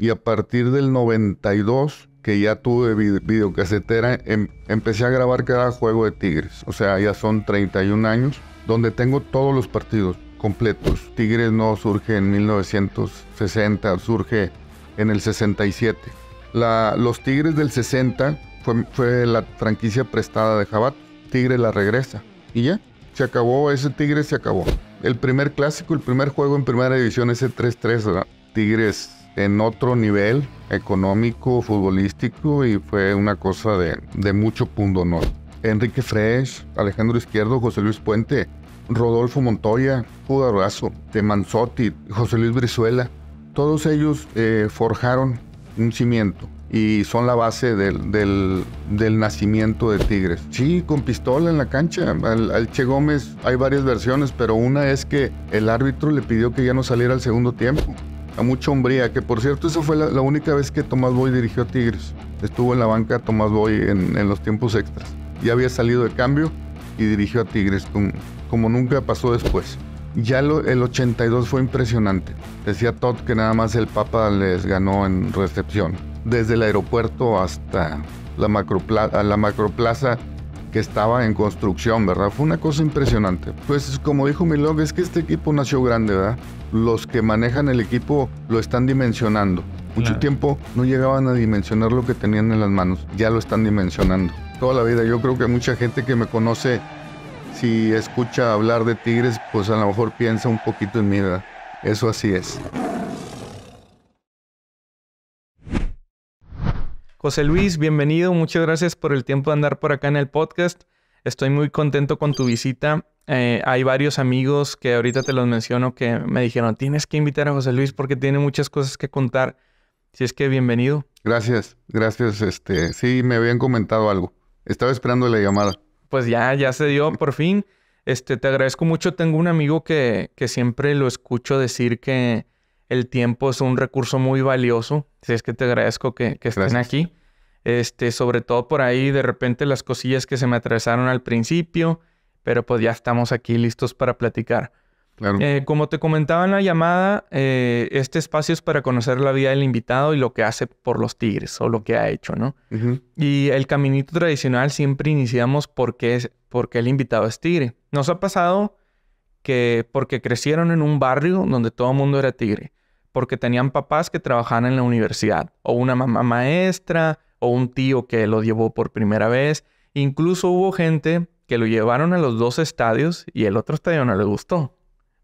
y a partir del 92 que ya tuve videocasetera, em-, empecé a grabar cada juego de Tigres. O sea, ya son 31 años, donde tengo todos los partidos completos. Tigres no surge en 1960, surge en el 67. los Tigres del 60 fue, la franquicia prestada de Jabat. Tigre la regresa. Y ya, se acabó, ese Tigre se acabó. El primer clásico, el primer juego en primera división, ese 3-3, Tigres en otro nivel económico, futbolístico y fue una cosa de, de mucho pundonor. Enrique Fresh, Alejandro Izquierdo, José Luis Puente, Rodolfo Montoya, de Temanzotti, José Luis Brizuela, todos ellos eh, forjaron un cimiento y son la base del, nacimiento de Tigres. Sí, con pistola en la cancha. Al, al, Che Gómez hay varias versiones, pero una es que el árbitro le pidió que ya no saliera al segundo tiempo mucha hombría, que por cierto, eso fue la, única vez que Tomás Boy dirigió a Tigres. Estuvo en la banca Tomás Boy en, los tiempos extras. Ya había salido de cambio y dirigió a Tigres, como, nunca pasó después. Ya el 82 fue impresionante. Decía Todd que nada más el Papa les ganó en recepción. Desde el aeropuerto hasta la, macroplaza que estaba en construcción, ¿verdad? Fue una cosa impresionante. Pues como dijo log es que este equipo nació grande, ¿verdad? los que manejan el equipo lo están dimensionando. Mucho tiempo no llegaban a dimensionar lo que tenían en las manos, ya lo están dimensionando. Toda la vida, yo creo que mucha gente que me conoce, si escucha hablar de Tigres, pues a lo mejor piensa un poquito en mi edad. Eso así es. José Luis, bienvenido, muchas gracias por el tiempo de andar por acá en el podcast. Estoy muy contento con tu visita. Eh, hay varios amigos que ahorita te los menciono que me dijeron, tienes que invitar a José Luis porque tiene muchas cosas que contar. Si es que bienvenido. Gracias, gracias. Este, sí, me habían comentado algo. Estaba esperando la llamada. Pues ya, ya se dio por fin. Este, te agradezco mucho. Tengo un amigo que, siempre lo escucho decir que el tiempo es un recurso muy valioso. Si es que te agradezco que, que estén aquí. Este, sobre todo por ahí, de repente las cosillas que se me atravesaron al principio, pero pues ya estamos aquí listos para platicar. Eh, como te comentaba en la llamada, eh, este espacio es para conocer la vida del invitado y lo que hace por los tigres o lo que ha hecho, ¿no? Y el caminito tradicional siempre iniciamos porque, es, porque el invitado es tigre. Nos ha pasado que porque crecieron en un barrio donde todo el mundo era tigre, porque tenían papás que trabajaban en la universidad o una mamá maestra o un tío que lo llevó por primera vez. Incluso hubo gente que lo llevaron a los dos estadios y el otro estadio no le gustó.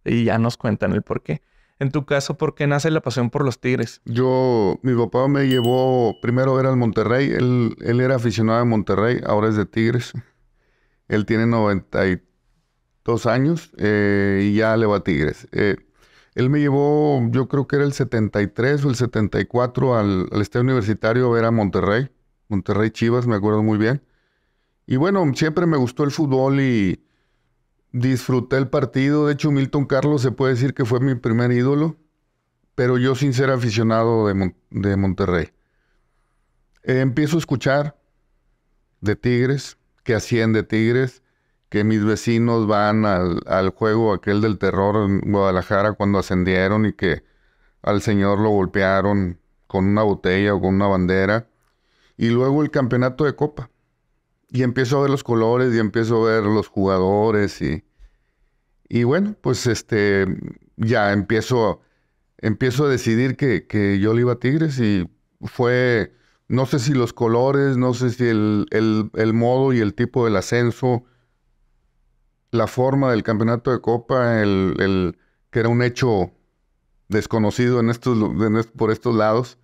Y ya nos cuentan el por qué. En tu caso, ¿por qué nace la pasión por los Tigres? Yo, mi papá me llevó, primero era el Monterrey, él, era aficionado a Monterrey, ahora es de Tigres. Él tiene 92 años eh, y ya le va a Tigres. Eh, él me llevó, yo creo que era el 73 o el 74 al, al estadio universitario, a Monterrey, Monterrey Chivas, me acuerdo muy bien. Y bueno, siempre me gustó el fútbol y disfruté el partido. De hecho, Milton Carlos se puede decir que fue mi primer ídolo, pero yo sin ser aficionado de, Monterrey. empiezo a escuchar de Tigres, que asciende Tigres, que mis vecinos van al, juego aquel del terror en Guadalajara cuando ascendieron y que al señor lo golpearon con una botella o con una bandera. Y luego el campeonato de copa. Y empiezo a ver los colores y empiezo a ver los jugadores y, y bueno, pues este, ya empiezo, empiezo a decidir que, yo le iba a Tigres y fue, no sé si los colores, no sé si el, el modo y el tipo del ascenso, la forma del campeonato de Copa, el, que era un hecho desconocido en estos, por estos lados.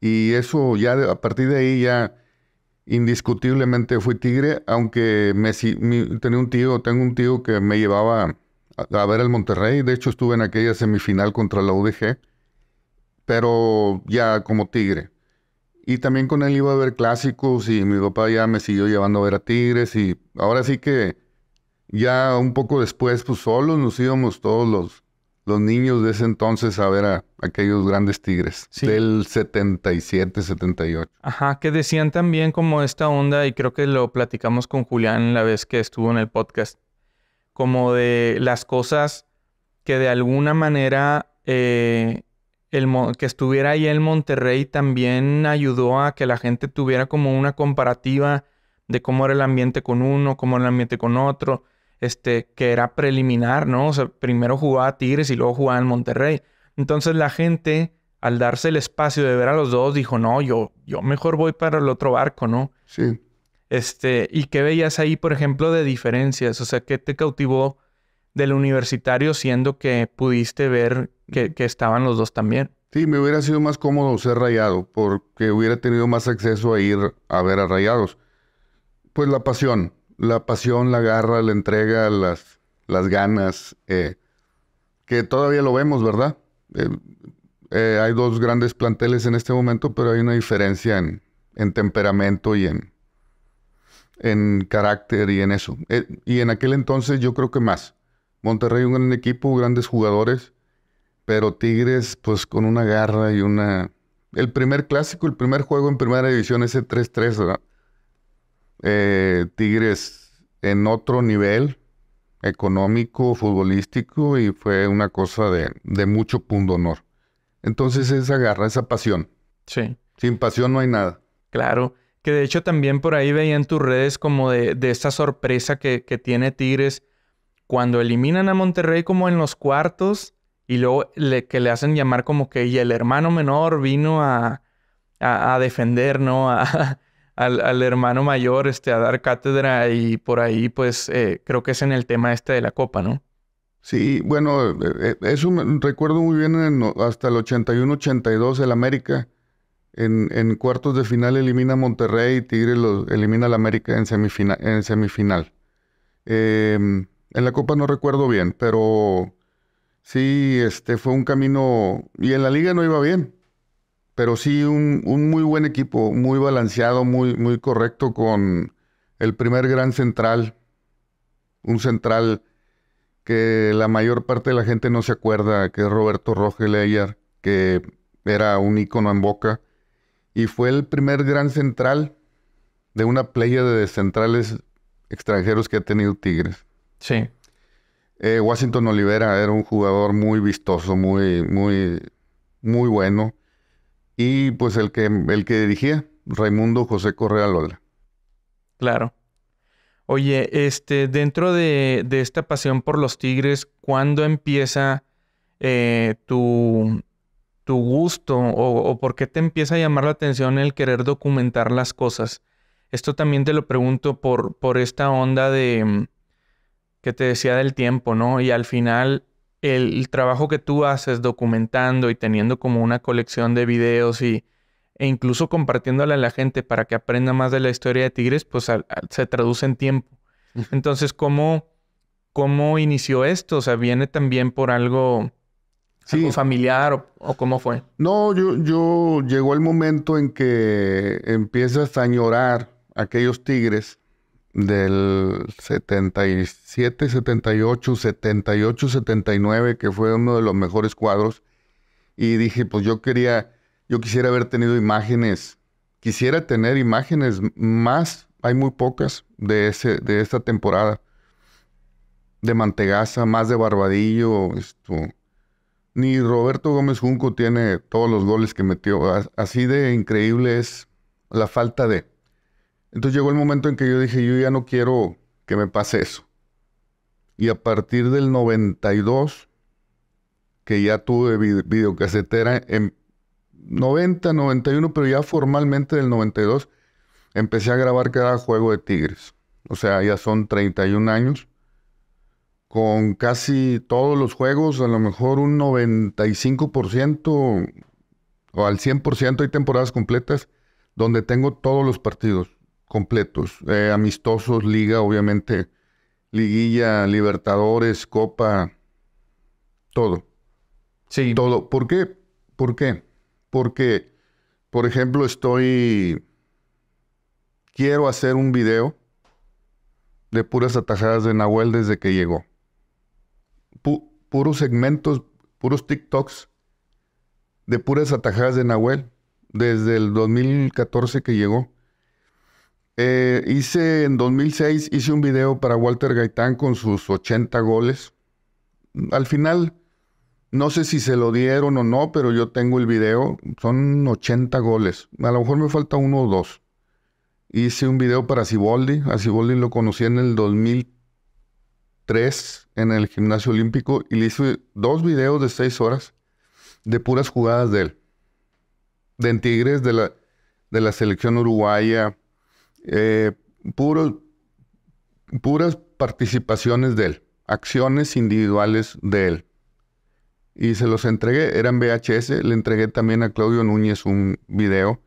Y eso ya a partir de ahí ya indiscutiblemente fui tigre, aunque tenía un tío, tengo un tío que me llevaba a, a, ver el Monterrey. De hecho estuve en aquella semifinal contra la UDG, pero ya como tigre. Y también con él iba a ver clásicos y mi papá ya me siguió llevando a ver a Tigres y ahora sí que ya un poco después, pues solos nos íbamos todos los, los niños de ese entonces a ver a aquellos grandes tigres del 77, 78. Ajá, que decían también como esta onda, y creo que lo platicamos con Julián la vez que estuvo en el podcast, como de las cosas que de alguna manera eh, el, que estuviera ahí en Monterrey también ayudó a que la gente tuviera como una comparativa de cómo era el ambiente con uno, cómo era el ambiente con otro este, que era preliminar, ¿no? O sea, primero jugaba Tigres y luego jugaba en Monterrey. Entonces la gente, al darse el espacio de ver a los dos, dijo, no, yo, yo mejor voy para el otro barco, ¿no? Sí. Este, ¿y qué veías ahí, por ejemplo, de diferencias? O sea, ¿qué te cautivó del universitario siendo que pudiste ver que, que estaban los dos también? Sí, me hubiera sido más cómodo ser rayado, porque hubiera tenido más acceso a ir a ver a rayados. Pues la pasión, la pasión, la garra, la entrega, las, las ganas, eh, que todavía lo vemos, ¿verdad? Eh, eh, hay dos grandes planteles en este momento, pero hay una diferencia en, temperamento y en, en carácter y en eso. y en aquel entonces yo creo que más. Monterrey un gran equipo, grandes jugadores, pero Tigres pues con una garra y una... El primer clásico, el primer juego en primera división, ese 3-3, ¿verdad? Eh, Tigres en otro nivel económico, futbolístico, y fue una cosa de, mucho mucho honor Entonces esa agarra, esa pasión. Sí. Sin pasión no hay nada. Claro. Que de hecho también por ahí veía en tus redes como de, esa esta sorpresa que, tiene Tigres cuando eliminan a Monterrey como en los cuartos y luego que le hacen llamar como que y el hermano menor vino a, a, a defender, ¿no? A, al, hermano mayor este, a dar cátedra y por ahí, pues eh, creo que es en el tema este de la copa, ¿no? Sí, bueno, e, e, eso me, recuerdo muy bien hasta el 81-82 el América. En, cuartos de final elimina Monterrey y Tigre los, elimina al América en, en semifinal. Em, en la Copa no recuerdo bien, pero sí, este fue un camino. Y en la Liga no iba bien pero sí un, muy buen equipo, muy balanceado, muy, muy correcto con el primer gran central, un central que la mayor parte de la gente no se acuerda, que es Roberto Roge que era un ícono en Boca, y fue el primer gran central de una playa de centrales extranjeros que ha tenido Tigres. Sí. Eh, Washington Olivera era un jugador muy vistoso, muy, muy, muy bueno y pues el que, el que dirigía, Raimundo José Correa Lola. Claro. Oye, este, dentro de, esta pasión por los Tigres, ¿cuándo empieza eh, tu, tu, gusto o, por qué te empieza a llamar la atención el querer documentar las cosas? Esto también te lo pregunto por, por esta onda de mm, que te decía del tiempo, ¿no? Y al final el, trabajo que tú haces documentando y teniendo como una colección de videos y, e incluso compartiéndola a la gente para que aprenda más de la historia de Tigres, pues se traduce en tiempo. Entonces, ¿cómo, ¿cómo inició esto? O sea, ¿viene también por algo, familiar o, cómo fue? No, yo, yo llegó el momento en que empiezas a añorar aquellos Tigres del 77, 78, 78, 79, que fue uno de los mejores cuadros. Y dije, pues yo quería, yo quisiera haber tenido imágenes, quisiera tener imágenes más, hay muy pocas de, ese, de esta temporada. De Mantegaza, más de Barbadillo, esto. Ni Roberto Gómez Junco tiene todos los goles que metió. Así de increíble es la falta de entonces llegó el momento en que yo dije, yo ya no quiero que me pase eso. Y a partir del 92, que ya tuve videocasetera en 90, 91, pero ya formalmente del 92, empecé a grabar cada juego de Tigres. O sea, ya son 31 años. Con casi todos los juegos, a lo mejor un 95% o al 100% hay temporadas completas donde tengo todos los partidos completos, eh, amistosos, liga, obviamente, liguilla, libertadores, copa, todo. Sí. Todo. ¿Por qué? ¿Por qué? Porque, por ejemplo, estoy, quiero hacer un video de puras atajadas de Nahuel desde que llegó. puros segmentos, puros TikToks de puras atajadas de Nahuel desde el 2014 que llegó. Eh, hice en 2006, hice un video para Walter Gaitán con sus 80 goles. Al final, no sé si se lo dieron o no, pero yo tengo el video. Son 80 goles. A lo mejor me falta uno o dos. Hice un video para Siboldi A Siboldi lo conocí en el 2003 en el gimnasio olímpico y le hice dos videos de 6 horas de puras jugadas de él. De Tigres, de la, de la selección uruguaya, eh, puros, puras participaciones de él, acciones individuales de él. Y se los entregué, eran VHS, le entregué también a Claudio Núñez un video,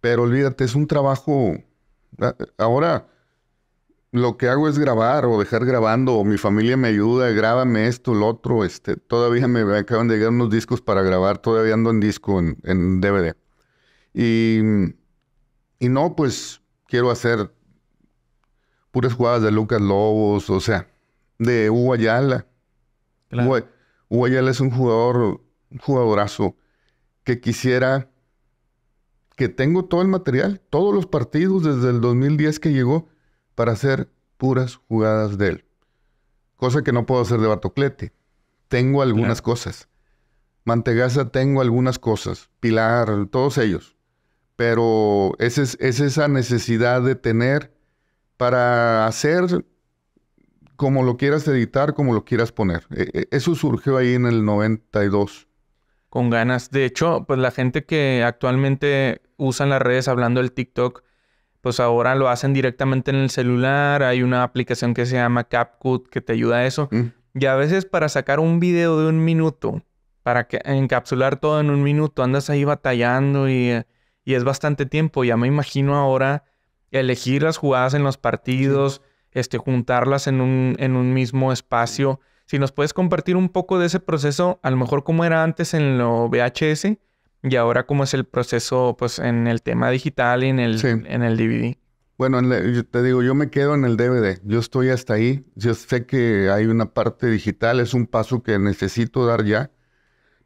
pero olvídate, es un trabajo... Ahora lo que hago es grabar o dejar grabando, o mi familia me ayuda, grábame esto, lo otro, este, todavía me acaban de llegar unos discos para grabar, todavía ando en disco, en, DVD. Y, y no, pues quiero hacer puras jugadas de Lucas Lobos, o sea, de Hugo Ayala. Hugo, Ayala es un jugador, un jugadorazo que quisiera, que tengo todo el material, todos los partidos desde el 2010 que llegó para hacer puras jugadas de él. Cosa que no puedo hacer de Batoclete. Tengo algunas cosas. Mantegasa tengo algunas cosas. Pilar, todos ellos pero es, esa necesidad de tener para hacer como lo quieras editar, como lo quieras poner. E, e, eso surgió ahí en el 92. Con ganas. De hecho, pues la gente que actualmente usa las redes hablando del TikTok, pues ahora lo hacen directamente en el celular. Hay una aplicación que se llama CapCut que te ayuda a eso. Mm. Y a veces para sacar un video de un minuto, para que encapsular todo en un minuto, andas ahí batallando y eh, y es bastante tiempo. Ya me imagino ahora elegir las jugadas en los partidos, este, juntarlas en un, en un mismo espacio. Si nos puedes compartir un poco de ese proceso, a lo mejor cómo era antes en lo VHS y ahora cómo es el proceso pues, en el tema digital y en el, en el DVD. Bueno, yo te digo, yo me quedo en el DVD. Yo estoy hasta ahí. Yo sé que hay una parte digital, es un paso que necesito dar ya.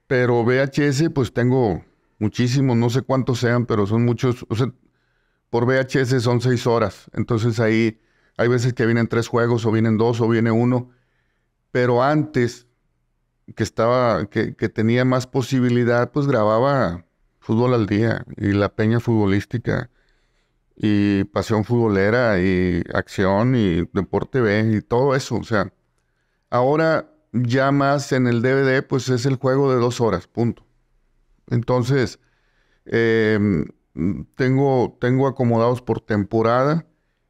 Pero VHS, pues tengo Muchísimos, no sé cuántos sean, pero son muchos. O sea, por VHS son seis horas. Entonces ahí hay veces que vienen tres juegos, o vienen dos, o viene uno. Pero antes, que estaba, que, que tenía más posibilidad, pues grababa fútbol al día, y la peña futbolística, y pasión futbolera, y acción, y deporte B, y todo eso. O sea, ahora ya más en el DVD, pues es el juego de dos horas, punto. Entonces, em, tengo, tengo acomodados por temporada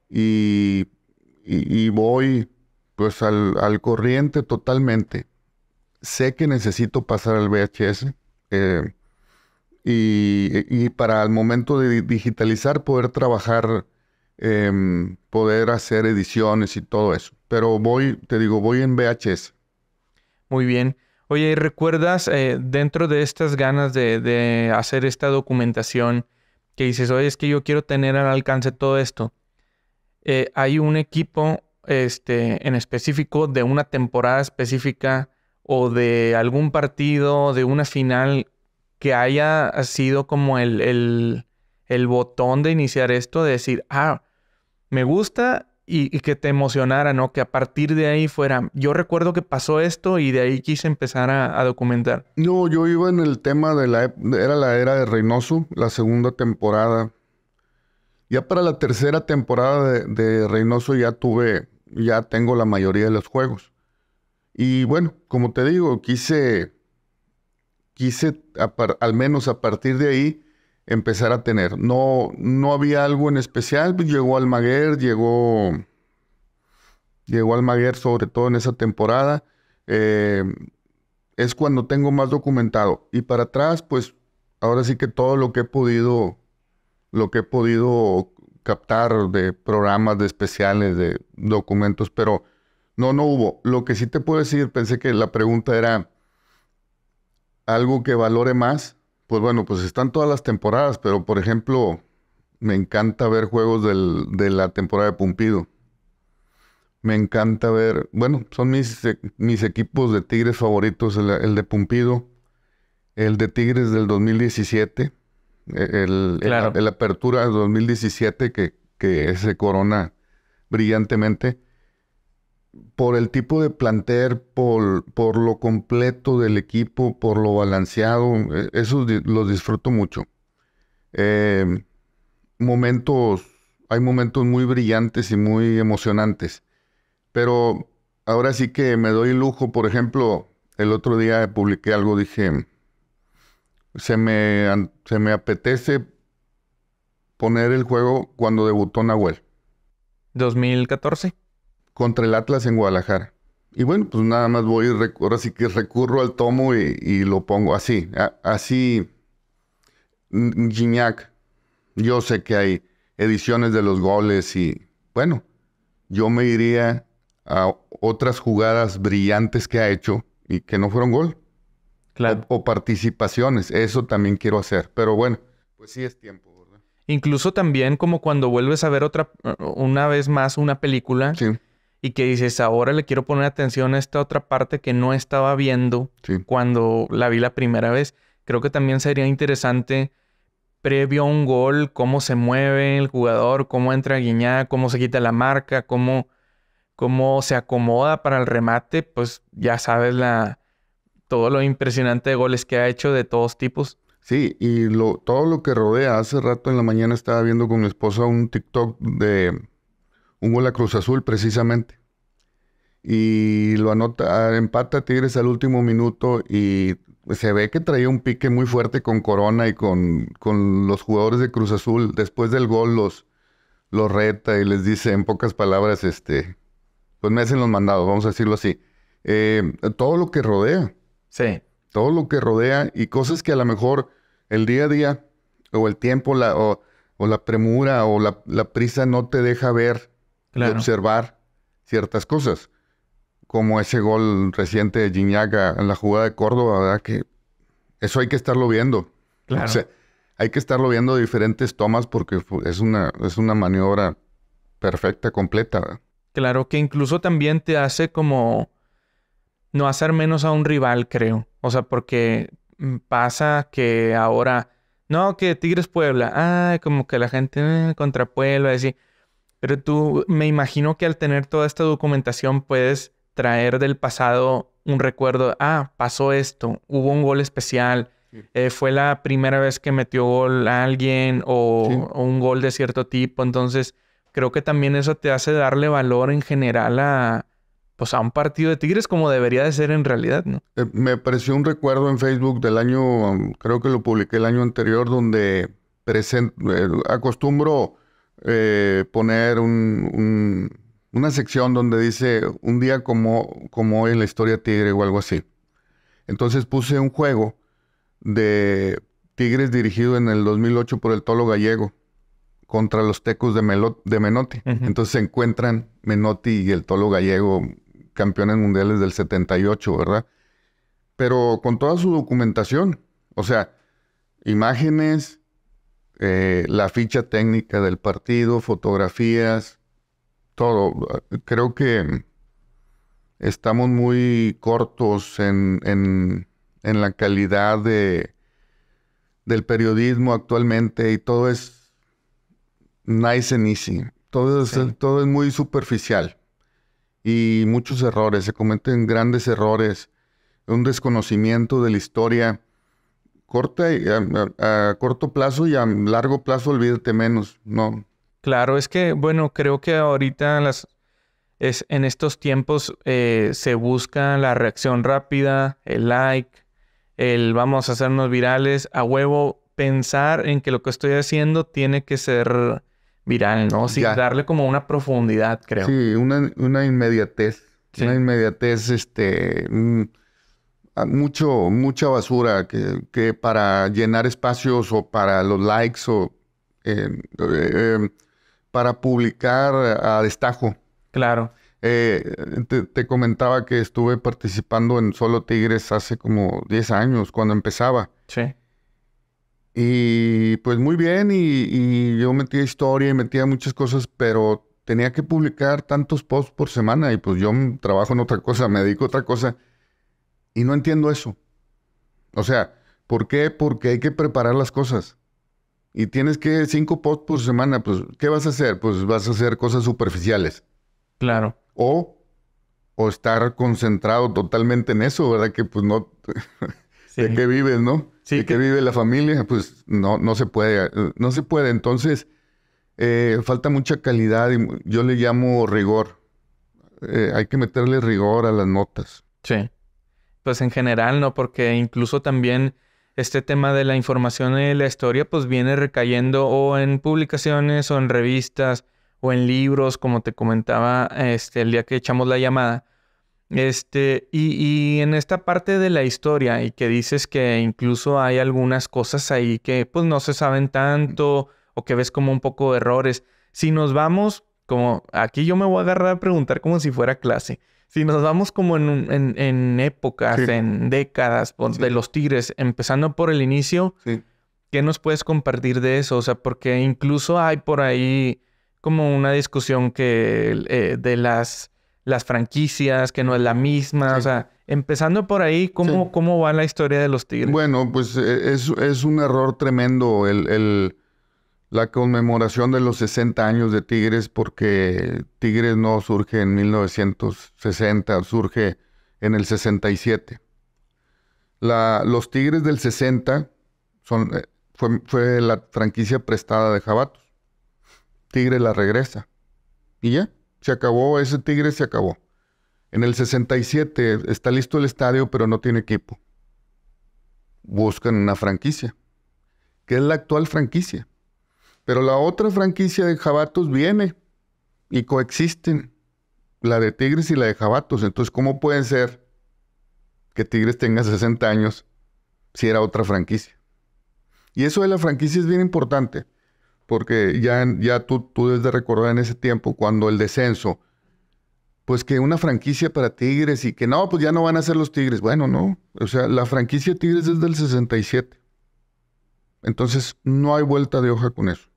y, voy pues al, corriente totalmente. Sé que necesito pasar al VHS eh, y, para el momento de digitalizar poder trabajar, em, poder hacer ediciones y todo eso. Pero voy, te digo, voy en VHS. Muy bien. Oye, recuerdas eh, dentro de estas ganas de, hacer esta documentación que dices, oye, es que yo quiero tener al alcance todo esto? Eh, ¿Hay un equipo este, en específico de una temporada específica o de algún partido, de una final que haya sido como el, el botón de iniciar esto, de decir, ah, me gusta y, que te emocionara, ¿no? Que a partir de ahí fuera, yo recuerdo que pasó esto y de ahí quise empezar a, documentar. No, yo iba en el tema de la, era la era de Reynoso, la segunda temporada. Ya para la tercera temporada de, Reynoso ya tuve, ya tengo la mayoría de los juegos. Y bueno, como te digo, quise, quise al menos a partir de ahí, empezar a tener. No, no había algo en especial, pues, llegó Almaguer, llegó, llegó Almaguer sobre todo en esa temporada. Eh, es cuando tengo más documentado. Y para atrás, pues ahora sí que todo lo que he podido, lo que he podido captar de programas, de especiales, de documentos, pero no, no hubo. Lo que sí te puedo decir, pensé que la pregunta era algo que valore más pues bueno, pues están todas las temporadas, pero por ejemplo, me encanta ver juegos de la temporada de Pumpido. Me encanta ver, bueno, son mis, e, equipos de Tigres favoritos, el, de Pumpido, el de Tigres del 2017, e, el, Apertura del 2017 que, que se corona brillantemente por el tipo de planter, por, por lo completo del equipo, por lo balanceado, eh, eso los disfruto mucho. Eh, momentos, hay momentos muy brillantes y muy emocionantes, pero ahora sí que me doy lujo, por ejemplo, el otro día publiqué algo, dije, se me, se me apetece poner el juego cuando debutó Nahuel. 2014 contra el Atlas en Guadalajara. Y bueno, pues nada más voy, ahora sí que recurro al tomo y, lo pongo así. así, Gignac, yo sé que hay ediciones de los goles y bueno, yo me iría a otras jugadas brillantes que ha hecho y que no fueron gol. Claro. O, participaciones, eso también quiero hacer. Pero bueno, pues sí es tiempo, Incluso también como cuando vuelves a ver otra, una vez más una película. Sí y que dices, ahora le quiero poner atención a esta otra parte que no estaba viendo cuando la vi la primera vez. Creo que también sería interesante, previo a un gol, cómo se mueve el jugador, cómo entra Guiñá, cómo se quita la marca, cómo, cómo se acomoda para el remate. Pues ya sabes la, todo lo impresionante de goles que ha hecho de todos tipos. Sí, y lo, todo lo que rodea. Hace rato en la mañana estaba viendo con mi esposa un TikTok de un gol a Cruz Azul precisamente. Y lo anota, empata Tigres al último minuto y pues, se ve que traía un pique muy fuerte con Corona y con, los jugadores de Cruz Azul. Después del gol los, los reta y les dice en pocas palabras, este, pues me hacen los mandados, vamos a decirlo así. Eh, todo lo que rodea. Sí. Todo lo que rodea y cosas que a lo mejor el día a día o el tiempo la, o, o, la premura o la, la, prisa no te deja ver observar ciertas cosas. Como ese gol reciente de Giniaga en la jugada de Córdoba, ¿verdad? Que eso hay que estarlo viendo. Claro. O sea, hay que estarlo viendo de diferentes tomas porque es una, es una maniobra perfecta, completa. Claro, que incluso también te hace como no hacer menos a un rival, creo. O sea, porque mm, pasa que ahora, no, que Tigres Puebla, ah, como que la gente eh, contra Puebla, así. Pero tú, me imagino que al tener toda esta documentación puedes traer del pasado un recuerdo, ah, pasó esto, hubo un gol especial, eh, fue la primera vez que metió gol a alguien o, un gol de cierto tipo, entonces creo que también eso te hace darle valor en general a, pues, a un partido de Tigres como debería de ser en realidad, ¿no? Eh, me apareció un recuerdo en Facebook del año, creo que lo publiqué el año anterior, donde eh, acostumbro eh, poner una sección donde dice un día como, como hoy en la historia Tigre o algo así. Entonces puse un juego de Tigres dirigido en el 2008 por el Tolo Gallego contra los Tecos de, Menotti. Entonces se encuentran Menotti y el Tolo Gallego, campeones mundiales del 78, ¿verdad? Pero con toda su documentación, o sea, imágenes, eh, la ficha técnica del partido, fotografías, todo. Creo que estamos muy cortos en, la calidad del periodismo actualmente y todo es nice and easy. Todo todo es muy superficial y muchos errores, se cometen grandes errores, un desconocimiento de la historia corta y a, corto plazo y a largo plazo olvídate menos, ¿no? Claro, es que, bueno, creo que ahorita las, es, en estos tiempos eh, se busca la reacción rápida, el like, el vamos a hacernos virales, a huevo, pensar en que lo que estoy haciendo tiene que ser viral, ¿no? Sí, darle como una profundidad, creo. Sí, una, inmediatez. Una inmediatez, este... Mm, mucho, mucha basura que, para llenar espacios o para los likes o em, em, para publicar a destajo. Claro. Eh, te, comentaba que estuve participando en Solo Tigres hace como 10 años, cuando empezaba. Sí. Y pues muy bien, y, y yo metía historia y metía muchas cosas, pero tenía que publicar tantos posts por semana y pues yo trabajo en otra cosa, me dedico a otra cosa. Y no entiendo eso. O sea, ¿por qué? Porque hay que preparar las cosas. Y tienes que cinco posts por semana, pues, ¿qué vas a hacer? Pues vas a hacer cosas superficiales. Claro. O, o estar concentrado totalmente en eso, ¿verdad? Que pues no. Sí. ¿De qué vives, no? Sí, ¿De que... vive la familia? Pues no, no se puede. No se puede. Entonces, eh, falta mucha calidad y yo le llamo rigor. Eh, hay que meterle rigor a las notas. Sí pues en general, ¿no? Porque incluso también este tema de la información y la historia pues viene recayendo o en publicaciones o en revistas o en libros, como te comentaba este, el día que echamos la llamada. Este, y, y, en esta parte de la historia, y que dices que incluso hay algunas cosas ahí que pues no se saben tanto o que ves como un poco de errores. Si nos vamos, como aquí yo me voy a agarrar a preguntar como si fuera clase. Si nos vamos como en, en, en épocas, en décadas de los Tigres, empezando por el inicio, ¿qué nos puedes compartir de eso? O sea, porque incluso hay por ahí como una discusión que eh, de las, las franquicias, que no es la misma, o sea, empezando por ahí, ¿cómo, ¿cómo va la historia de los Tigres? Bueno, pues eh, es, es un error tremendo el la conmemoración de los 60 años de Tigres, porque Tigres no surge en 1960, surge en el 67. los Tigres del 60 son, eh, fue, la franquicia prestada de Jabatos. Tigres la regresa. Y ya, se acabó, ese Tigres se acabó. En el 67 está listo el estadio, pero no tiene equipo. Buscan una franquicia, que es la actual franquicia. Pero la otra franquicia de Jabatos viene y coexisten, la de Tigres y la de Jabatos. Entonces, ¿cómo puede ser que Tigres tenga 60 años si era otra franquicia? Y eso de la franquicia es bien importante, porque ya, ya tú, tú debes de recordar en ese tiempo cuando el descenso, pues que una franquicia para Tigres y que no, pues ya no van a ser los Tigres. Bueno, no. O sea, la franquicia Tigres es del 67. Entonces, no hay vuelta de hoja con eso.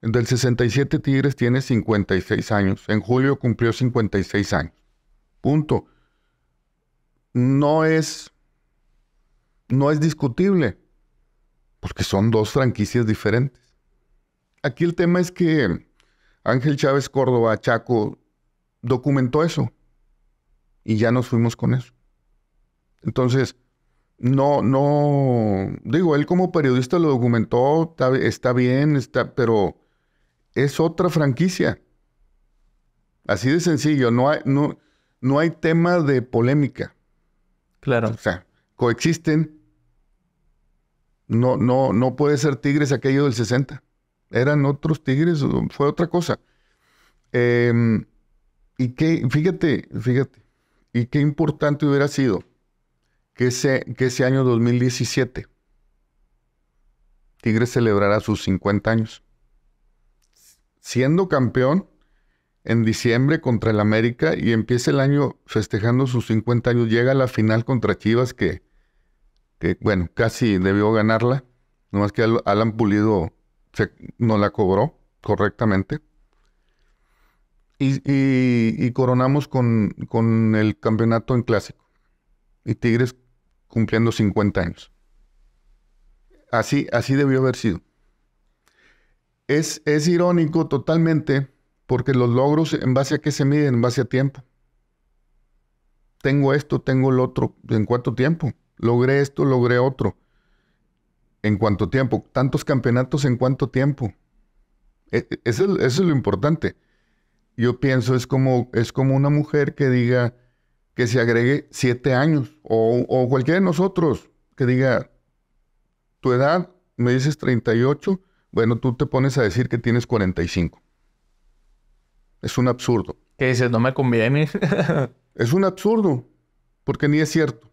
Del 67 Tigres tiene 56 años. En julio cumplió 56 años. Punto. No es, no es discutible, porque son dos franquicias diferentes. Aquí el tema es que Ángel Chávez Córdoba, Chaco, documentó eso y ya nos fuimos con eso. Entonces, no, no, digo, él como periodista lo documentó, está, está bien, está, pero es otra franquicia. Así de sencillo, no hay, no, no hay tema de polémica. Claro. O sea, coexisten. No, no, no puede ser Tigres aquello del 60. Eran otros Tigres, fue otra cosa. Em, y qué, fíjate, fíjate, y qué importante hubiera sido que ese, que ese año 2017 Tigres celebrara sus 50 años siendo campeón en diciembre contra el América y empieza el año festejando sus 50 años, llega a la final contra Chivas que, bueno, casi debió ganarla, nomás que Alan Pulido no la cobró correctamente. Y, coronamos con, con el campeonato en clásico. Y Tigres cumpliendo 50 años. Así, así debió haber sido. Es, irónico totalmente porque los logros en base a qué se miden, en base a tiempo. Tengo esto, tengo el otro, ¿en cuánto tiempo? Logré esto, logré otro. ¿En cuánto tiempo? Tantos campeonatos, ¿en cuánto tiempo? E, e, eso, es lo importante. Yo pienso, es como, es como una mujer que diga, que se agregue siete años, o, o cualquiera de nosotros que diga, tu edad, me dices 38, bueno, tú te pones a decir que tienes 45. Es un absurdo. ¿Qué dices? No me conviene. es un absurdo, porque ni es cierto.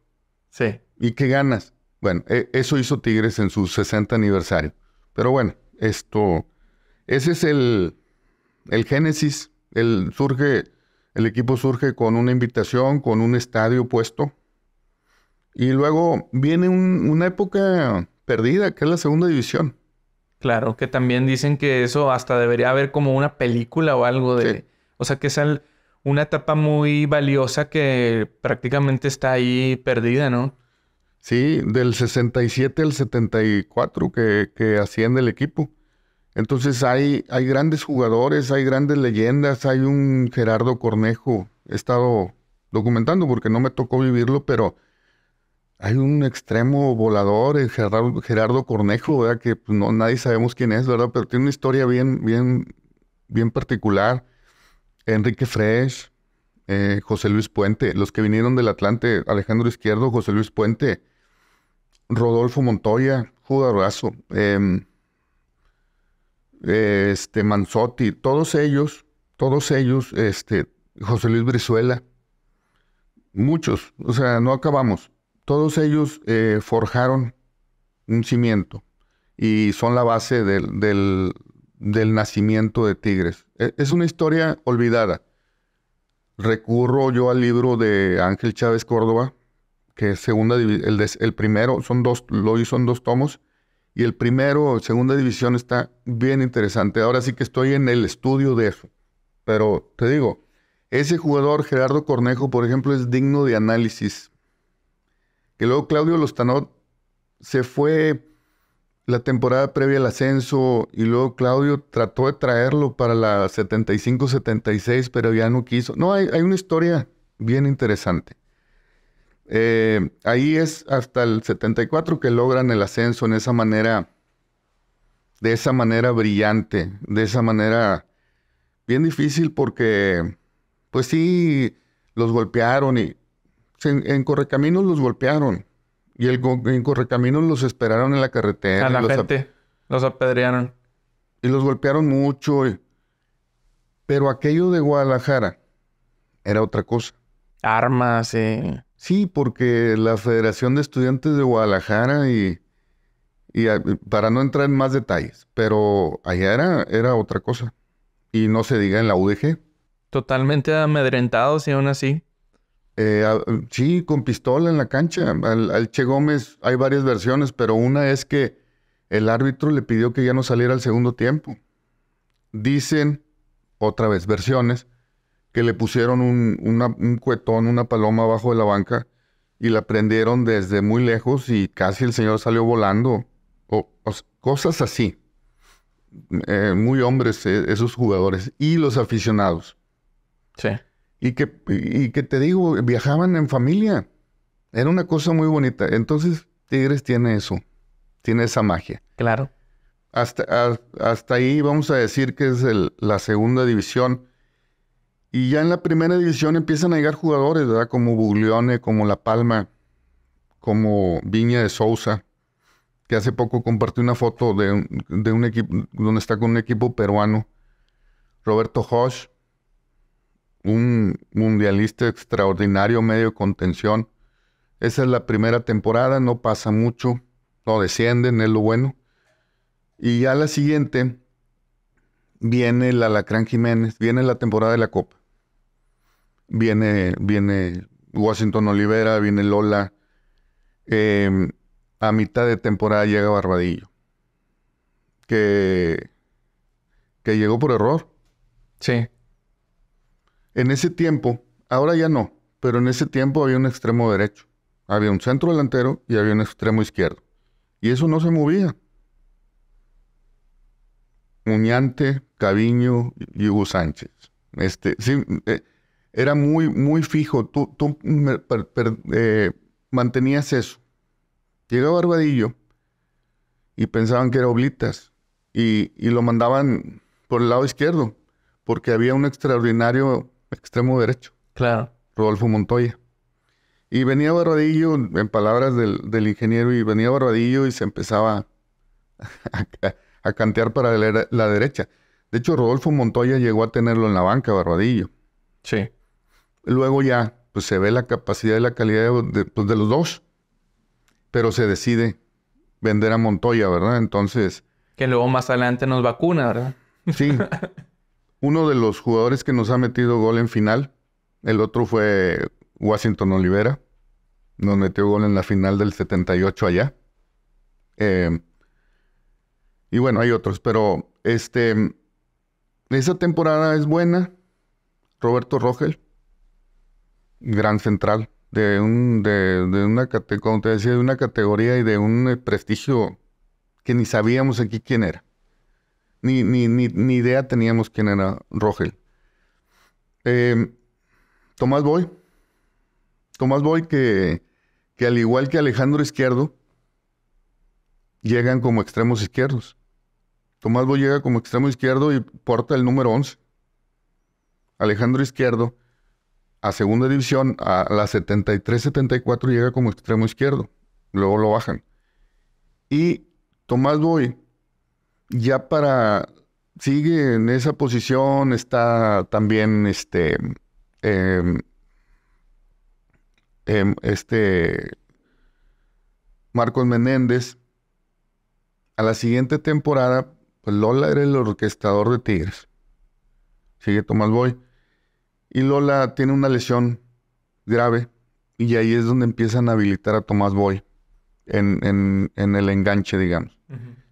Sí. ¿Y qué ganas? Bueno, e, eso hizo Tigres en su 60 aniversario. Pero bueno, esto, ese es el, el génesis. El, surge, el equipo surge con una invitación, con un estadio puesto. Y luego viene una época perdida, que es la segunda división. Claro, que también dicen que eso hasta debería haber como una película o algo de... O sea, que es una etapa muy valiosa que prácticamente está ahí perdida, ¿no? Sí, del 67 al 74 que, que asciende el equipo. Entonces hay, hay grandes jugadores, hay grandes leyendas, hay un Gerardo Cornejo, he estado documentando porque no me tocó vivirlo, pero hay un extremo volador, eh, Gerardo, Gerardo Cornejo, ¿verdad? que pues, no, nadie sabemos quién es, ¿verdad? pero tiene una historia bien, bien, bien particular. Enrique Fresh, eh, José Luis Puente, los que vinieron del Atlante, Alejandro Izquierdo, José Luis Puente, Rodolfo Montoya, jugadorazo, eh, em, este, Manzotti, todos ellos, todos ellos, este, José Luis Brizuela, muchos, o sea, no acabamos todos ellos eh, forjaron un cimiento y son la base del, del, nacimiento de Tigres. E, es una historia olvidada. Recurro yo al libro de Ángel Chávez Córdoba, que es segunda el, primero, son dos, lo hizo en dos tomos, y el primero, segunda división, está bien interesante. Ahora sí que estoy en el estudio de eso. Pero te digo, ese jugador, Gerardo Cornejo, por ejemplo, es digno de análisis que luego Claudio Lostanot se fue la temporada previa al ascenso y luego Claudio trató de traerlo para la 75-76, pero ya no quiso. No, hay, hay una historia bien interesante. Eh, ahí es hasta el 74 que logran el ascenso en esa manera, de esa manera brillante, de esa manera bien difícil porque, pues sí, los golpearon y en Correcaminos los golpearon. Y en Correcaminos los esperaron en la carretera. A la los gente. los apedrearon. Y los golpearon mucho. pero aquello de Guadalajara era otra cosa. Armas, sí. Sí, porque la Federación de Estudiantes de Guadalajara y, y ah, para no entrar en más detalles, pero allá era, era otra cosa. Y no se diga en la UDG. Totalmente amedrentados y aún así. Eh, sí, con pistola en la cancha. Al, Che Gómez hay varias versiones, pero una es que el árbitro le pidió que ya no saliera al segundo tiempo. Dicen, otra vez, versiones, que le pusieron un, cuetón, una paloma abajo de la banca y la prendieron desde muy lejos y casi el señor salió volando. O, cosas así. Eh, muy hombres eh, esos jugadores y los aficionados. Sí. Y que, y que te digo, viajaban en familia. Era una cosa muy bonita. Entonces, Tigres tiene eso, tiene esa magia. Claro. Hasta, hasta ahí vamos a decir que es la segunda división. Y ya en la primera división empiezan a llegar jugadores, ¿verdad? Como Buglione, como La Palma, como Viña de Sousa, que hace poco compartí una foto de, de un equipo donde está con un equipo peruano. Roberto Hosch un mundialista extraordinario, medio contención. Esa es la primera temporada, no pasa mucho, no descienden, es lo bueno. Y ya la siguiente viene el Alacrán Jiménez, viene la temporada de la Copa. Viene, viene Washington Olivera, viene Lola. Em, a mitad de temporada llega Barbadillo, que, que llegó por error. Sí. En ese tiempo, ahora ya no, pero en ese tiempo había un extremo derecho, había un centro delantero y había un extremo izquierdo. Y eso no se movía. Muñante, Caviño y Hugo Sánchez. Este, sí, eh, era muy, muy fijo. Tú, tú eh, mantenías eso. Llegó Barbadillo y pensaban que era Oblitas y, lo mandaban por el lado izquierdo porque había un extraordinario extremo derecho. Claro. Rodolfo Montoya. Y venía Barradillo, en palabras del, ingeniero, y venía Barradillo y se empezaba a, cantear para la, derecha. De hecho, Rodolfo Montoya llegó a tenerlo en la banca, Barradillo. Sí. Luego ya, pues se ve la capacidad y la calidad de, de pues, los dos, pero se decide vender a Montoya, ¿verdad? Entonces... Que luego más adelante nos vacuna, ¿verdad? Sí. uno de los jugadores que nos ha metido gol en final. El otro fue Washington Olivera. Nos metió gol en la final del 78 allá. Eh, y bueno, hay otros, pero este, esa temporada es buena. Roberto Rogel, gran central, de, de, una, de una categoría y de un prestigio que ni sabíamos aquí quién era. Ni, idea teníamos quién era Rogel. Em, Tomás Boy. Tomás Boy que, que al igual que Alejandro Izquierdo, llegan como extremos izquierdos. Tomás Boy llega como extremo izquierdo y porta el número 11. Alejandro Izquierdo a segunda división, a la 73-74 llega como extremo izquierdo. Luego lo bajan. Y Tomás Boy ya para, sigue en esa posición, está también este, em, em, este Marcos Menéndez. A la siguiente temporada, pues, Lola era el orquestador de Tigres. Sigue Tomás Boy. Y Lola tiene una lesión grave y ahí es donde empiezan a habilitar a Tomás Boy en, el enganche, digamos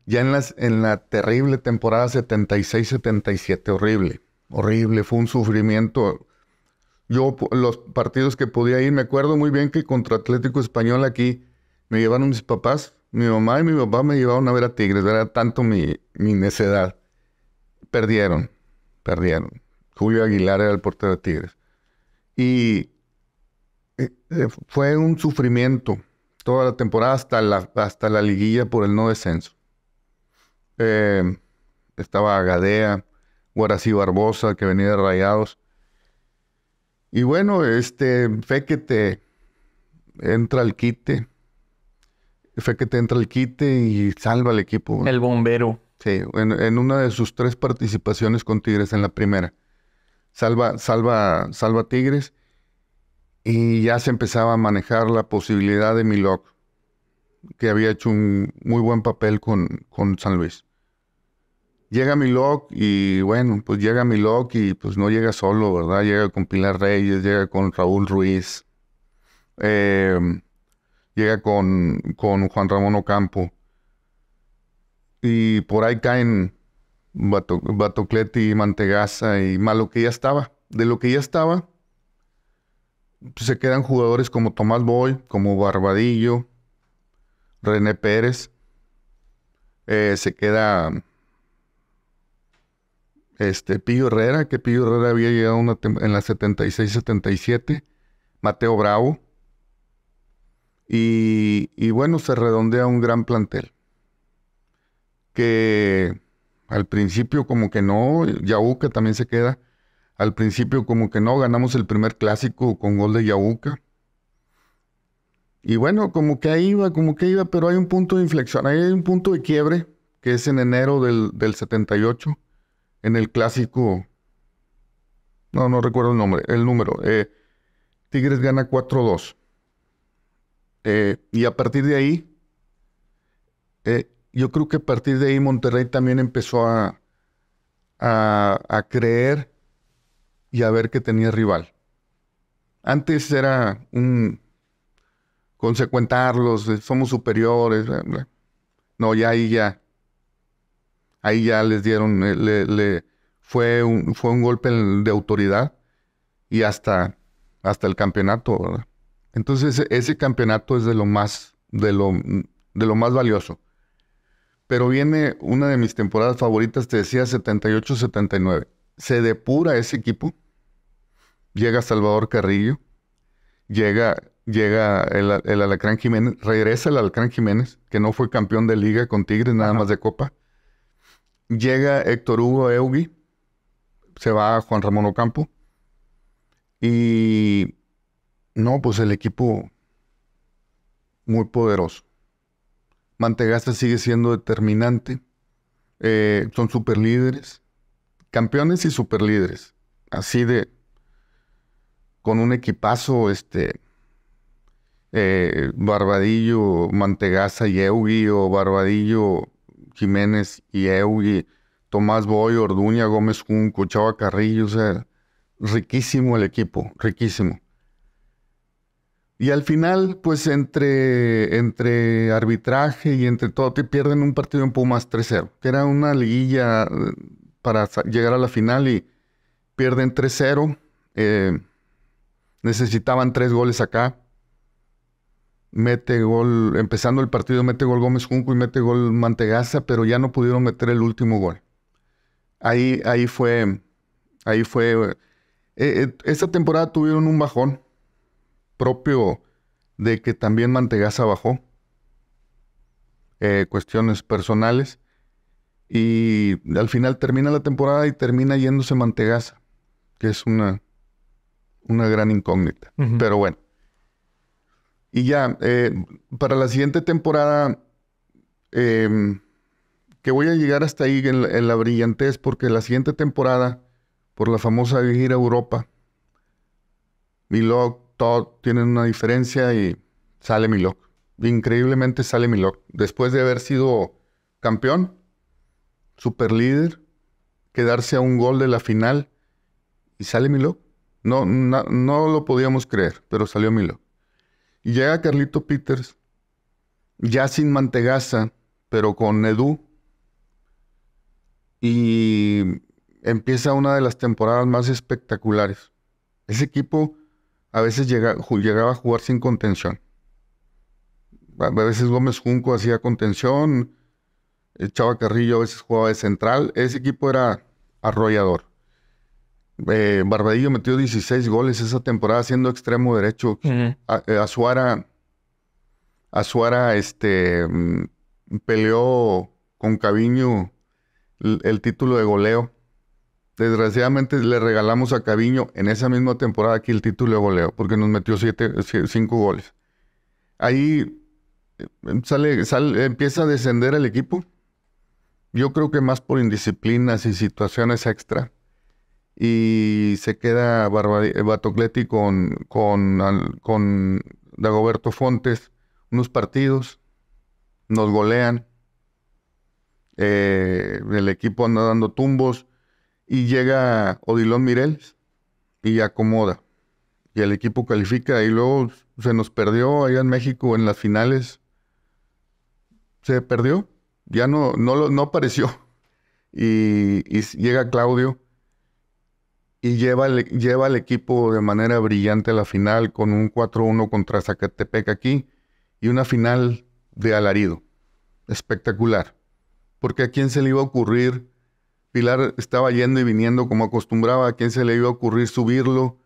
ya en, las, en la terrible temporada 76-77, horrible, horrible, fue un sufrimiento. Yo los partidos que podía ir, me acuerdo muy bien que contra Atlético Español aquí me llevaron mis papás, mi mamá y mi papá me llevaron a ver a Tigres, era tanto mi, necedad. Perdieron, perdieron. Julio Aguilar era el portero de Tigres. Y eh, eh, fue un sufrimiento toda la temporada hasta la, hasta la liguilla por el no descenso. Eh, estaba Gadea, Guarací Barbosa, que venía de Rayados. Y bueno, este, fe que te entra al quite, fe que te entra el quite y salva al equipo. El bombero. Sí, en, una de sus tres participaciones con Tigres en la primera. Salva, salva, salva Tigres y ya se empezaba a manejar la posibilidad de Milok que había hecho un muy buen papel con, San Luis. Llega Milok y bueno, pues llega Milok y pues no llega solo, ¿verdad? Llega con Pilar Reyes, llega con Raúl Ruiz, em, llega con, Juan Ramón Ocampo. Y por ahí caen Batocleti, Mantegaza y malo que ya estaba. De lo que ya estaba, pues, se quedan jugadores como Tomás Boy, como Barbadillo, René Pérez. Eh, se queda este, Pillo Herrera, que Pío Herrera había llegado en la 76-77. Mateo Bravo. Y, bueno, se redondea un gran plantel. Que al principio como que no, Yauca también se queda. Al principio como que no, ganamos el primer clásico con gol de Yauca, y bueno, como que ahí iba, como que iba, pero hay un punto de inflexión, hay un punto de quiebre, que es en enero del, 78, en el clásico, no, no recuerdo el nombre, el número, eh, Tigres gana 4-2. Eh, y a partir de ahí, eh, yo creo que a partir de ahí Monterrey también empezó a, a creer y a ver que tenía rival. Antes era un consecuentarlos, eh, somos superiores. No, ya ahí ya. Ahí ya les dieron, eh, le, fue, un, fue un golpe de autoridad y hasta, hasta el campeonato. ¿verdad? Entonces ese, ese, campeonato es de lo, más, de, lo, de lo más valioso. Pero viene una de mis temporadas favoritas, te decía 78-79. Se depura ese equipo. Llega Salvador Carrillo. Llega llega el, Alacrán Jiménez, regresa el Alacrán Jiménez, que no fue campeón de liga con Tigres, nada más de Copa. Llega Héctor Hugo Eugui, se va Juan Ramón Ocampo. Y no, pues el equipo muy poderoso. Mantegasta sigue siendo determinante. Son eh, son superlíderes. Campeones y superlíderes. Así de. Con un equipazo, este. Eh, Barbadillo, Mantegaza y Eugui o Barbadillo, Jiménez y Eugui Tomás Boy, Orduña, Gómez Junco, Chava Carrillo, o sea, riquísimo el equipo, riquísimo. Y al final, pues entre, entre arbitraje y entre todo, te pierden un partido en Pumas 3-0, que era una liguilla eh, para llegar a la final y pierden 3-0. Eh, necesitaban tres goles acá mete gol, empezando el partido, mete gol Gómez Junco y mete gol Mantegaza, pero ya no pudieron meter el último gol. Ahí, ahí fue, ahí fue. Eh, eh, esta temporada tuvieron un bajón propio de que también Mantegaza bajó. Eh, cuestiones personales. Y al final termina la temporada y termina yéndose Mantegaza, que es una, una gran incógnita. Pero bueno, y ya, eh, para la siguiente temporada, em, que voy a llegar hasta ahí en, la brillantez, porque la siguiente temporada, por la famosa gira Europa, Milok, Todd tienen una diferencia y sale Milok. Increíblemente sale Milok. Después de haber sido campeón, super líder, quedarse a un gol de la final y sale Milok. No, no, no lo podíamos creer, pero salió Milok llega Carlito Peters, ya sin Mantegaza, pero con Edu. Y empieza una de las temporadas más espectaculares. Ese equipo a veces llegaba a jugar sin contención. A veces Gómez Junco hacía contención, Chava Carrillo a veces jugaba de central. Ese equipo era arrollador. Eh, Barbadillo metió 16 goles esa temporada siendo extremo derecho. Eh, Azuara, este, mm, peleó con Caviño el, título de goleo. Desgraciadamente le regalamos a Caviño en esa misma temporada aquí el título de goleo porque nos metió 5 goles. Ahí eh, sale, empieza a descender el equipo. Yo creo que más por indisciplinas y situaciones extra y se queda eh, Batocleti con, con, Dagoberto Fontes unos partidos, nos golean, eh, el equipo anda dando tumbos y llega Odilon Mireles y acomoda. Y el equipo califica y luego se nos perdió allá en México en las finales. Se perdió, ya no, no, apareció. y llega Claudio y lleva, lleva al equipo de manera brillante a la final con un 4-1 contra Zacatepec aquí y una final de alarido. Espectacular. Porque a quién se le iba a ocurrir, Pilar estaba yendo y viniendo como acostumbraba, a quién se le iba a ocurrir subirlo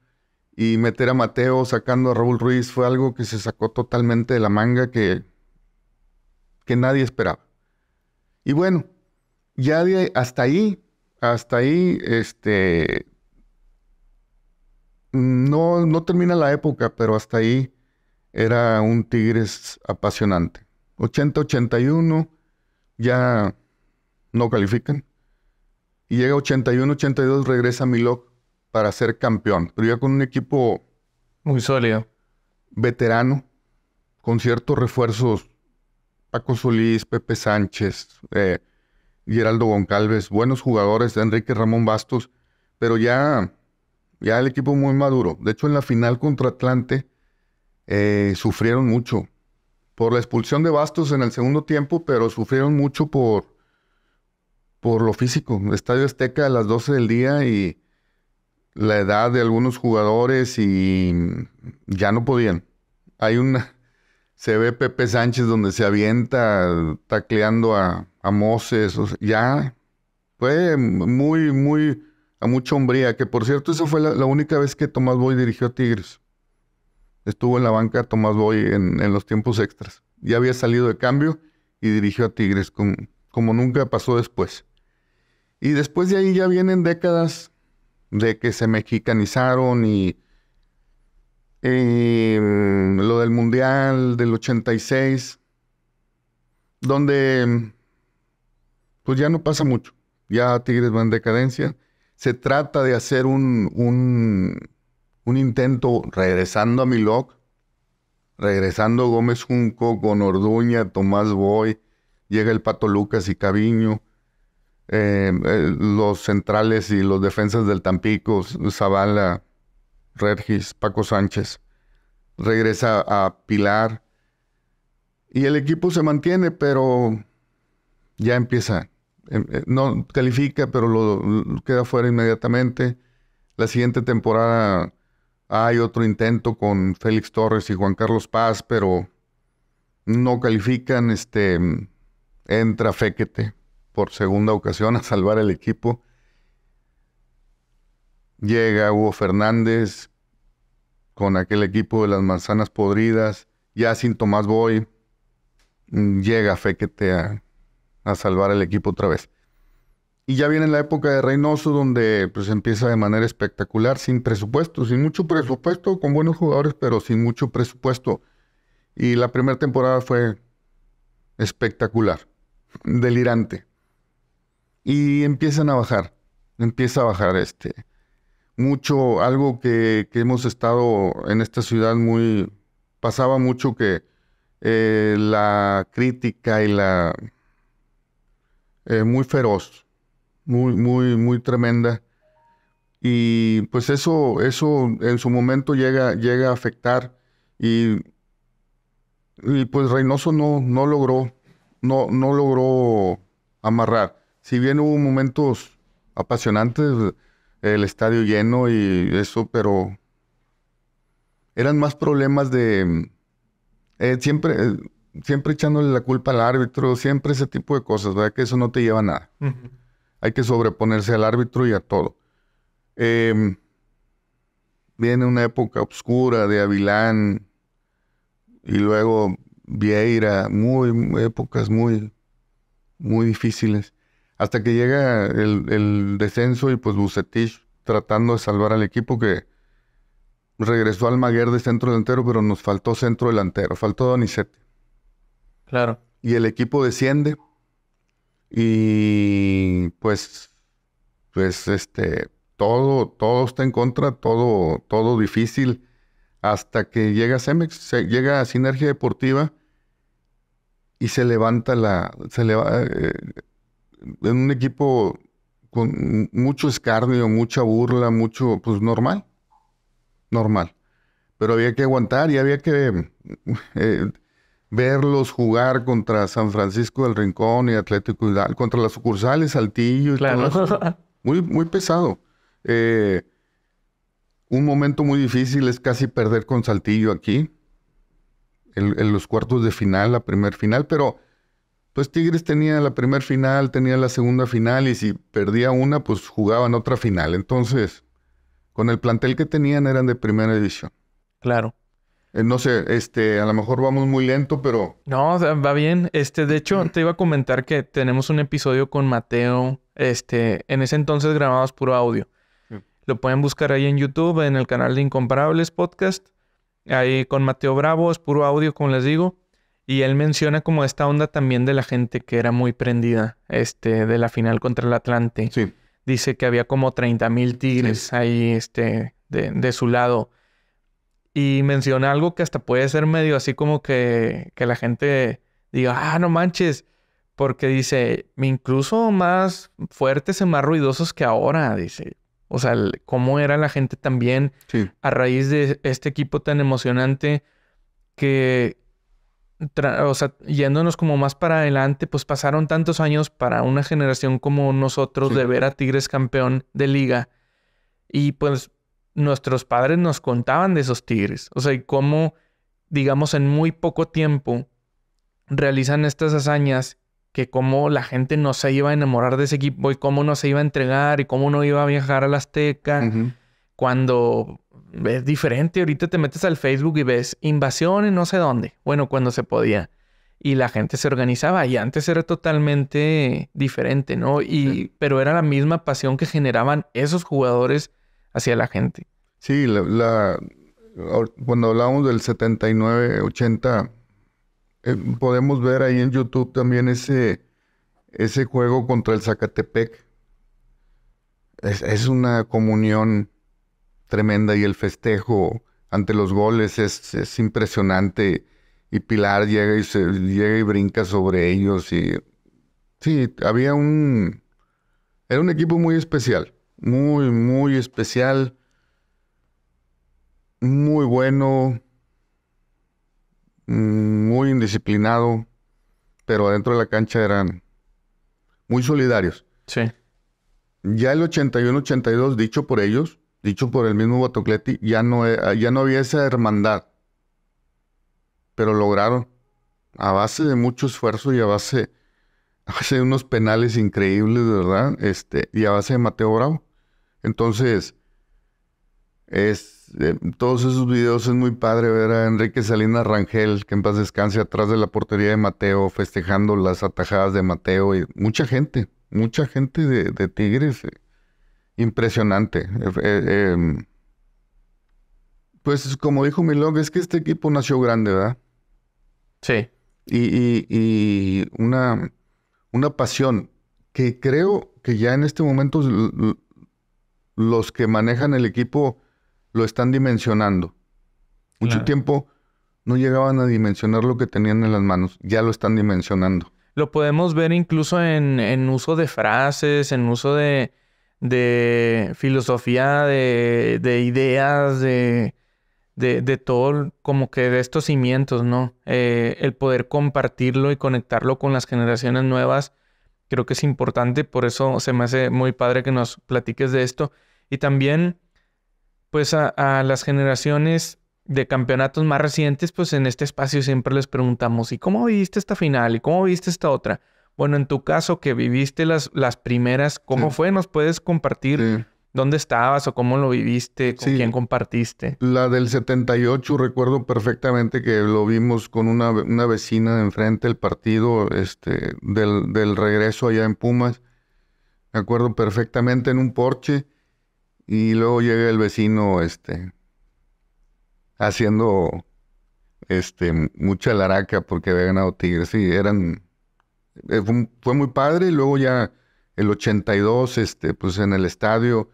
y meter a Mateo sacando a Raúl Ruiz fue algo que se sacó totalmente de la manga que, que nadie esperaba. Y bueno, ya de, hasta ahí, hasta ahí, este, no, no termina la época, pero hasta ahí era un Tigres apasionante. 80-81 ya no califican. Y llega 81-82, regresa a Milok para ser campeón, pero ya con un equipo muy sólido, veterano, con ciertos refuerzos. Paco Solís, Pepe Sánchez, eh, Geraldo Goncalves, buenos jugadores, Enrique Ramón Bastos, pero ya ya el equipo muy maduro. De hecho, en la final contra Atlante eh, sufrieron mucho por la expulsión de Bastos en el segundo tiempo, pero sufrieron mucho por, por lo físico. Estadio Azteca a las 12 del día y la edad de algunos jugadores y ya no podían. Hay una... Se ve Pepe Sánchez donde se avienta tacleando a, a Moses. ya fue muy, muy a mucha hombría, que por cierto, esa fue la, única vez que Tomás Boy dirigió a Tigres. Estuvo en la banca Tomás Boy en, los tiempos extras. Ya había salido de cambio y dirigió a Tigres, como nunca pasó después. Y después de ahí ya vienen décadas de que se mexicanizaron y em, lo del Mundial del 86, donde pues ya no pasa mucho. Ya Tigres va en decadencia se trata de hacer un, un, intento regresando a Miloc, regresando Gómez Junco con Orduña, Tomás Boy, llega el Pato Lucas y Caviño, eh, eh, los centrales y los defensas del Tampico, Zavala, Regis, Paco Sánchez, regresa a Pilar y el equipo se mantiene, pero ya empieza Em, eh, no califica, pero lo, queda fuera inmediatamente. La siguiente temporada hay otro intento con Félix Torres y Juan Carlos Paz, pero no califican. Este, entra Fequete por segunda ocasión a salvar el equipo. Llega Hugo Fernández con aquel equipo de las manzanas podridas. Ya sin Tomás Boy, mm, llega Fequete a a salvar el equipo otra vez. Y ya viene la época de Reynoso, donde pues empieza de manera espectacular, sin presupuesto, sin mucho presupuesto, con buenos jugadores, pero sin mucho presupuesto. Y la primera temporada fue espectacular, delirante. Y empiezan a bajar, empieza a bajar este. Mucho, algo que, hemos estado en esta ciudad muy. Pasaba mucho que eh, la crítica y la eh, muy feroz, muy, muy, muy tremenda. Y pues eso, eso en su momento llega, llega a afectar y, pues Reynoso no, no logró, no, no logró amarrar. Si bien hubo momentos apasionantes, el estadio lleno y eso, pero eran más problemas de... Eh, siempre, eh, siempre echándole la culpa al árbitro, siempre ese tipo de cosas, ¿verdad? Que eso no te lleva a nada. Hay que sobreponerse al árbitro y a todo. Em, viene una época oscura de Avilán y luego Vieira, muy, épocas muy, muy difíciles. Hasta que llega el, descenso y pues Bucetich tratando de salvar al equipo que regresó al Maguer de centro delantero, pero nos faltó centro delantero, faltó Donizete. Claro. Y el equipo desciende. Y pues, pues este, todo, todo está en contra, todo, todo difícil. Hasta que llega Semex llega a Sinergia Deportiva y se levanta la. Se levanta, eh, en un equipo con mucho escarnio, mucha burla, mucho, pues normal, normal. Pero había que aguantar y había que eh, verlos jugar contra San Francisco del Rincón y Atlético Hidalgo, contra las sucursales Saltillo. Y muy, muy pesado. Eh, un momento muy difícil es casi perder con Saltillo aquí, en, los cuartos de final, la primer final, pero pues Tigres tenía la primer final, tenía la segunda final y si perdía una, pues jugaban otra final. Entonces, con el plantel que tenían eran de primera edición. Claro. Eh, no sé, este, a lo mejor vamos muy lento, pero... No, va bien. Este, de hecho, te iba a comentar que tenemos un episodio con Mateo. Este, en ese entonces grabamos puro audio. Lo pueden buscar ahí en YouTube, en el canal de Incomparables Podcast. Ahí con Mateo Bravo, es puro audio, como les digo. Y él menciona como esta onda también de la gente que era muy prendida, este, de la final contra el Atlante. Sí. Dice que había como 30.000 mil tigres ahí, este, de, de su lado y menciona algo que hasta puede ser medio así como que, que la gente diga, ah, no manches, porque dice, incluso más fuertes y más ruidosos que ahora, dice. O sea, cómo era la gente también a raíz de este equipo tan emocionante que, o sea, yéndonos como más para adelante, pues pasaron tantos años para una generación como nosotros de ver a Tigres campeón de liga. Y pues nuestros padres nos contaban de esos tigres. O sea, y cómo, digamos, en muy poco tiempo realizan estas hazañas que cómo la gente no se iba a enamorar de ese equipo y cómo no se iba a entregar y cómo no iba a viajar a la Azteca. Cuando es diferente, ahorita te metes al Facebook y ves invasión en no sé dónde. Bueno, cuando se podía. Y la gente se organizaba y antes era totalmente diferente, ¿no? Y, Pero era la misma pasión que generaban esos jugadores hacia la gente. Sí, la, cuando hablamos del 79, 80, eh, podemos ver ahí en YouTube también ese, ese juego contra el Zacatepec. Es, una comunión tremenda y el festejo ante los goles es, es impresionante. Y Pilar llega y, se, llega y brinca sobre ellos. Y, sí, había un... Era un equipo muy especial muy, muy especial, muy bueno, mm, muy indisciplinado, pero adentro de la cancha eran muy solidarios. Sí. Ya el 81-82, dicho por ellos, dicho por el mismo Batocletti, ya no, eh, ya no había esa hermandad. Pero lograron, a base de mucho esfuerzo y a base, de unos penales increíbles, de ¿verdad? Este, y a base de Mateo Bravo. Entonces, es, eh, todos esos videos es muy padre ver a Enrique Salinas Rangel, que en paz descanse, atrás de la portería de Mateo, festejando las atajadas de Mateo y mucha gente, mucha gente de, Tigres. Eh, impresionante. Eh, em, pues como dijo Milong es que este equipo nació grande, ¿verdad? Sí. Y, y, y una, una pasión que creo que ya en este momento los que manejan el equipo lo están dimensionando. Mucho tiempo no llegaban a dimensionar lo que tenían en las manos, ya lo están dimensionando. Lo podemos ver incluso en, uso de frases, en uso de, filosofía, de, ideas, de, todo, como que de estos cimientos, ¿no? Eh, el poder compartirlo y conectarlo con las generaciones nuevas, creo que es importante, por eso se me hace muy padre que nos platiques de esto. Y también, pues a, las generaciones de campeonatos más recientes, pues en este espacio siempre les preguntamos, ¿y cómo viviste esta final? ¿Y cómo viviste esta otra? Bueno, en tu caso que viviste las, las primeras, ¿cómo fue? ¿Nos puedes compartir dónde estabas o cómo lo viviste? ¿Con quién compartiste? La del 78, recuerdo perfectamente que lo vimos con una, vecina de enfrente, el partido este, del, del regreso allá en Pumas. Me acuerdo perfectamente en un porche y luego llega el vecino, este, haciendo, este, mucha laraca porque había ganado Tigres. Sí, eran, eh, fue muy padre y luego ya el 82, este, pues en el estadio,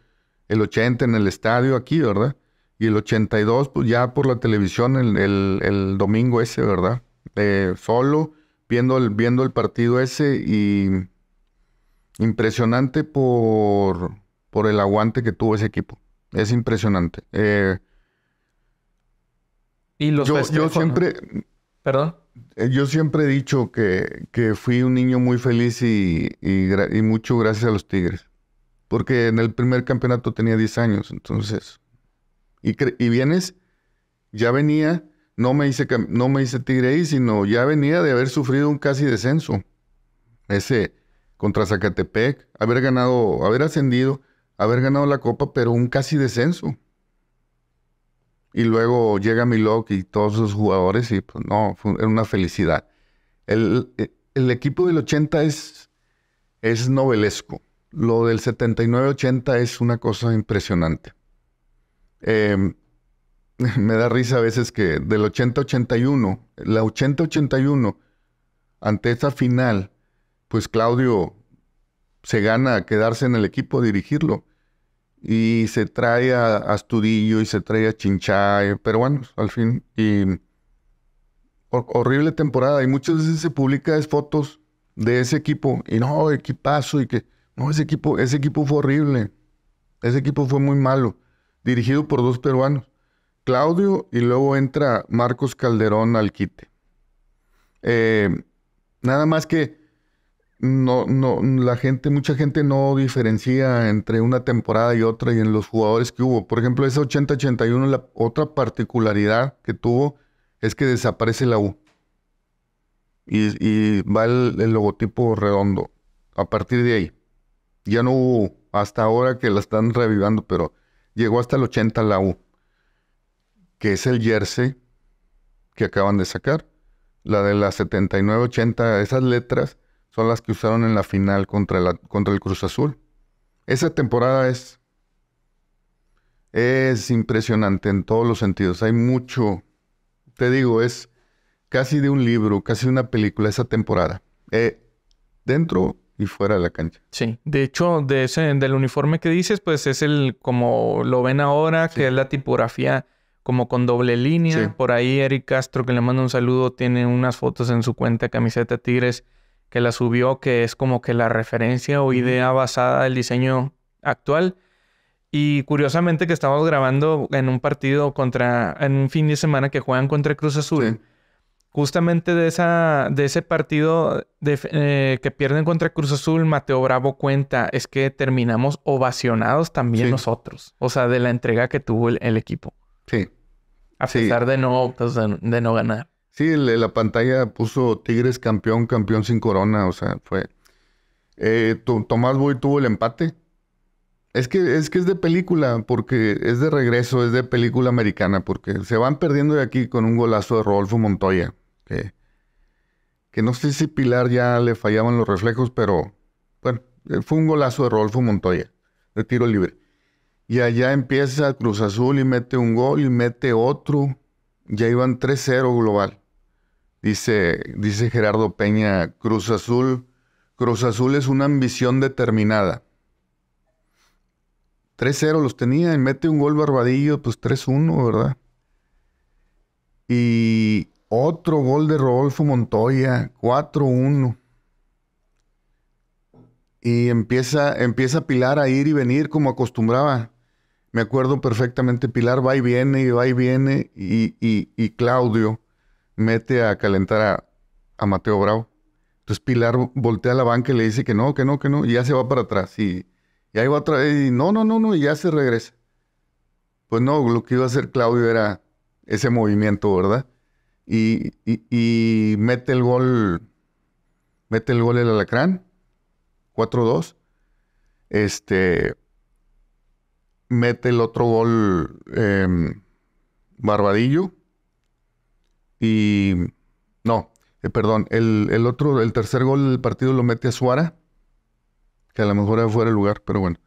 el 80 en el estadio aquí, ¿verdad? Y el 82, pues ya por la televisión el, el, domingo ese, ¿verdad? Eh, solo viendo el, viendo el partido ese y impresionante por por el aguante que tuvo ese equipo. Es impresionante. Eh, y los yo, yo siempre. Perdón. Eh, yo siempre he dicho que, que, fui un niño muy feliz y, mucho gracias a los Tigres. Porque en el primer campeonato tenía 10 años, entonces. Y, vienes, ya venía, no me hice, no me hice Tigre ahí, sino ya venía de haber sufrido un casi descenso. Ese contra Zacatepec, haber ganado, haber ascendido haber ganado la copa, pero un casi descenso. Y luego llega Milok y todos sus jugadores y pues no, fue una felicidad. El, eh, equipo del 80 es, es novelesco. Lo del 79-80 es una cosa impresionante. Em, me da risa a veces que del 80-81, la 80-81, ante esa final, pues Claudio se gana quedarse en el equipo, dirigirlo. Y se trae a Astudillo y se trae a Chinchay, peruanos al fin. Y horrible temporada. Y muchas veces se publica fotos de ese equipo. Y no, equipazo. Y que, no, ese equipo, ese equipo fue horrible. Ese equipo fue muy malo. Dirigido por dos peruanos. Claudio y luego entra Marcos Calderón al quite. Eh, nada más que no, no, la gente, mucha gente no diferencia entre una temporada y otra y en los jugadores que hubo. Por ejemplo, esa 80-81, la otra particularidad que tuvo es que desaparece la U. Y, va el, logotipo redondo. A partir de ahí. Ya no hubo hasta ahora que la están revivando, pero llegó hasta el 80 la U. Que es el jersey que acaban de sacar. La de la 79-80, esas letras son las que usaron en la final contra, la, contra el Cruz Azul. Esa temporada es, es impresionante en todos los sentidos. Hay mucho, te digo, es casi de un libro, casi de una película esa temporada. Eh, dentro y fuera de la cancha. Sí, de hecho, de ese, del uniforme que dices, pues es el como lo ven ahora, que es la tipografía como con doble línea. Por ahí Eric Castro, que le manda un saludo, tiene unas fotos en su cuenta, camiseta Tigres que la subió, que es como que la referencia o idea basada del diseño actual. Y curiosamente que estábamos grabando en un partido contra, en un fin de semana que juegan contra Cruz Azul. Justamente de, esa, de ese partido eh, que pierden contra Cruz Azul, Mateo Bravo cuenta, es que terminamos ovacionados también nosotros. O sea, de la entrega que tuvo el, equipo. Sí. A pesar de, no, de no ganar. Sí, la pantalla puso Tigres campeón, campeón sin corona, o sea, fue... Eh, Tomás Boy tuvo el empate. Es que, es que es de película, porque es de regreso, es de película americana, porque se van perdiendo de aquí con un golazo de Rodolfo Montoya, que, que no sé si Pilar ya le fallaban los reflejos, pero bueno, eh, fue un golazo de Rodolfo Montoya, de tiro libre. Y allá empieza Cruz Azul y mete un gol y mete otro, ya iban 3-0 global. Dice, dice Gerardo Peña, Cruz Azul. Cruz Azul es una ambición determinada. 3-0 los tenía, y mete un gol Barbadillo, pues 3-1, ¿verdad? Y otro gol de Rodolfo Montoya, 4-1. Y empieza, empieza Pilar a ir y venir como acostumbraba. Me acuerdo perfectamente, Pilar va y viene y va y viene, y, y Claudio mete a calentar a, Mateo Bravo. Entonces Pilar voltea a la banca y le dice que no, que no, que no, y ya se va para atrás. Y, ahí va otra vez, y no, no, no, no, y ya se regresa. Pues no, lo que iba a hacer Claudio era ese movimiento, ¿verdad? Y, mete el gol, mete el gol el Alacrán, 4-2. Este, mete el otro gol em, Barbadillo, y no, eh, perdón, el, otro, el tercer gol del partido lo mete a Suara, que a lo mejor era fuera el lugar, pero bueno.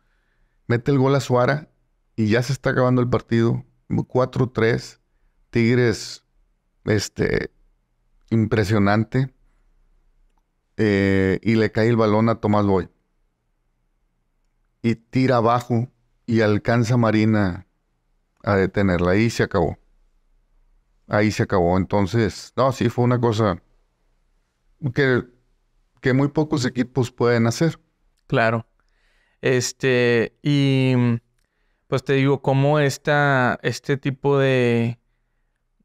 Mete el gol a Suara y ya se está acabando el partido. 4-3, Tigres, este, impresionante. Eh, y le cae el balón a Tomás Boy. Y tira abajo y alcanza a Marina a detenerla. Y se acabó ahí se acabó. Entonces, no, sí, fue una cosa que, que muy pocos equipos pueden hacer. Claro. Este, y pues te digo, cómo esta, este tipo de,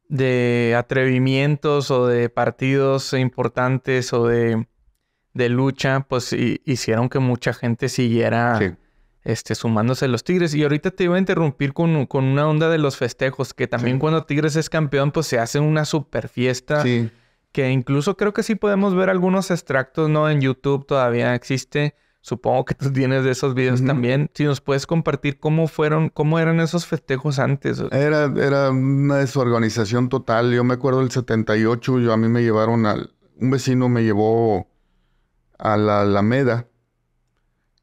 de atrevimientos o de partidos importantes o de, de lucha, pues hicieron que mucha gente siguiera este, sumándose los Tigres. Y ahorita te iba a interrumpir con, una onda de los festejos, que también cuando Tigres es campeón, pues se hace una super fiesta. Que incluso creo que sí podemos ver algunos extractos, ¿no? En YouTube todavía existe. Supongo que tú tienes de esos videos también. Si nos puedes compartir cómo fueron, cómo eran esos festejos antes. Era, era una desorganización total. Yo me acuerdo del 78, yo, a mí me llevaron al... Un vecino me llevó a la Alameda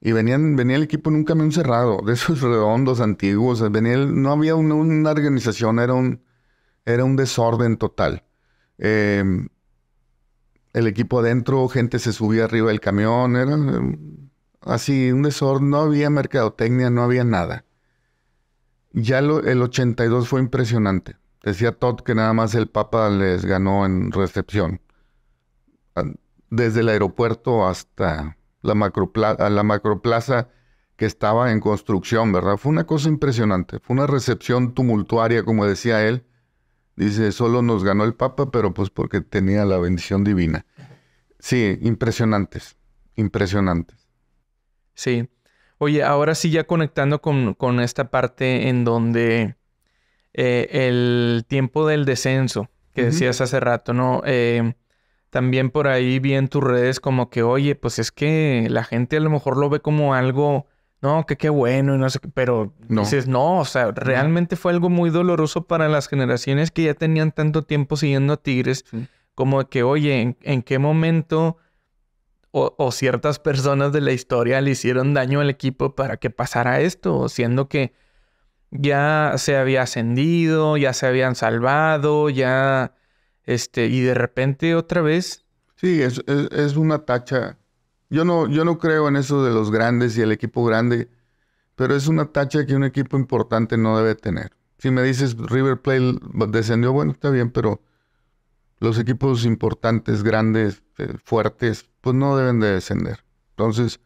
y venían, venía el equipo en un camión cerrado, de esos redondos antiguos. Venía no había una, organización, era un, era un desorden total. Em, el equipo adentro, gente se subía arriba del camión, era em, así, un desorden. No había mercadotecnia, no había nada. Ya el 82 fue impresionante. Decía Todd que nada más el Papa les ganó en recepción. Ah, desde el aeropuerto hasta la, macroplaza, que estaba en construcción, ¿verdad? Fue una cosa impresionante, fue una recepción tumultuaria, como decía él. Dice, solo nos ganó el Papa, pero pues porque tenía la bendición divina. Sí, impresionantes, impresionantes. Sí. Oye, ahora sí ya conectando con, esta parte en donde eh, el tiempo del descenso, que decías hace rato, ¿no? Eh, también por ahí vi en tus redes como que, oye, pues es que la gente a lo mejor lo ve como algo, no, que qué bueno y no sé pero no. dices, no, o sea, realmente fue algo muy doloroso para las generaciones que ya tenían tanto tiempo siguiendo a Tigres, como que, oye, ¿en, qué momento o, ciertas personas de la historia le hicieron daño al equipo para que pasara esto, siendo que ya se había ascendido, ya se habían salvado, ya este, y de repente otra vez. Sí, es, una tacha. Yo no, yo no creo en eso de los grandes y el equipo grande, pero es una tacha que un equipo importante no debe tener. Si me dices River Plate descendió, bueno, está bien, pero los equipos importantes, grandes, eh, fuertes, pues no deben de descender. Entonces,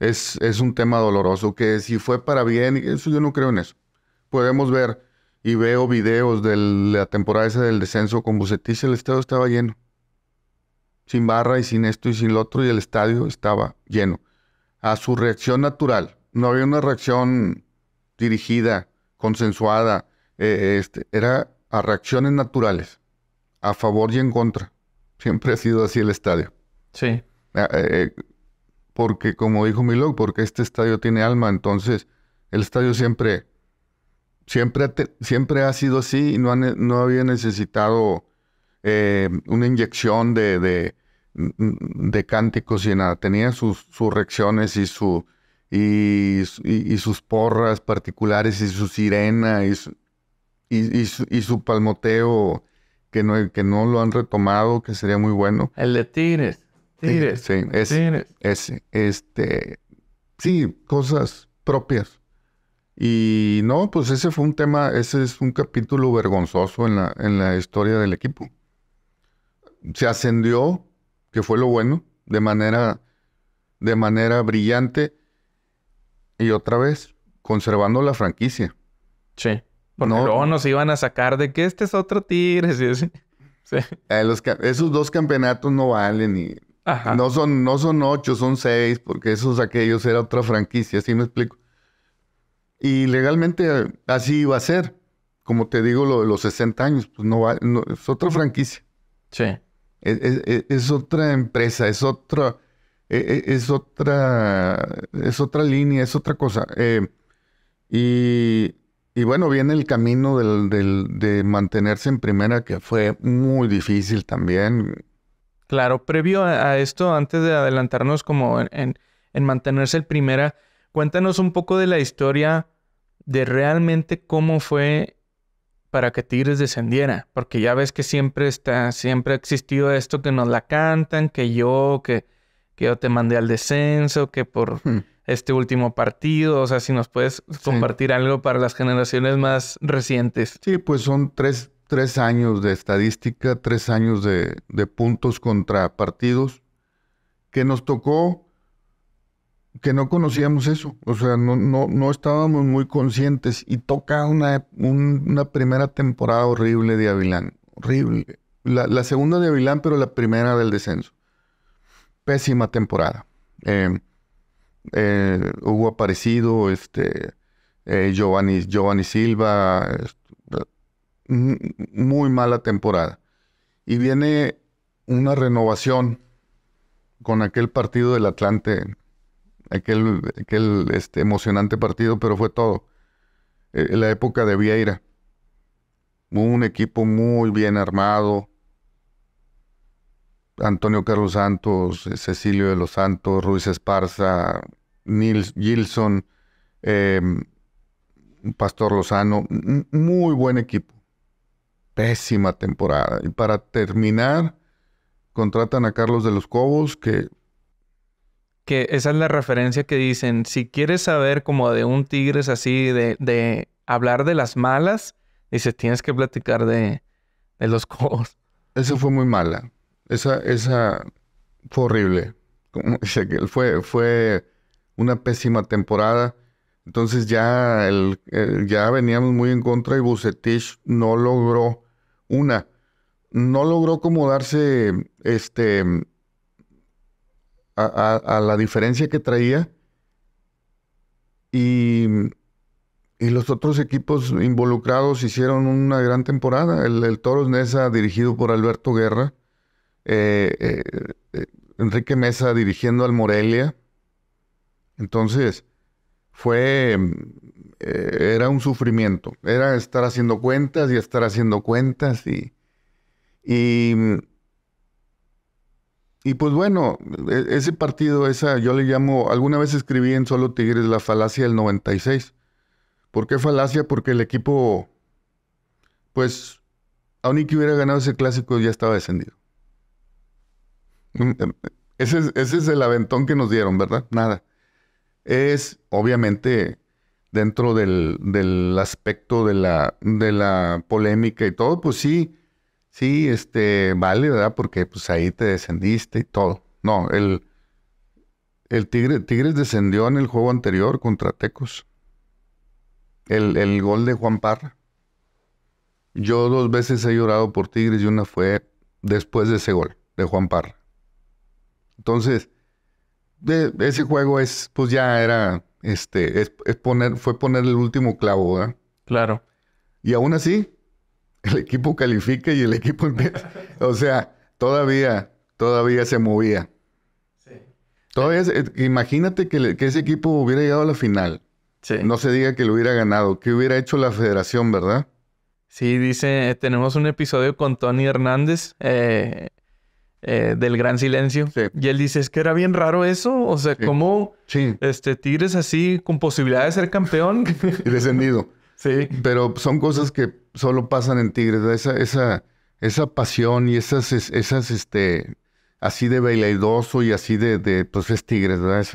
es, un tema doloroso que si fue para bien, eso yo no creo en eso. Podemos ver y veo videos de la temporada esa del descenso con Bucetí, el estadio estaba lleno. Sin barra y sin esto y sin lo otro, y el estadio estaba lleno. A su reacción natural. No había una reacción dirigida, consensuada. Eh, este, era a reacciones naturales, a favor y en contra. Siempre ha sido así el estadio. Sí. Eh, eh, porque, como dijo Milog, porque este estadio tiene alma, entonces el estadio siempre Siempre, ha sido así y no, no había necesitado eh, una inyección de, mm, de, cánticos y nada. Tenía sus, sus reacciones y, su, y, sus porras particulares y su sirena y su, y, y su, palmoteo que no, que no lo han retomado, que sería muy bueno. El de tires ese este, sí, cosas propias. Y no, pues ese fue un tema, ese es un capítulo vergonzoso en la, en la historia del equipo. Se ascendió, que fue lo bueno, de manera, de manera brillante y otra vez conservando la franquicia. Sí. Porque no, luego nos iban a sacar de que este es otro Tigres. Sí, eh, esos dos campeonatos no valen y no son, no son ocho, son seis, porque esos aquellos era otra franquicia, ¿sí me explico? Y legalmente eh, así va a ser. Como te digo, lo de los 60 años, pues no va, es otra franquicia. Sí. Es, otra empresa, es otra, e, e, es, otra, es otra línea, es otra cosa. Eh, y, y, bueno, viene el camino de mantenerse en primera, que fue muy difícil también. Claro, previo a, esto, antes de adelantarnos como en, en mantenerse en primera, Cuéntanos un poco de la historia de realmente cómo fue para que Tigres descendiera, porque ya ves que siempre está, siempre ha existido esto que nos la cantan, que yo, que, que yo te mandé al descenso, que por hmm. este último partido, o sea, si nos puedes compartir algo para las generaciones más recientes. Sí, pues son tres, años de estadística, tres años de, de puntos contra partidos, que nos tocó que no conocíamos eso, o sea, no, no, no estábamos muy conscientes y toca una, una primera temporada horrible de Avilán, horrible. La, segunda de Avilán, pero la primera del descenso. Pésima temporada. Eh, eh hubo aparecido este, eh, Giovanni, Giovanni Silva, este, mm, muy mala temporada. Y viene una renovación con aquel partido del Atlante aquel, este, emocionante partido, pero fue todo. E, en la época de Vieira. Un equipo muy bien armado. Antonio Carlos Santos, eh, Cecilio de los Santos, Ruiz Esparza, Nils Gilson, em, Pastor Lozano. Muy buen equipo. Pésima temporada. Y para terminar, contratan a Carlos de los Cobos, que que esa es la referencia que dicen, si quieres saber como de un tigres así, de, de hablar de las malas, dices, tienes que platicar de, los cobos. Esa fue muy mala. Esa, esa fue horrible. Como dice que fue, fue una pésima temporada. Entonces ya, ya veníamos muy en contra y Bucetich no logró una. No logró como darse este, a, la diferencia que traía. Y, los otros equipos involucrados hicieron una gran temporada. El, Toros Nesa, dirigido por Alberto Guerra, eh, eh, eh, Enrique Mesa dirigiendo al Morelia. Entonces, fue. era un sufrimiento. Era estar haciendo cuentas y estar haciendo cuentas y. Y y pues bueno, e, ese partido, esa, yo le llamo, alguna vez escribí en Solo Tigres la falacia del 96. ¿Por qué falacia? Porque el equipo, pues, aún y que hubiera ganado ese clásico, ya estaba descendido. Mm, em, ese es, el aventón que nos dieron, ¿verdad? Nada. Es, obviamente, dentro del, del aspecto de la, de la polémica y todo, pues sí, Sí, este, vale, ¿verdad? Porque pues ahí te descendiste y todo. No, el, el Tigre, Tigres descendió en el juego anterior contra Tecos. El, gol de Juan Parra. Yo dos veces he llorado por Tigres y una fue después de ese gol de Juan Parra. Entonces, eh, ese juego es, pues ya era, este, es poner, fue poner el último clavo, ¿verdad? Claro. Y aún así, el equipo califica y el equipo o sea, todavía, todavía se movía. Sí. Todavía, eh, imagínate que, ese equipo hubiera llegado a la final. Sí. No se diga que lo hubiera ganado. ¿Qué hubiera hecho la federación, verdad? Sí, dice, eh, tenemos un episodio con Tony Hernández eh, del Gran Silencio. Sí. Y él dice, es que era bien raro eso. O sea, ¿cómo Este, Tigres así con posibilidad de ser campeón? y descendido. Sí. Pero son cosas que solo pasan en Tigres. Esa, esa, esa pasión y esas, esas, este, así de bailaidoso y así de, pues es Tigres, ¿verdad?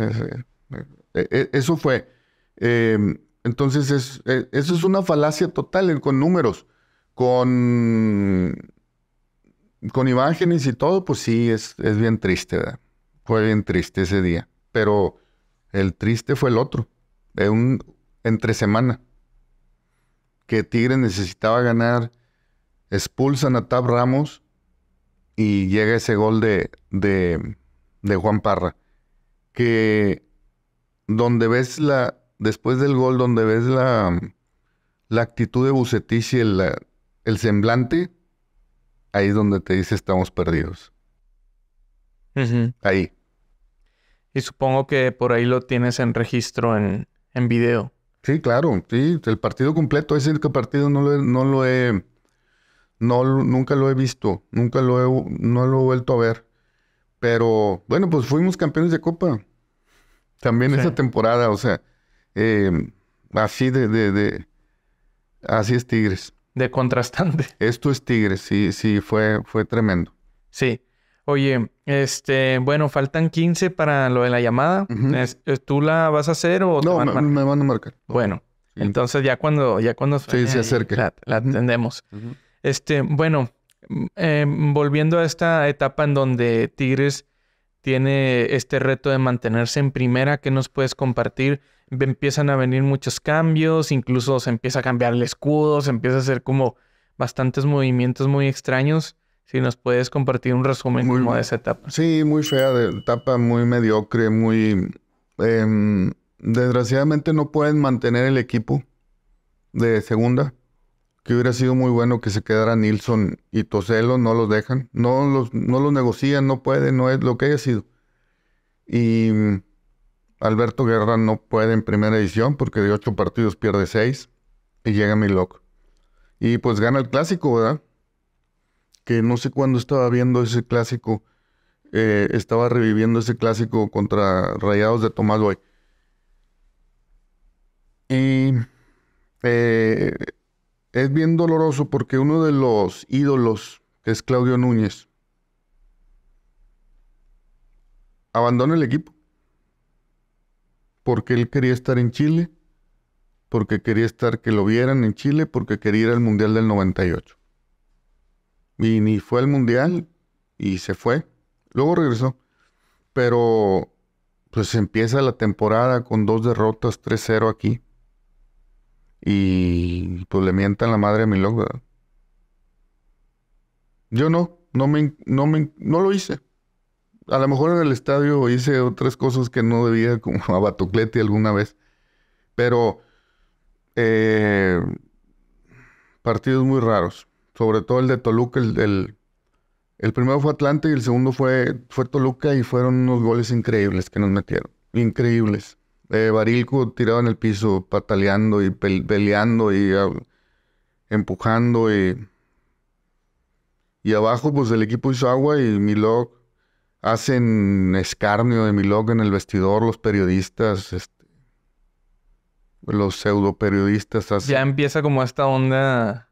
Eh, eh, eso, fue. Em, entonces, eh, eso es una falacia total con números, con, con imágenes y todo, pues sí, es, bien triste, Fue bien triste ese día. Pero el triste fue el otro, entre semana que Tigre necesitaba ganar, expulsan a Tab Ramos y llega ese gol de, de, Juan Parra. Que donde ves la, después del gol, donde ves la, la actitud de Bucetich y el, el semblante, ahí es donde te dice estamos perdidos. Ahí. Y supongo que por ahí lo tienes en registro en, en video. Sí, claro, sí, el partido completo, ese partido no lo, no lo he, no, nunca lo he visto, nunca lo he, no lo he vuelto a ver. Pero bueno, pues fuimos campeones de Copa también esa temporada, o sea, eh, así de, de, de, así es Tigres. De contrastante. Esto es Tigres, sí, sí, fue, fue tremendo. Sí. Oye, este, bueno, faltan 15 para lo de la llamada. Eh, ¿Tú la vas a hacer o no, me, van a marcar. Bueno, entonces ya cuando, ya cuando sí, se eh, acerque. La, atendemos. Este, bueno, mm, eh, volviendo a esta etapa en donde Tigres tiene este reto de mantenerse en primera, ¿qué nos puedes compartir? Empiezan a venir muchos cambios, incluso se empieza a cambiar el escudo, se empieza a hacer como bastantes movimientos muy extraños. Si nos puedes compartir un resumen muy, de esa etapa. Sí, muy fea, de etapa muy mediocre, muy... Em, desgraciadamente no pueden mantener el equipo de segunda. Que hubiera sido muy bueno que se quedara Nilsson y Toselo, no los dejan. No los, no negocian, no pueden, no es lo que haya sido. Y Alberto Guerra no puede en primera edición porque de ocho partidos pierde seis y llega Milok. Y pues gana el clásico, ¿verdad? no sé cuándo estaba viendo ese clásico, eh, estaba reviviendo ese clásico contra Rayados de Tomás Boy. Y eh, es bien doloroso porque uno de los ídolos, que es Claudio Núñez, abandona el equipo porque él quería estar en Chile, porque quería estar que lo vieran en Chile, porque quería ir al Mundial del 98. Y ni fue al mundial y se fue. Luego regresó. Pero pues empieza la temporada con dos derrotas, 3-0 aquí. Y pues le mientan la madre a mi loco. Yo no, no me, no me, no lo hice. A lo mejor en el estadio hice otras cosas que no debía, como a Batocleti alguna vez. Pero eh, partidos muy raros sobre todo el de Toluca, el, primero fue Atlante y el segundo fue, fue Toluca y fueron unos goles increíbles que nos metieron, increíbles. Barilco eh, tirado en el piso, pataleando y peleando y ah, empujando y... Y abajo, pues el equipo hizo agua y Milog hacen escarnio de Milog en el vestidor, los periodistas, este, los pseudo periodistas. Ya empieza como esta onda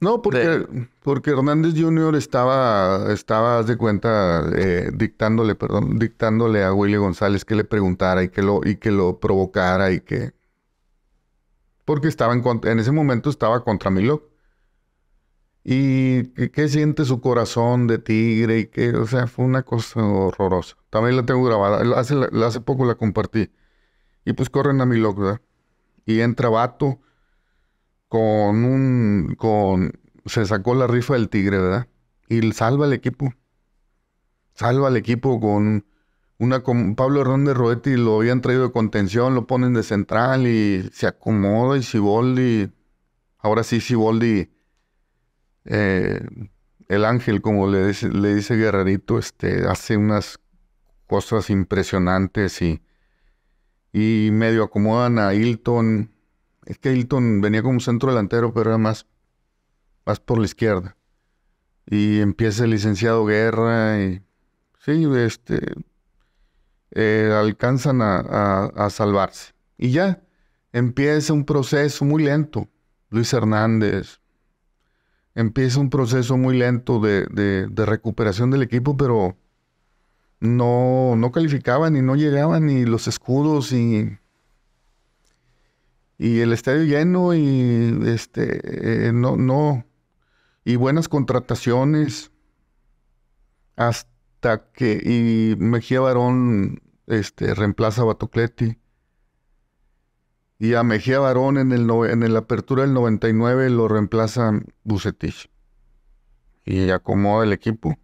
no, porque, porque Hernández Jr. estaba, estaba de cuenta, eh, dictándole, perdón, dictándole a Willy González que le preguntara y que lo, y que lo provocara y que. Porque estaba en, en ese momento estaba contra Milok. ¿Y qué, siente su corazón de tigre? Y que, o sea, fue una cosa horrorosa. También la tengo grabada. Hace, poco la compartí. Y pues corren a Milok, Y entra Bato con un, con, se sacó la rifa del Tigre, ¿verdad? Y salva al equipo. Salva al equipo con una, con Pablo Hernández Roetti lo habían traído de contención, lo ponen de central y se acomoda y Siboldi, ahora sí Siboldi, eh, el ángel, como le dice, le dice Guerrerito, este, hace unas cosas impresionantes y, y medio acomodan a Hilton, es que Hilton venía como centro delantero, pero era más, por la izquierda. Y empieza el licenciado Guerra y sí, este, eh, alcanzan a, salvarse. Y ya empieza un proceso muy lento. Luis Hernández, empieza un proceso muy lento de, recuperación del equipo, pero no, no calificaban y no llegaban ni los escudos y y el estadio lleno y este, eh, no, no, y buenas contrataciones hasta que, y Mejía Barón este, reemplaza a Batocletti. Y a Mejía Barón en, el en la apertura del 99 lo reemplaza Bucetich. Y acomoda el equipo.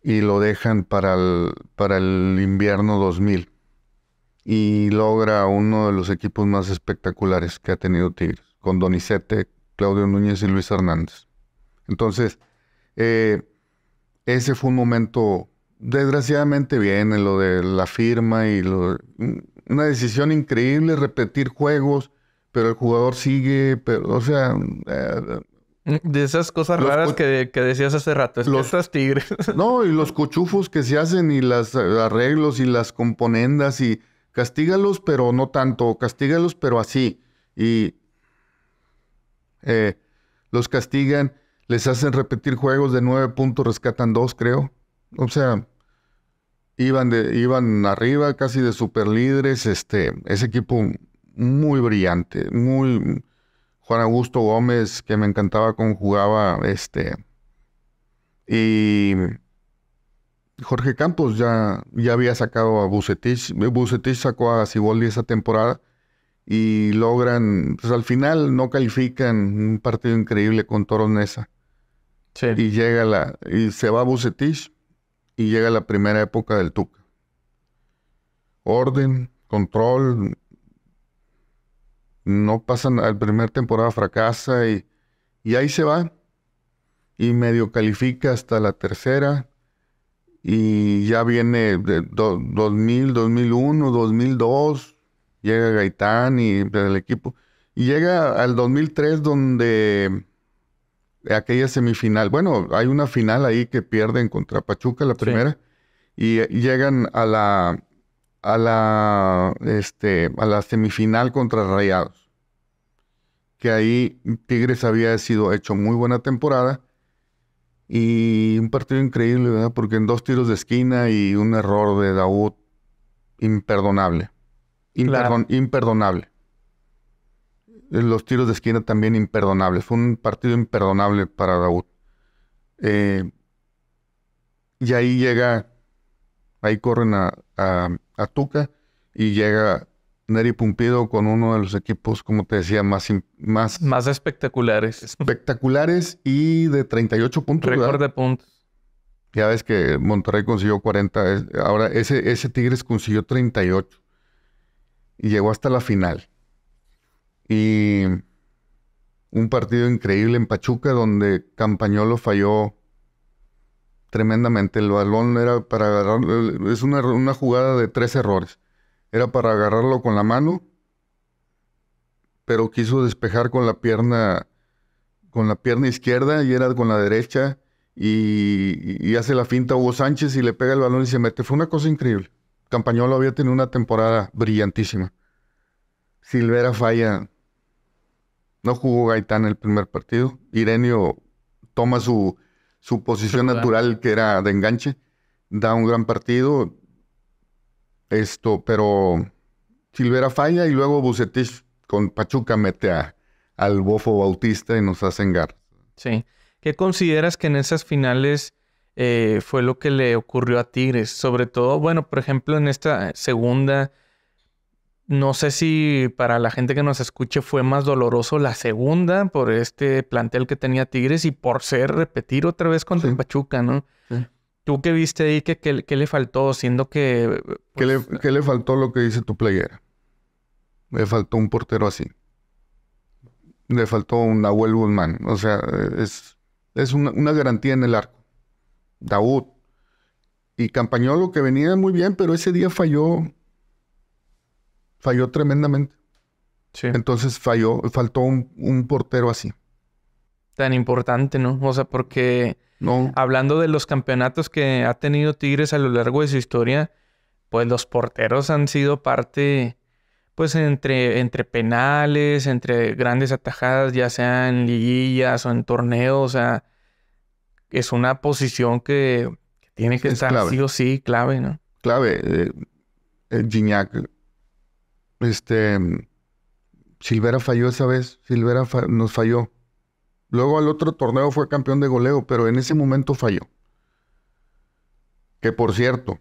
Y lo dejan para el, para el invierno 2000 y logra uno de los equipos más espectaculares que ha tenido Tigres, con Donizete, Claudio Núñez y Luis Hernández. Entonces, eh, ese fue un momento, desgraciadamente bien, en lo de la firma y una decisión increíble, repetir juegos, pero el jugador sigue, pero, o sea... Eh, mm, de esas cosas raras que, decías hace rato, los, tigres. No, y los cochufos que se hacen y los arreglos y las componendas y Castígalos, pero no tanto. Castígalos, pero así. Y eh, los castigan, les hacen repetir juegos de nueve puntos, rescatan dos, creo. O sea, iban, de, iban arriba casi de superlíderes. Este, ese equipo muy brillante, muy... Juan Augusto Gómez, que me encantaba cómo jugaba, este... Y Jorge Campos ya, ya había sacado a Bucetich. Bucetich sacó a Ciboldi esa temporada y logran, pues al final no califican un partido increíble con Toronesa. Y llega la, y se va Bucetich y llega la primera época del Tuca. Orden, control, no pasan al primer temporada, fracasa y, y ahí se va. Y medio califica hasta la tercera y ya viene de 2000, 2001, 2002, llega Gaitán y el equipo. Y llega al 2003 donde aquella semifinal, bueno, hay una final ahí que pierden contra Pachuca, la primera, y, y llegan a la, a la, este, a la semifinal contra Rayados. Que ahí Tigres había sido hecho muy buena temporada y un partido increíble, ¿verdad? Porque en dos tiros de esquina y un error de Daúd imperdonable. Imperdonable. Los tiros de esquina también imperdonables. Fue un partido imperdonable para Daud. Eh, y ahí llega, ahí corren a Tuca y llega Neri Pumpido con uno de los equipos, como te decía, más... Más, más espectaculares. Espectaculares y de 38 puntos. Record de puntos. Ya ves que Monterrey consiguió 40, ahora ese, ese Tigres consiguió 38 y llegó hasta la final. Y un partido increíble en Pachuca donde Campañolo falló tremendamente. El balón era para agarrar, es una jugada de tres errores era para agarrarlo con la mano, pero quiso despejar con la pierna, con la pierna izquierda y era con la derecha y, hace la finta Hugo Sánchez y le pega el balón y se mete. Fue una cosa increíble. Campañolo había tenido una temporada brillantísima. Silvera falla. No jugó Gaitán el primer partido. Irenio toma su, su posición natural que era de enganche. Da un gran partido. Esto, pero Silvera falla y luego Bucetich con Pachuca mete a, al Bofo Bautista y nos hacen gar. Sí. ¿Qué consideras que en esas finales eh, fue lo que le ocurrió a Tigres? Sobre todo, bueno, por ejemplo, en esta segunda, no sé si para la gente que nos escuche fue más doloroso la segunda por este plantel que tenía Tigres y por ser repetir otra vez contra Pachuca, ¿no? Sí. ¿Tú qué viste ahí? ¿Qué, le faltó? Siendo que... Pues, ¿Qué, le, faltó lo que dice tu playera? Le faltó un portero así. Le faltó un Nahuel Guzmán. O sea, es, es una, garantía en el arco. Daud. Y Campañolo que venía muy bien, pero ese día falló. Falló tremendamente. Sí. Entonces falló, faltó un, un portero así. Tan importante, ¿no? O sea, porque Hablando de los campeonatos que ha tenido Tigres a lo largo de su historia, pues los porteros han sido parte, pues entre, entre penales, entre grandes atajadas, ya sea en liguillas o en torneos, o sea, es una posición que, tiene que estar clave. sí clave, ¿no? Clave. Eh, este, Silvera falló esa vez, Silvera nos falló. Luego al otro torneo fue campeón de goleo, pero en ese momento falló. Que por cierto,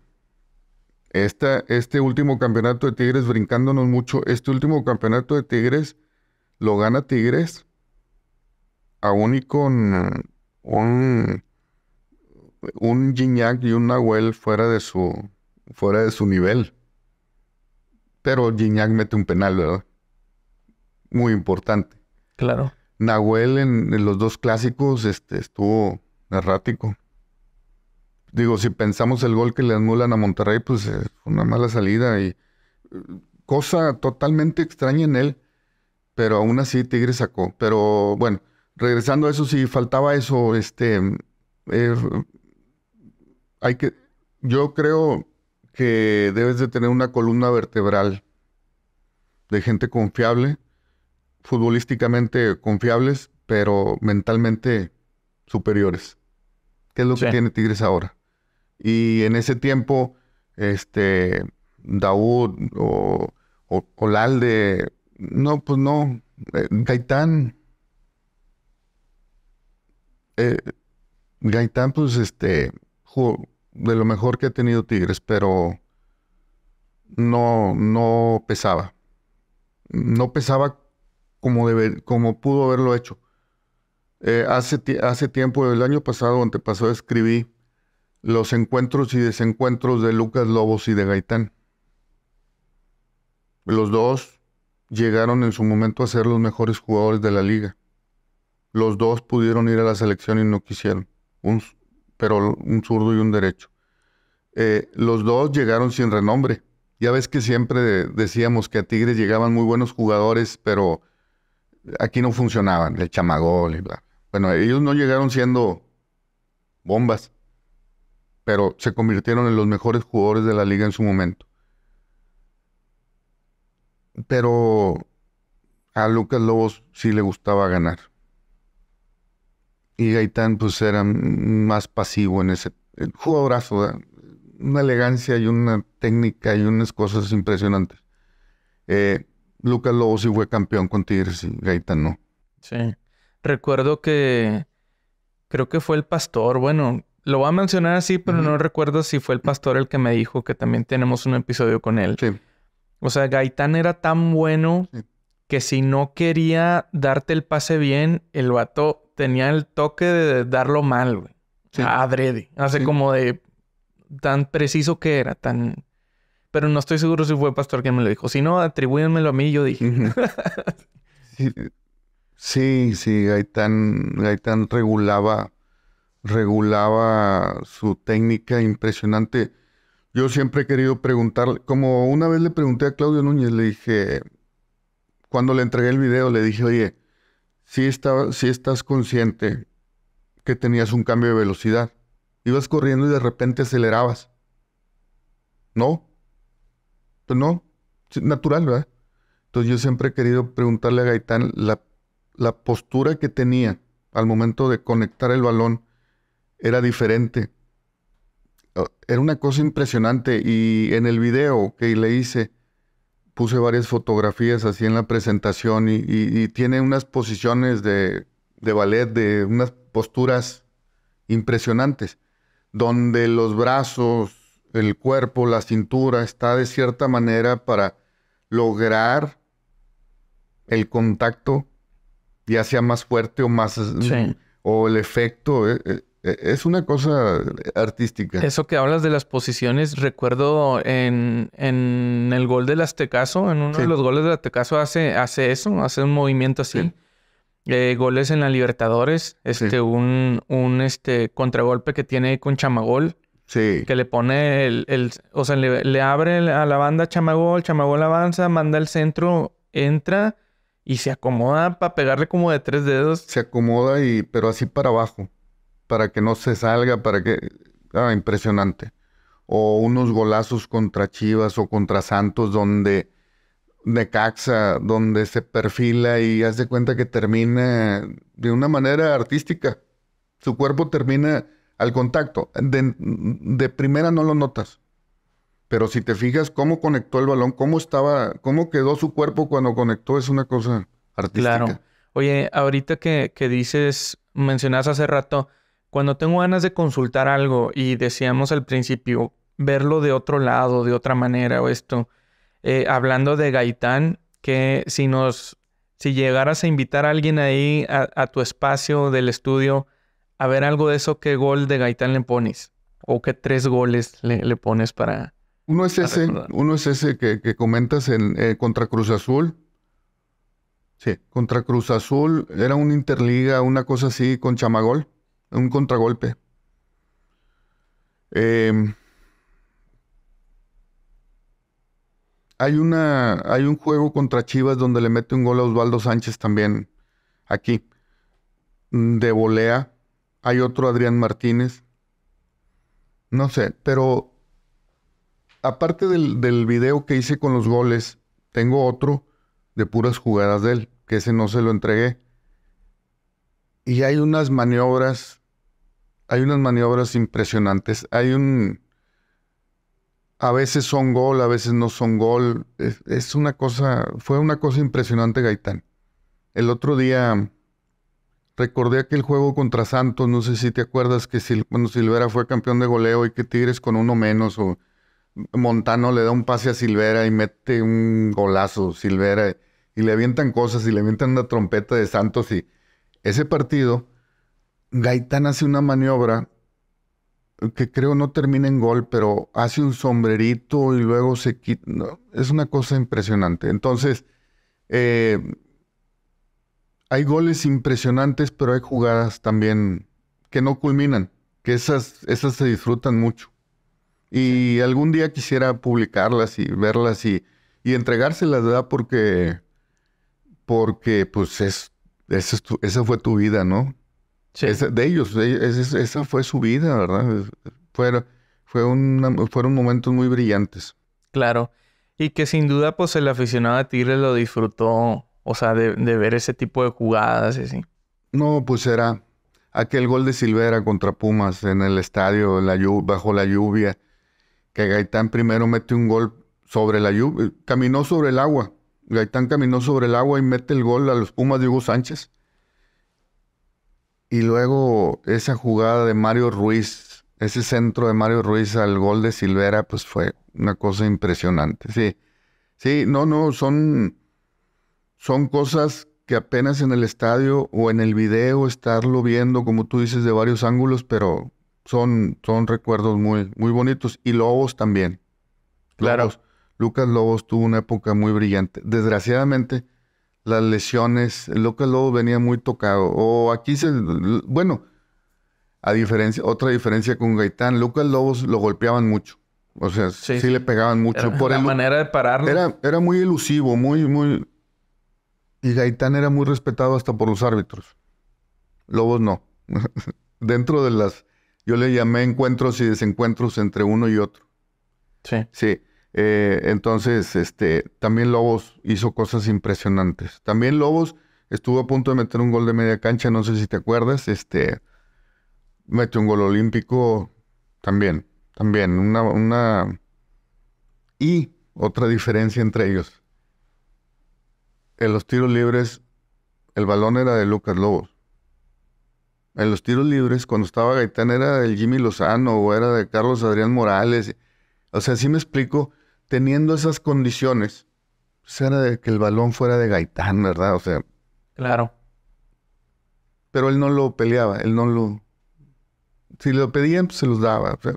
este último campeonato de Tigres, brincándonos mucho, este último campeonato de Tigres lo gana Tigres, aún y con un, un y un Nahuel fuera de su, fuera de su nivel. Pero Gignac mete un penal, ¿verdad? Muy importante. Claro. Nahuel en, los dos clásicos este, estuvo errático. Digo, si pensamos el gol que le anulan a Monterrey, pues eh, fue una mala salida y eh, cosa totalmente extraña en él, pero aún así Tigre sacó. Pero bueno, regresando a eso, si faltaba eso, este, eh, hay que, yo creo que debes de tener una columna vertebral de gente confiable futbolísticamente confiables, pero mentalmente superiores. ¿Qué es lo que tiene Tigres ahora? Y en ese tiempo, este, Daud o, o no, pues no, eh, Gaitán. Eh, Gaitán, pues este, de lo mejor que ha tenido Tigres, pero no, no pesaba. No pesaba como, pudo haberlo hecho. Eh, hace, hace tiempo, el año pasado, antepasado, escribí los encuentros y desencuentros de Lucas Lobos y de Gaitán. Los dos llegaron en su momento a ser los mejores jugadores de la liga. Los dos pudieron ir a la selección y no quisieron, un, pero un zurdo y un derecho. Eh, los dos llegaron sin renombre. Ya ves que siempre decíamos que a Tigres llegaban muy buenos jugadores, pero aquí no funcionaban, el chamagol y bla. Bueno, ellos no llegaron siendo bombas, pero se convirtieron en los mejores jugadores de la liga en su momento. Pero a Lucas Lobos sí le gustaba ganar. Y Gaitán pues era más pasivo en ese jugadorazo, una elegancia y una técnica y unas cosas impresionantes. Eh, Lucas Lobo sí fue campeón con Tigres y Gaitán Sí. Recuerdo que creo que fue el pastor. Bueno, lo voy a mencionar así, pero no recuerdo si fue el pastor el que me dijo que también tenemos un episodio con él. Sí. O sea, Gaitán era tan bueno que si no quería darte el pase bien, el vato tenía el toque de darlo mal, güey. A adrede. Hace como de tan preciso que era, tan pero no estoy seguro si fue Pastor quien me lo dijo. Si no, atribúyenmelo a mí, yo dije. sí, sí, Gaitán, Gaitán regulaba, regulaba su técnica impresionante. Yo siempre he querido preguntarle, como una vez le pregunté a Claudio Núñez, le dije, cuando le entregué el video, le dije, oye, si, sí estás consciente que tenías un cambio de velocidad. Ibas corriendo y de repente acelerabas. No, no, natural, ¿verdad? Entonces yo siempre he querido preguntarle a Gaitán la, postura que tenía al momento de conectar el balón era diferente. Era una cosa impresionante y en el video que le hice puse varias fotografías así en la presentación y, tiene unas posiciones de, de, ballet, de unas posturas impresionantes, donde los brazos, el cuerpo, la cintura, está de cierta manera para lograr el contacto, ya sea más fuerte o más... O el efecto, eh, eh, eh, es una cosa artística. Eso que hablas de las posiciones, recuerdo en, el gol del Aztecaso, en uno de los goles del Aztecaso hace, hace eso, hace un movimiento así. goles en la Libertadores, este, un, un este, contragolpe que tiene con Chamagol, que le pone el, el o sea, le, abre a la banda Chamagol, Chamagol avanza, manda al centro, entra y se acomoda para pegarle como de tres dedos. Se acomoda y, pero así para abajo, para que no se salga, para que, ah, impresionante. O unos golazos contra Chivas o contra Santos donde de Caxa, donde se perfila y hace cuenta que termina de una manera artística. Su cuerpo termina al contacto. De, primera no lo notas. Pero si te fijas cómo conectó el balón, cómo estaba, cómo quedó su cuerpo cuando conectó, es una cosa artística. Oye, ahorita que, dices, mencionas hace rato, cuando tengo ganas de consultar algo y decíamos al principio, verlo de otro lado, de otra manera o esto, eh, hablando de Gaitán, que si nos, si llegaras a invitar a alguien ahí a tu espacio del estudio, a ver algo de eso, ¿qué gol de Gaitán le pones? ¿O qué tres goles le, pones para... Uno es ese, uno es ese que, comentas en eh, contra Cruz Azul. Sí, contra Cruz Azul era una interliga, una cosa así con Chamagol, un contragolpe. Em, hay una, hay un juego contra Chivas donde le mete un gol a Osvaldo Sánchez también aquí de volea hay otro Adrián Martínez. No sé, pero aparte del, video que hice con los goles, tengo otro de puras jugadas de él, que ese no se lo entregué. Y hay unas maniobras, hay unas maniobras impresionantes. Hay un... A veces son gol, a veces no son gol. es una cosa, fue una cosa impresionante Gaitán. El otro día Recordé aquel juego contra Santos, no sé si te acuerdas que cuando Silvera fue campeón de goleo y que Tigres con uno menos o Montano le da un pase a Silvera y mete un golazo Silvera y le avientan cosas y le avientan una trompeta de Santos y ese partido Gaitán hace una maniobra que creo no termina en gol, pero hace un sombrerito y luego se quita. es una cosa impresionante. Entonces, eh, hay goles impresionantes, pero hay jugadas también que no culminan, que esas, esas se disfrutan mucho. Y algún día quisiera publicarlas y verlas y, y entregárselas, ¿verdad? Porque, porque pues es, esa fue tu vida, ¿no? de ellos, esa fue su vida, ¿verdad? fueron momentos muy brillantes. Claro. Y que sin duda, pues el aficionado a Tigres lo disfrutó o sea, de, ver ese tipo de jugadas y así. No, pues era aquel gol de Silvera contra Pumas en el estadio bajo la lluvia, que Gaitán primero mete un gol sobre la lluvia, caminó sobre el agua. Gaitán caminó sobre el agua y mete el gol a los Pumas de Hugo Sánchez. Y luego esa jugada de Mario Ruiz, ese centro de Mario Ruiz al gol de Silvera, pues fue una cosa impresionante. Sí, sí, no, no, son son cosas que apenas en el estadio o en el video estarlo viendo, como tú dices, de varios ángulos, pero son, son recuerdos muy, muy bonitos. Y Lobos también. Claro. Lucas Lobos tuvo una época muy brillante. Desgraciadamente, las lesiones, Lucas Lobos venía muy tocado. O aquí se. Bueno, a diferencia, otra diferencia con Gaitán, Lucas Lobos lo golpeaban mucho. O sea, sí, le pegaban mucho. Era la manera de pararlo. Era, era muy elusivo, muy, muy y Gaitán era muy respetado hasta por los árbitros. Lobos no. Dentro de las, yo le llamé encuentros y desencuentros entre uno y otro. Sí. Sí. Eh, entonces, este, también Lobos hizo cosas impresionantes. También Lobos estuvo a punto de meter un gol de media cancha, no sé si te acuerdas. Este, un gol olímpico también. También, una... Y otra diferencia entre ellos en los tiros libres el balón era de Lucas Lobos. En los tiros libres, cuando estaba Gaitán, era de Jimmy Lozano o era de Carlos Adrián Morales. O sea, sí me explico, teniendo esas condiciones, pues era de que el balón fuera de Gaitán, ¿verdad? O sea. Claro. Pero él no lo peleaba, él no lo. Si lo pedían, pues se los daba. Eh,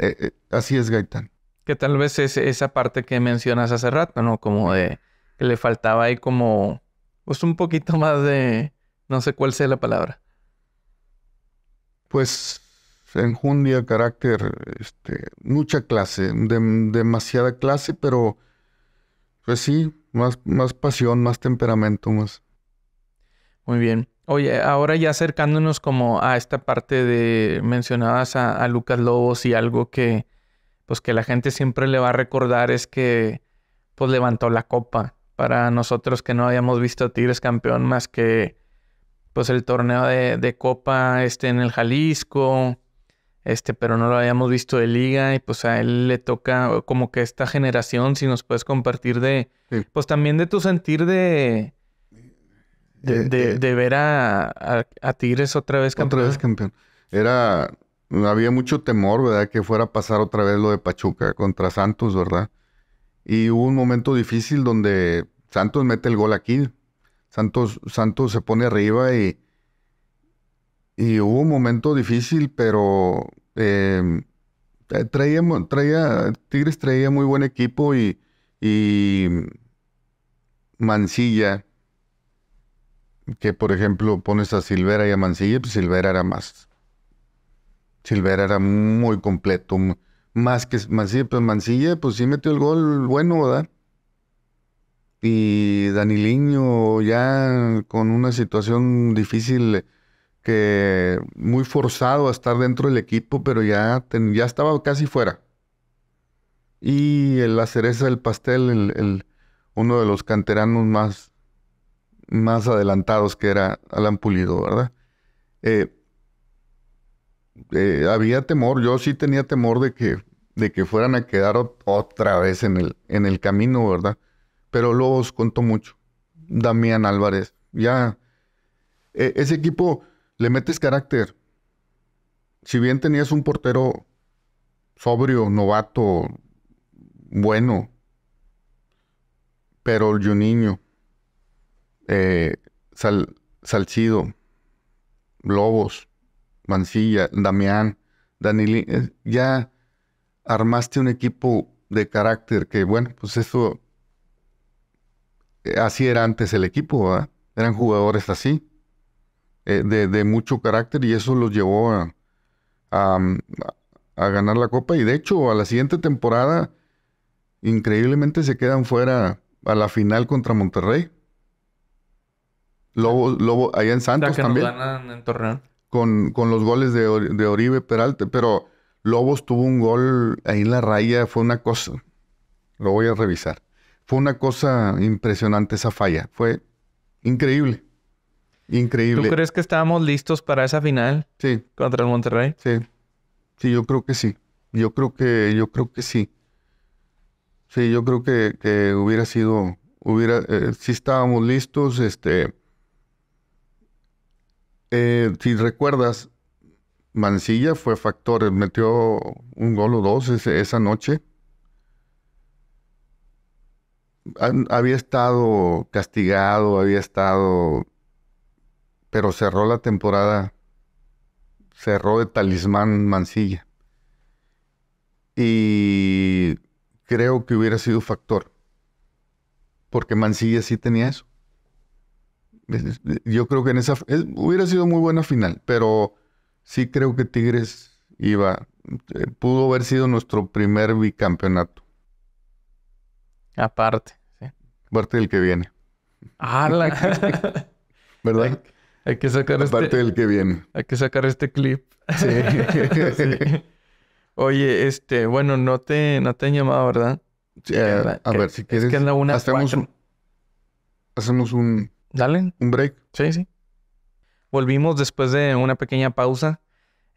eh, así es Gaitán. Que tal vez es esa parte que mencionas hace rato, ¿no? Como de que le faltaba ahí como, pues un poquito más de, no sé cuál sea la palabra. Pues enjundia, carácter, este, mucha clase, demasiada clase, pero pues sí, más, más pasión, más temperamento, más. Muy bien. Oye, ahora ya acercándonos como a esta parte de mencionadas a, a, Lucas Lobos y algo que pues que la gente siempre le va a recordar es que pues levantó la copa para nosotros que no habíamos visto a Tigres campeón más que pues el torneo de, Copa este en el Jalisco, este, pero no lo habíamos visto de liga y pues a él le toca como que esta generación, si nos puedes compartir de, pues también de tu sentir de... De, ver a, Tigres otra vez campeón. Otra vez campeón. Era, había mucho temor, ¿verdad? Que fuera a pasar otra vez lo de Pachuca contra Santos, ¿verdad? Y hubo un momento difícil donde Santos mete el gol aquí. Santos, Santos se pone arriba y, y hubo un momento difícil, pero em, eh, traía, traía, Tigres traía muy buen equipo y, y Mancilla, que por ejemplo pones a Silvera y a Mancilla, pues Silvera era más. Silvera era muy completo, más que Mancilla, pues Mancilla, pues sí metió el gol bueno, ¿verdad? Y Daniliño ya con una situación difícil, que muy forzado a estar dentro del equipo, pero ya, ya estaba casi fuera. Y la cereza del pastel, el, uno de los canteranos más, más adelantados que era Alan Pulido, ¿verdad? Eh, eh, había temor, yo sí tenía temor de que de que fueran a quedar otra vez en el, en el camino, ¿verdad? Pero Lobos os contó mucho. Damián Álvarez, ya. E, ese equipo le metes carácter. Si bien tenías un portero sobrio, novato, bueno, pero el niño. Eh, Sal Salcido, Lobos, Mancilla, Damián, Danilín, eh, ya armaste un equipo de carácter que, bueno, pues eso, eh, así era antes el equipo, Eran jugadores así, eh, de, mucho carácter y eso los llevó a, mm, a, ganar la copa y de hecho a la siguiente temporada, increíblemente se quedan fuera a la final contra Monterrey. Lobo, Lobo allá en Santos también. en Con, los goles de, de Oribe Peralta, pero Lobos tuvo un gol ahí en la raya, fue una cosa, lo voy a revisar, fue una cosa impresionante esa falla, fue increíble, increíble. ¿Tú crees que estábamos listos para esa final? Sí. Contra el Monterrey. Sí, sí, yo creo que sí, yo creo que, yo creo que sí. Sí, yo creo que, hubiera sido, hubiera, eh, sí estábamos listos, este, eh, si recuerdas, Mancilla fue factor, metió un gol o dos esa noche. había estado castigado, había estado, pero cerró la temporada, cerró de talismán Mancilla. Y creo que hubiera sido factor, porque Mancilla sí tenía eso. Yo creo que en esa hubiera sido muy buena final, pero sí creo que Tigres iba, eh, pudo haber sido nuestro primer bicampeonato. Aparte, sí. Aparte del que viene. Ah, la... ¿Verdad? Hay, que sacar este Aparte Parte del que viene. Hay que sacar este clip. Sí. Oye, este, bueno, no te, no te han llamado, ¿verdad? Eh, a, ver, si quieres, hacemos, un, hacemos un, Dale. un break. Sí, sí. Volvimos después de una pequeña pausa.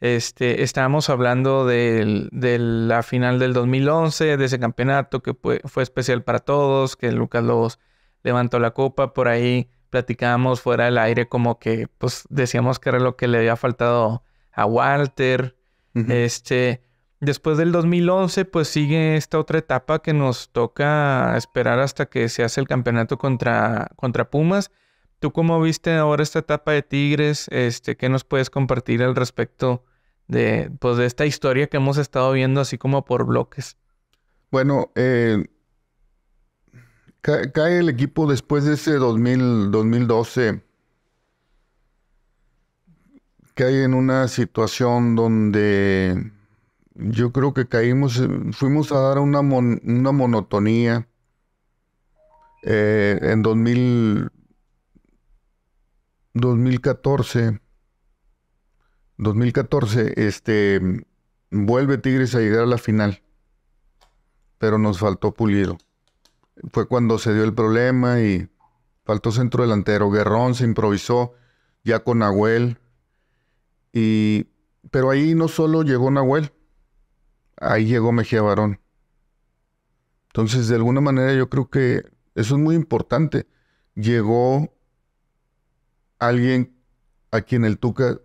Este, estábamos hablando de, la final del 2011, de ese campeonato que fue, especial para todos, que Lucas Lobos levantó la copa. Por ahí platicábamos fuera del aire como que pues decíamos que era lo que le había faltado a Walter. Este, después del 2011 pues sigue esta otra etapa que nos toca esperar hasta que se hace el campeonato contra, contra Pumas ¿Tú cómo viste ahora esta etapa de Tigres? Este, ¿Qué nos puedes compartir al respecto de, pues, de esta historia que hemos estado viendo así como por bloques? Bueno, eh, cae el equipo después de ese 2000, 2012. Cae en una situación donde yo creo que caímos, eh, fuimos a dar una, monotonía. Eh, en 2000, 2014, 2014, este, vuelve Tigres a llegar a la final, pero nos faltó Pulido. Fue cuando se dio el problema y faltó centro delantero. Guerrón se improvisó ya con Nahuel. Y, pero ahí no solo llegó Nahuel, ahí llegó Mejía Barón. Entonces, de alguna manera, yo creo que eso es muy importante. Llegó alguien a quien el Tuca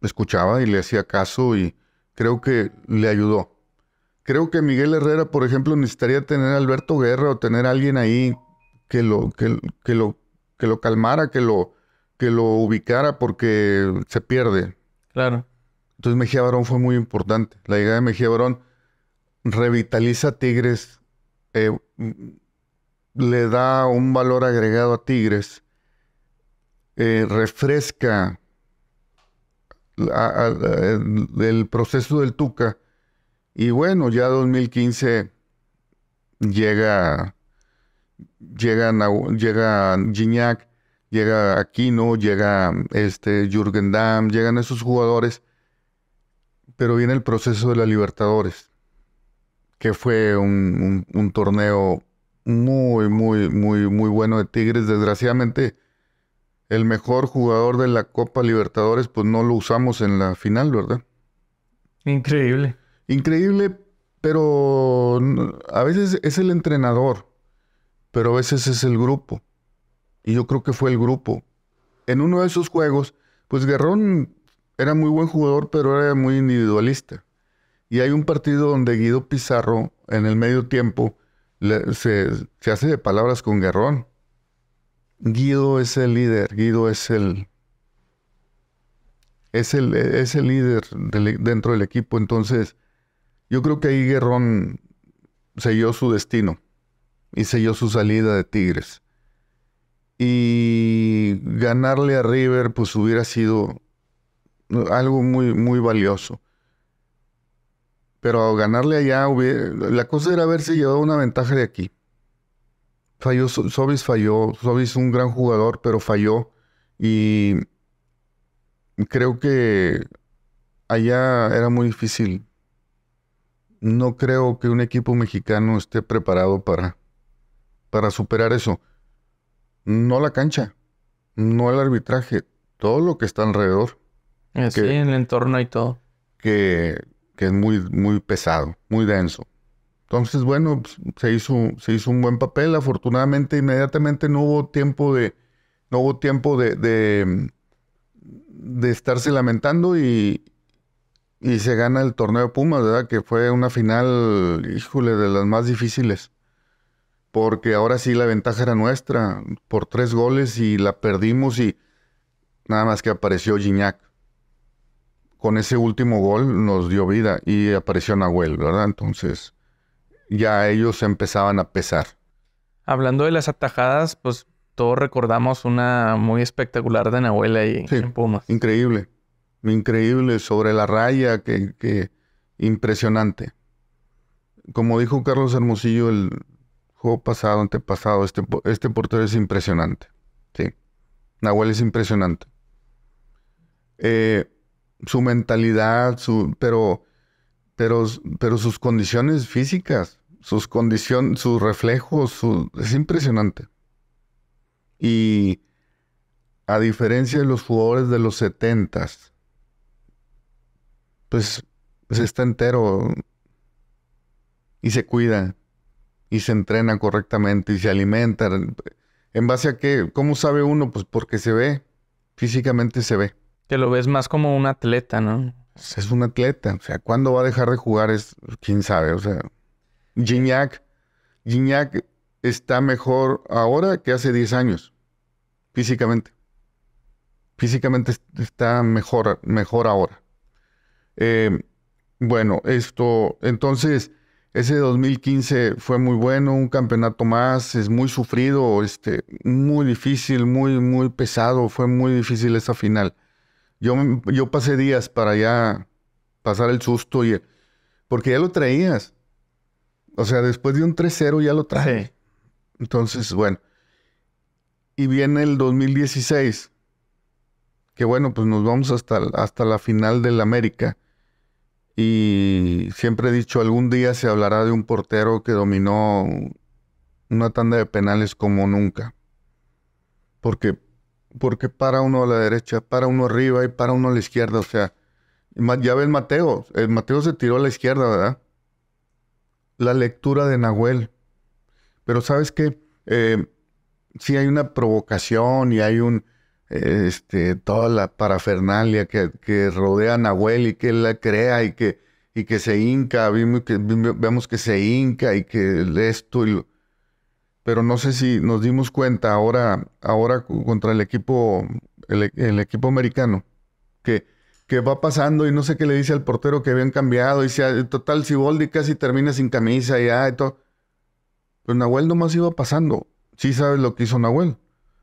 escuchaba y le hacía caso y creo que le ayudó. Creo que Miguel Herrera, por ejemplo, necesitaría tener a Alberto Guerra o tener a alguien ahí que lo, que, lo, que lo calmara, que lo, que lo ubicara porque se pierde. Claro. Entonces Mejía Barón fue muy importante. La llegada de Mejía Barón revitaliza a Tigres, eh, mm, le da un valor agregado a Tigres eh, refresca el, proceso del Tuca. Y bueno, ya 2015 llega, llega, llega Gignac, llega Aquino, llega este, Jürgen Damm, llegan esos jugadores. Pero viene el proceso de la Libertadores, que fue un torneo muy, muy, muy, muy bueno de Tigres. Desgraciadamente, el mejor jugador de la Copa Libertadores, pues no lo usamos en la final, ¿verdad? Increíble. Increíble, pero a veces es el entrenador, pero a veces es el grupo. Y yo creo que fue el grupo. En uno de esos juegos, pues Guerrón era muy buen jugador, pero era muy individualista. Y hay un partido donde Guido Pizarro, en el medio tiempo, se, se hace de palabras con Guerrón Guido es el líder, Guido es el, es el, líder e, dentro del equipo. Entonces, yo creo que ahí Guerrón selló su destino y selló su salida de Tigres. Y ganarle a River, pues hubiera sido algo muy, muy valioso. Pero ganarle allá, la cosa era haberse llevado una ventaja de aquí. Falló, Sobis falló, Sobis un gran jugador, pero falló. Y creo que allá era muy difícil. No creo que un equipo mexicano esté preparado para, para superar eso. No la cancha, no el arbitraje, todo lo que está alrededor. Eh, sí, que, en el entorno y todo. Que, que es muy, muy pesado, muy denso, entonces, bueno, pues, se, hizo, se hizo un buen papel. Afortunadamente, inmediatamente no hubo tiempo de, no hubo tiempo de, de, mm, de estarse lamentando y, y, se gana el torneo de Pumas, ¿verdad? Que fue una final, híjole, de las más difíciles. Porque ahora sí la ventaja era nuestra, por tres goles y la perdimos y nada más que apareció Gignac. Con ese último gol nos dio vida y apareció Nahuel, ¿verdad? Entonces ya ellos empezaban a pesar. Hablando de las atajadas, pues todos recordamos una muy espectacular de Nahuel ahí en Pumas. Increíble, increíble, sobre la raya, que, impresionante. Como dijo Carlos Hermosillo el juego pasado, antepasado, este, este portero es impresionante. Sí, Nahuel es impresionante. Eh, su mentalidad, su, pero, pero, pero sus condiciones físicas sus condiciones, sus reflejos, es impresionante. Y a diferencia de los jugadores de los 70 pues, pues está entero y se cuida y se entrena correctamente y se alimenta. ¿En base a qué? ¿Cómo sabe uno? Pues porque se ve, físicamente se ve. Que lo ves más como un atleta, ¿no? Es un atleta, o sea, ¿cuándo va a dejar de jugar? Es, quién sabe, o sea, Gignac, Gignac está mejor ahora que hace 10 años, físicamente. Físicamente está mejor, mejor ahora. Em, bueno, esto, entonces, ese 2015 fue muy bueno, un campeonato más, es muy sufrido, este, muy difícil, muy, muy pesado, fue muy difícil esa final. Yo, yo pasé días para ya pasar el susto, y, porque ya lo traías, o sea, después de un 3-0 ya lo traje. Entonces, bueno. Y viene el 2016. Que bueno, pues nos vamos hasta, hasta la final del América. Y siempre he dicho, algún día se hablará de un portero que dominó una tanda de penales como nunca. Porque, porque para uno a la derecha, para uno arriba y para uno a la izquierda. O sea, ya ves Mateo. El eh, Mateo se tiró a la izquierda, ¿verdad? la lectura de Nahuel. Pero sabes que eh, si hay una provocación y hay un este, toda la parafernalia que, rodea a Nahuel y que él la crea y que, y que se hinca, vemos que, se hinca y que esto pero no sé si nos dimos cuenta ahora, ahora contra el equipo, el, el equipo americano, que que va pasando y no sé qué le dice al portero que habían cambiado. Y sea, eh, total, Siboldi casi termina sin camisa ya ah, y todo. Pero pues Nahuel nomás iba pasando. Sí sabes lo que hizo Nahuel.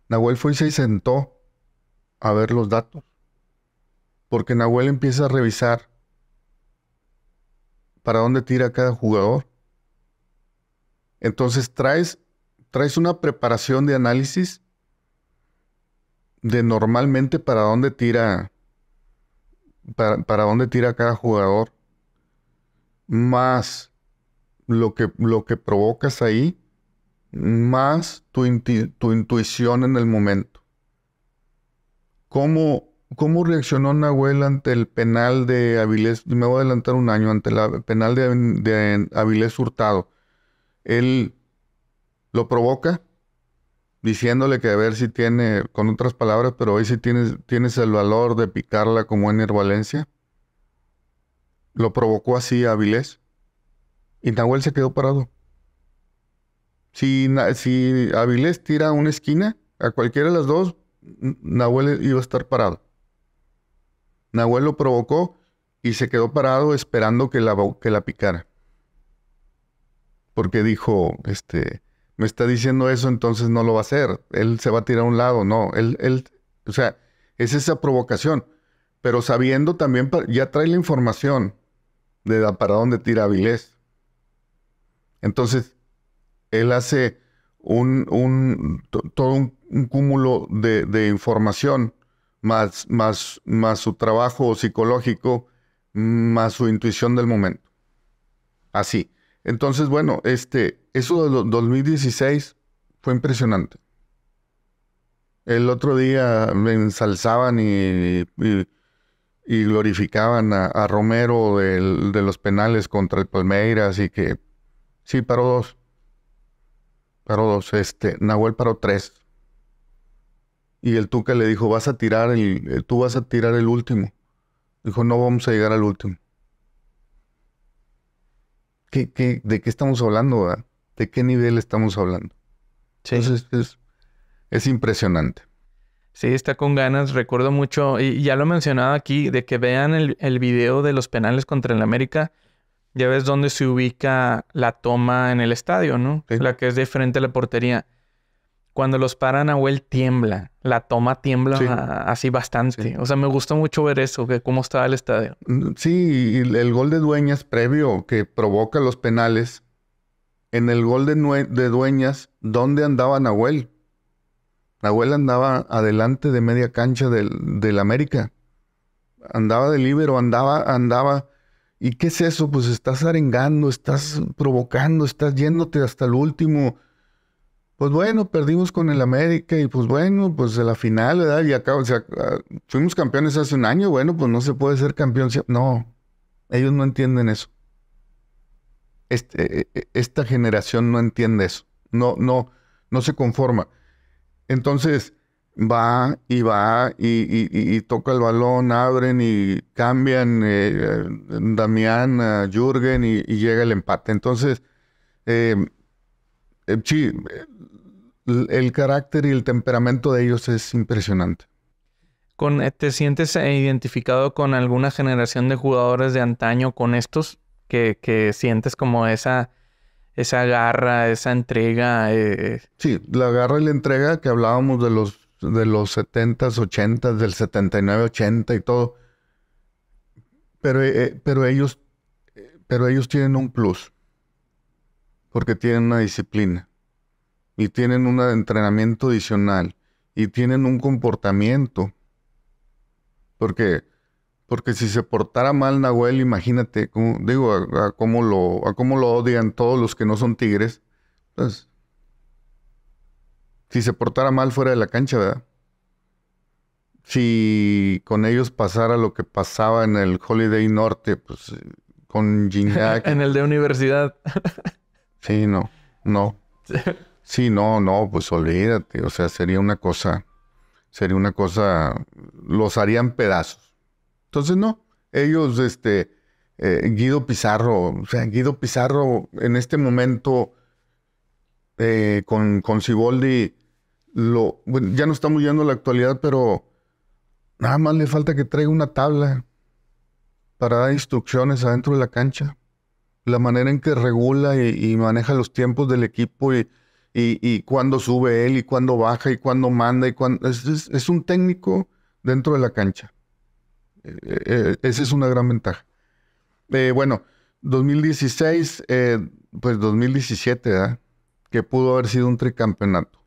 Nahuel fue y se sentó a ver los datos. Porque Nahuel empieza a revisar para dónde tira cada jugador. Entonces traes, traes una preparación de análisis de normalmente para dónde tira para, dónde tira cada jugador, más lo que, lo que provocas ahí, más tu, intuición en el momento. ¿Cómo, ¿Cómo, reaccionó Nahuel ante el penal de Avilés? Me voy a adelantar un año, ante el penal de, de Avilés Hurtado. Él lo provoca, diciéndole que a ver si tiene, con otras palabras, pero hoy si tienes, tienes el valor de picarla como en Valencia. Lo provocó así a Avilés. Y Nahuel se quedó parado. Si, si Avilés tira una esquina, a cualquiera de las dos, Nahuel iba a estar parado. Nahuel lo provocó y se quedó parado esperando que la, que la picara. Porque dijo, este, me está diciendo eso, entonces no lo va a hacer. Él se va a tirar a un lado. No, él, él, o sea, es esa provocación. Pero sabiendo también, ya trae la información de para dónde tira Avilés. Entonces, él hace un, todo un, cúmulo de, de, información, más, más, más su trabajo psicológico, más su intuición del momento. Así. Entonces, bueno, este, eso de 2016 fue impresionante. El otro día me ensalzaban y, y, glorificaban a, Romero de los penales contra el Palmeiras y que sí, paró dos. Paró dos. Este, Nahuel paró tres. Y el Tuca le dijo, vas a tirar eh, tú vas a tirar el último. Dijo, no vamos a llegar al último de qué estamos hablando? ¿De qué nivel estamos hablando? Entonces, es, impresionante. Sí, está con ganas. Recuerdo mucho, y ya lo he mencionado aquí, de que vean el, el, video de los penales contra el América. Ya ves dónde se ubica la toma en el estadio, ¿no? La que es de frente a la portería cuando los para Nahuel tiembla, la toma tiembla así bastante. O sea, me gustó mucho ver eso, que cómo estaba el estadio. Mm, sí, el, el gol de Dueñas previo que provoca los penales, en el gol de, Dueñas, ¿dónde andaba Nahuel? Nahuel andaba adelante de media cancha del, América. Andaba de libero, andaba, andaba. ¿Y qué es eso? Pues estás arengando, estás provocando, estás yéndote hasta el último pues bueno, perdimos con el América y pues bueno, pues la final, ¿verdad? Y acá, o sea, fuimos campeones hace un año, bueno, pues no se puede ser campeón. No, ellos no entienden eso. Este, e, e, esta generación no entiende eso. No, no, no se conforma. Entonces, va y va y, toca el balón, abren y cambian eh, eh, Damián, eh, y, llega el empate. Entonces, sí, el carácter y el temperamento de ellos es impresionante. Con, eh, ¿Te sientes eh, identificado con alguna generación de jugadores de antaño, con estos que, sientes como esa, esa garra, esa entrega? Eh, sí, la garra y la entrega que hablábamos de los, de los 70s, 80s, del 79, 80 y todo. Pero, pero, ellos, pero ellos tienen un plus, porque tienen una disciplina y tienen un entrenamiento adicional y tienen un comportamiento. Porque, porque si se portara mal Nahuel, imagínate, digo, a, cómo lo, lo odian todos los que no son tigres. Pues, si se portara mal fuera de la cancha, ¿verdad? Si con ellos pasara lo que pasaba en el Holiday Norte, pues con Jack. en el de universidad. sí, no, no. Sí, no, no, pues olvídate, o sea, sería una cosa, sería una cosa, los harían pedazos. Entonces, no, ellos, este, eh, Guido Pizarro, o sea, Guido Pizarro en este momento eh, con, con Ciboldi, lo, ya no estamos yendo a la actualidad, pero nada más le falta que traiga una tabla para dar instrucciones adentro de la cancha, la manera en que regula y, y maneja los tiempos del equipo y y, cuando sube él y cuándo baja y cuando manda y cuando Es, un técnico dentro de la cancha. Eh, eh, eh, esa es una gran ventaja. bueno, 2016, pues 2017, ¿verdad? Que pudo haber sido un tricampeonato.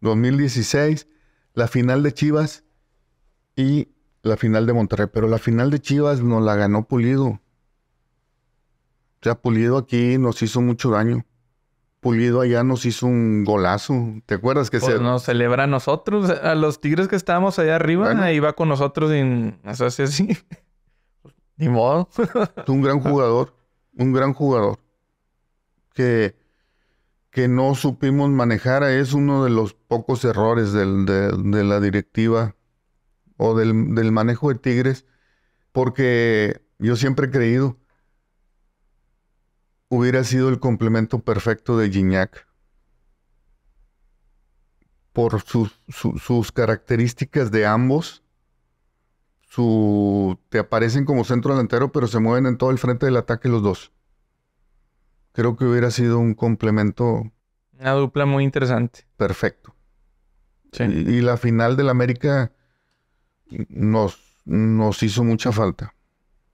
2016, la final de Chivas y la final de Monterrey. Pero la final de Chivas nos la ganó Pulido. O sea, Pulido aquí nos hizo mucho daño. Pulido allá nos hizo un golazo. ¿Te acuerdas que pues se... nos celebra a nosotros, a los Tigres que estábamos allá arriba, ahí va con nosotros y eso así. Ni modo. un gran jugador, un gran jugador. Que, que no supimos manejar, es uno de los pocos errores de, la directiva o del manejo de Tigres, porque yo siempre he creído hubiera sido el complemento perfecto de Gignac por sus, características de ambos. Su, te aparecen como centro delantero, pero se mueven en todo el frente del ataque los dos. Creo que hubiera sido un complemento. Una dupla muy interesante. Perfecto. Y, la final del América nos, nos hizo mucha falta.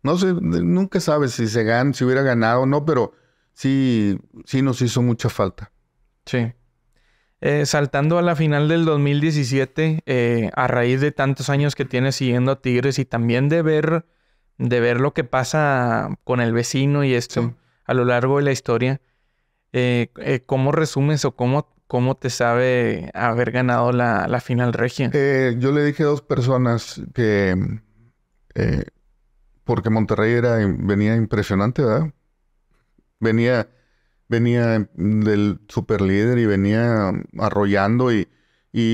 No sé, nunca sabes si se gan si hubiera ganado o no, pero sí, sí nos hizo mucha falta. Sí. Eh, saltando a la final del 2017, eh, a raíz de tantos años que tienes siguiendo a Tigres y también de ver, de ver lo que pasa con el vecino y esto a lo largo de la historia, eh, ¿cómo resumes o cómo, cómo te sabe haber ganado la, final regia? yo le dije a dos personas que, porque Monterrey era, venía impresionante, ¿verdad? Venía, venía del super líder y venía arrollando y,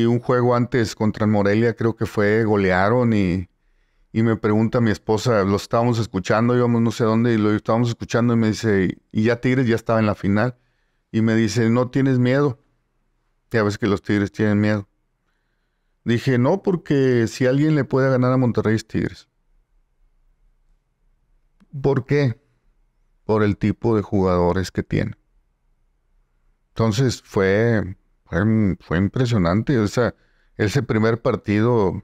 un juego antes contra Morelia creo que fue, golearon y, y me pregunta mi esposa, lo estábamos escuchando, íbamos no sé dónde y lo estábamos escuchando y me dice, y ya Tigres ya estaba en la final y me dice, no tienes miedo. Ya ves que los Tigres tienen miedo. Dije, no, porque si alguien le puede ganar a Monterrey es Tigres. ¿Por qué? por el tipo de jugadores que tiene. Entonces fue, fue, impresionante. ese primer partido,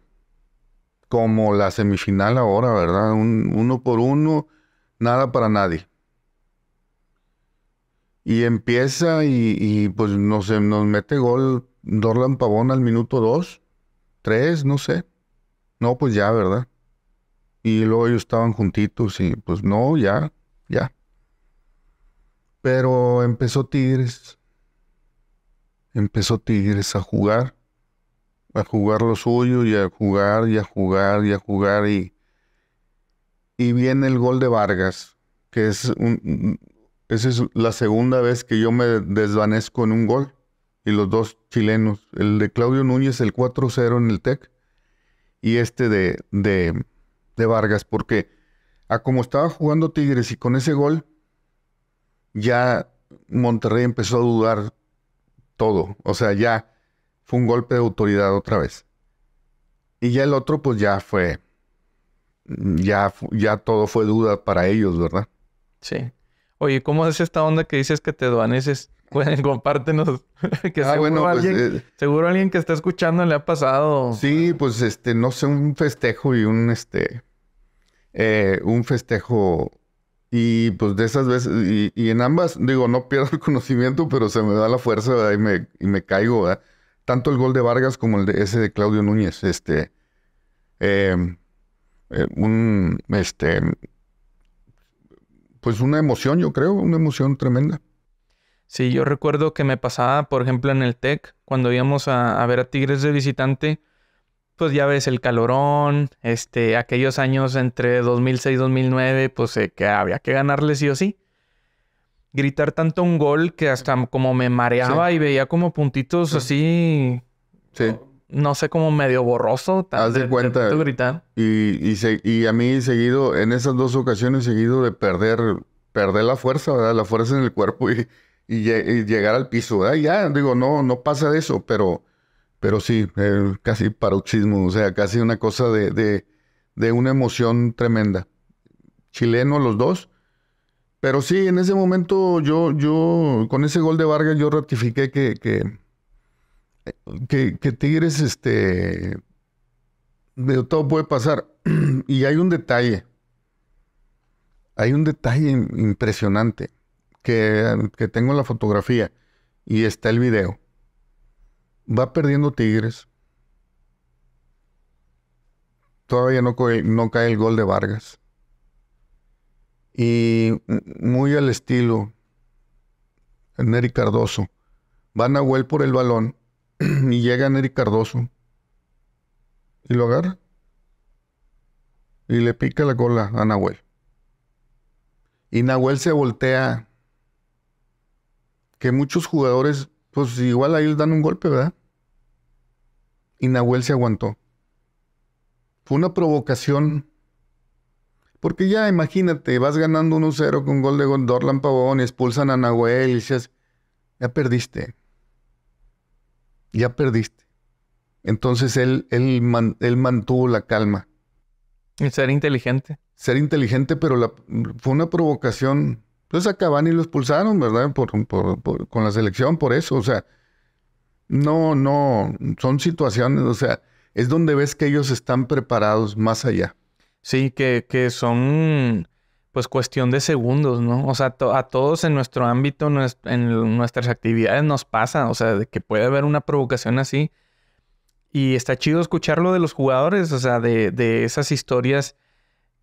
como la semifinal ahora, ¿verdad? uno por uno, nada para nadie. Y empieza y, pues nos, nos mete gol Dorlan Pavón al minuto dos... tres... no sé. No, pues ya, ¿verdad? Y luego ellos estaban juntitos y pues no, ya. Pero empezó Tigres. Empezó Tigres a jugar. A jugar lo suyo y a jugar y a jugar y a jugar. Y, y viene el gol de Vargas, que es un, esa es la segunda vez que yo me desvanezco en un gol. Y los dos chilenos, el de Claudio Núñez, el 4-0 en el TEC, y este de, de, de Vargas, porque a como estaba jugando Tigres y con ese gol, ya Monterrey empezó a dudar todo. O sea, ya fue un golpe de autoridad otra vez. Y ya el otro, pues ya fue, ya, ya todo fue duda para ellos, ¿verdad? Sí. Oye, ¿cómo es esta onda que dices que te duaneces? compártenos. que ah, seguro, pues, alguien, eh, seguro alguien que está escuchando le ha pasado. Sí, pues este, no sé, un festejo y un este. Eh, un festejo y pues de esas veces, y, en ambas, digo, no pierdo el conocimiento, pero se me da la fuerza y me, caigo. Tanto el gol de Vargas como el de ese de Claudio Núñez. Este, em, eh, un, este, pues una emoción, yo creo, una emoción tremenda. Sí, yo recuerdo que me pasaba, por ejemplo, en el TEC, cuando íbamos a, a ver a Tigres de visitante, pues ya ves el calorón, este, aquellos años entre 2006 y 2009, pues eh, que había que ganarle sí o sí. Gritar tanto un gol que hasta como me mareaba y veía como puntitos así. Sí. No, sé, como medio borroso. Tan, Haz de, cuenta. De gritar. Y, y, se, y a mí seguido, en esas dos ocasiones seguido de perder, perder la fuerza, ¿verdad? La fuerza en el cuerpo y, y, llegar al piso, ¿verdad? Ya, digo, no, no pasa de eso, pero pero sí, eh, casi paroxismo, o sea, casi una cosa de, una emoción tremenda. Chileno los dos. Pero sí, en ese momento yo, yo con ese gol de Vargas, yo ratifiqué que, que, Tigres, este, de todo puede pasar. y hay un detalle, hay un detalle impresionante que, que tengo en la fotografía y está el video Va perdiendo Tigres. Todavía no, cae el gol de Vargas. Y muy al estilo Neri Cardoso. Va Nahuel por el balón y llega Neri Cardoso. Y lo agarra. Y le pica la cola a Nahuel. Y Nahuel se voltea. Que muchos jugadores, pues igual ahí le dan un golpe, ¿verdad? y Nahuel se aguantó. Fue una provocación. Porque ya imagínate, vas ganando 1-0 con un gol de Dorlan Pavón, expulsan a Nahuel y dices, ya perdiste. Ya perdiste. Entonces él, él, mantuvo la calma. Y ser inteligente. Ser inteligente, pero la, fue una provocación. Entonces acaban y lo expulsaron, ¿verdad? por, con la selección, por eso. O sea, no, no, son situaciones, o sea, es donde ves que ellos están preparados más allá. Sí, que, son pues cuestión de segundos, ¿no? O sea, a todos en nuestro ámbito, en nuestras actividades nos pasa, o sea, de que puede haber una provocación así. Y está chido escucharlo de los jugadores, o sea, de, de esas historias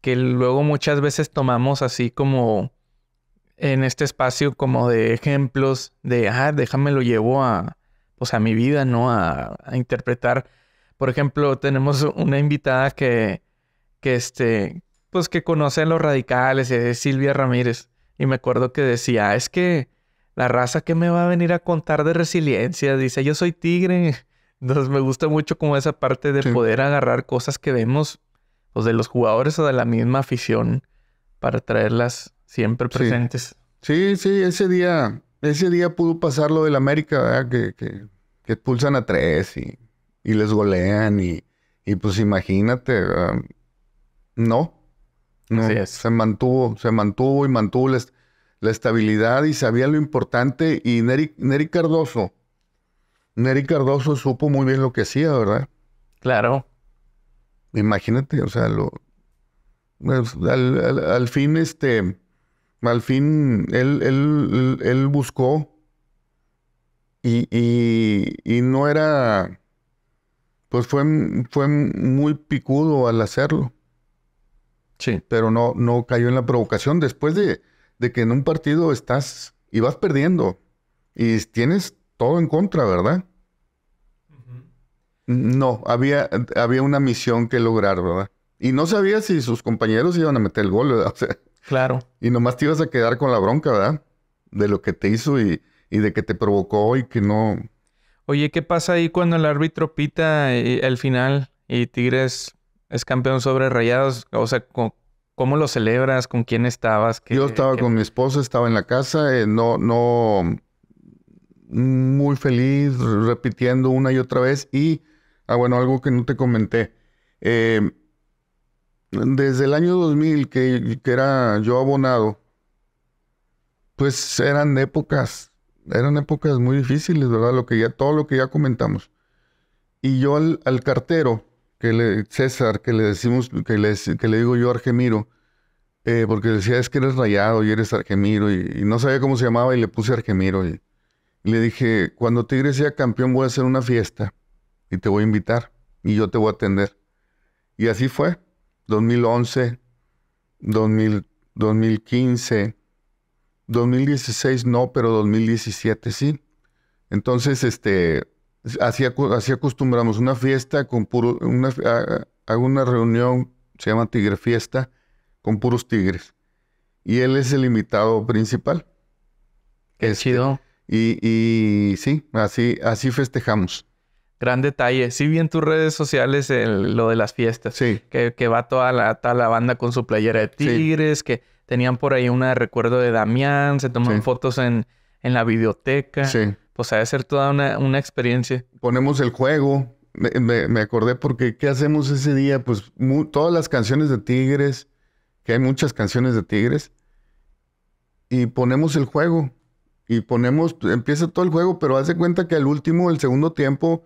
que luego muchas veces tomamos así como en este espacio como de ejemplos de, ah, déjame lo llevo a, o pues, a mi vida, ¿no? A, interpretar. Por ejemplo, tenemos una invitada que, que este, pues que conoce a los radicales, es Silvia Ramírez. Y me acuerdo que decía, es que la raza que me va a venir a contar de resiliencia, dice, yo soy tigre. Entonces me gusta mucho como esa parte de poder agarrar cosas que vemos pues, de los jugadores o de la misma afición para traerlas siempre presentes. sí, sí ese día ese día pudo pasar lo del América, ¿verdad? Que, que, expulsan a tres y, les golean y, y pues imagínate, no. No, se mantuvo, se mantuvo y mantuvo la, estabilidad y sabía lo importante. Y Neri, Cardoso, Neri Cardoso supo muy bien lo que hacía, ¿verdad? Claro. Imagínate, o sea, lo, pues, al, al fin este al fin, él, buscó y, no era, pues fue, fue muy picudo al hacerlo. Sí. Pero no, no cayó en la provocación después de, que en un partido estás y vas perdiendo y tienes todo en contra, ¿verdad? No, había, había una misión que lograr, ¿verdad? Y no sabía si sus compañeros iban a meter el gol, ¿verdad? O Claro. Y nomás te ibas a quedar con la bronca, ¿verdad? De lo que te hizo y, de que te provocó y que no. Oye, ¿qué pasa ahí cuando el árbitro pita eh, el final y Tigres es campeón sobre Rayados? O sea, ¿cómo lo celebras? ¿Con quién estabas? Yo estaba con mi esposa, estaba en la casa, eh, no, no, muy feliz, repitiendo una y otra vez. Y, ah, bueno, algo que no te comenté. Eh, desde el año 2000 que, era yo abonado, pues eran épocas, eran épocas muy difíciles, ¿verdad? Lo que ya, todo lo que ya comentamos. Y yo al, cartero, que le, César, que le decimos, que, que le digo yo Argemiro, eh, porque decía, es que eres rayado y eres Argemiro, y, no sabía cómo se llamaba y le puse Argemiro. Y, le dije, cuando Tigre sea campeón voy a hacer una fiesta y te voy a invitar y yo te voy a atender. Y así fue. 2011, 2000, 2015, 2016 no, pero 2017 sí. Entonces, este, así, acostumbramos una fiesta con puro, una, ah, hago una reunión, se llama Tigre Fiesta, con puros tigres. Y él es el invitado principal. Qué sido este, Y, y, sí, así, así festejamos. Gran detalle. Sí vi en tus redes sociales lo de las fiestas. Sí. Que, va toda la, banda con su playera de tigres, que tenían por ahí una recuerdo de Damián, se toman fotos en, la biblioteca. Sí. Pues ha de ser toda una, experiencia. Ponemos el juego. Me, acordé porque ¿qué hacemos ese día? Pues todas las canciones de Tigres, que hay muchas canciones de Tigres, y ponemos el juego. Y ponemos, empieza todo el juego, pero hace cuenta que al último, el segundo tiempo,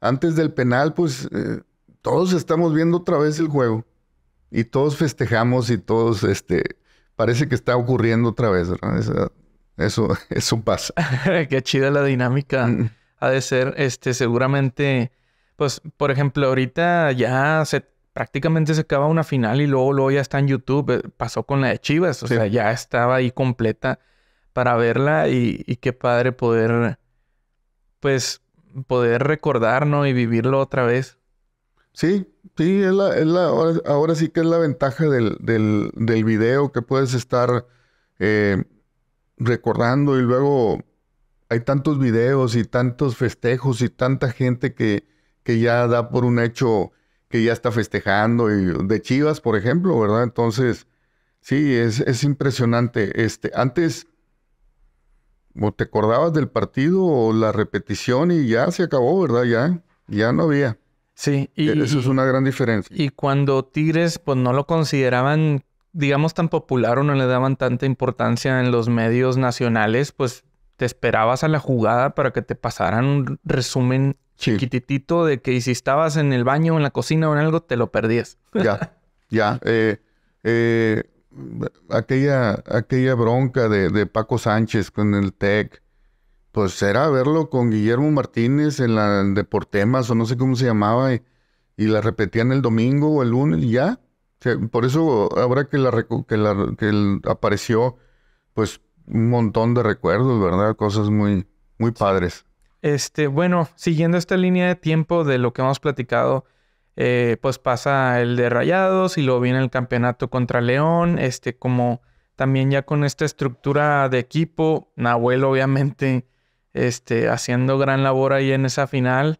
antes del penal, pues eh, todos estamos viendo otra vez el juego y todos festejamos y todos, este, parece que está ocurriendo otra vez, ¿verdad? Eso, eso, eso pasa. Qué chida la dinámica. Mm. Ha de ser, este, seguramente, pues, por ejemplo, ahorita ya se prácticamente se acaba una final y luego, luego ya está en YouTube. Eh, pasó con la de Chivas, o sea, ya estaba ahí completa para verla y qué padre poder, pues, poder recordarnos y vivirlo otra vez. Sí, sí, es la, ahora, sí que es la ventaja del, video que puedes estar eh, recordando y luego hay tantos videos y tantos festejos y tanta gente que, que ya da por un hecho que ya está festejando y de Chivas, por ejemplo, ¿verdad? Entonces, sí, es, es impresionante. Este, antes, o te acordabas del partido o la repetición y ya se acabó, ¿verdad? Ya, ya no había. Sí, y e-, eso es una gran diferencia. Y cuando Tigres, pues no lo consideraban, digamos, tan popular o no le daban tanta importancia en los medios nacionales, pues te esperabas a la jugada para que te pasaran un resumen chiquititito de que si estabas en el baño, o en la cocina o en algo, te lo perdías. Ya, ya. eh, eh aquella, aquella bronca de, de Paco Sánchez con el TEC, pues era verlo con Guillermo Martínez en la de o no sé cómo se llamaba y, la repetían el domingo o el lunes y ya. por eso ahora que la que, apareció pues un montón de recuerdos, ¿verdad? Cosas muy muy padres. Este, bueno, siguiendo esta línea de tiempo de lo que hemos platicado, eh, pues pasa el de Rayados y luego viene el campeonato contra León, este como también ya con esta estructura de equipo, Nahuel obviamente este, haciendo gran labor ahí en esa final.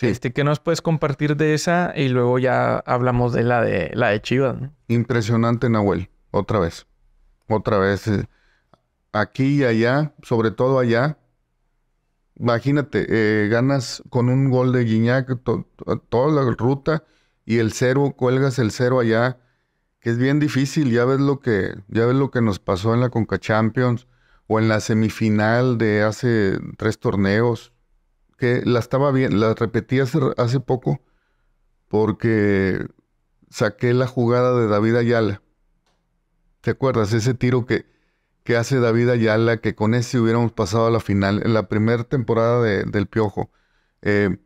Este, ¿Qué nos puedes compartir de esa? Y luego ya hablamos de la de, la de Chivas. Impresionante, Nahuel. Otra vez. Otra vez. Eh, aquí y allá, sobre todo allá, Imagínate, eh, ganas con un gol de Guiñac toda la ruta y el cero, cuelgas el cero allá, que es bien difícil. Ya ves lo que, ya ves lo que nos pasó en la Conca Champions o en la semifinal de hace tres torneos, que la estaba bien, la repetí hace poco porque saqué la jugada de David Ayala. ¿Te acuerdas? Ese tiro que, que hace David Ayala, que con ese hubiéramos pasado a la final, en la primera temporada del Piojo. Eh,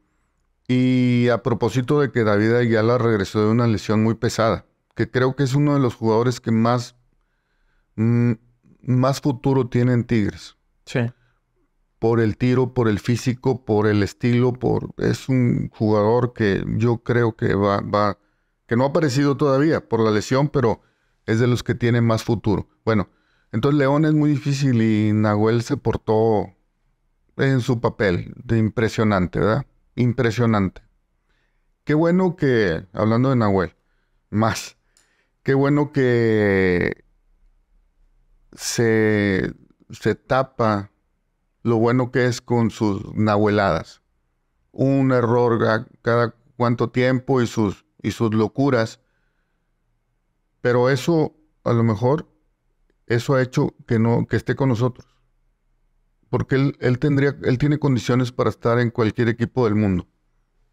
y a propósito de que David Ayala regresó de una lesión muy pesada, que creo que es uno de los jugadores que más, mm, más futuro tiene en Tigres. Sí. Por el tiro, por el físico, por el estilo, por es un jugador que yo creo que va, va, que no ha aparecido todavía por la lesión, pero es de los que tiene más futuro. Bueno, entonces León es muy difícil y Nahuel se portó en su papel de impresionante, ¿verdad? Impresionante. Qué bueno que, hablando de Nahuel, más, qué bueno que se, se tapa lo bueno que es con sus nahueladas. Un error cada cuánto tiempo y sus, y sus locuras. Pero eso a lo mejor eso ha hecho que no que esté con nosotros. Porque él, tendría él tiene condiciones para estar en cualquier equipo del mundo.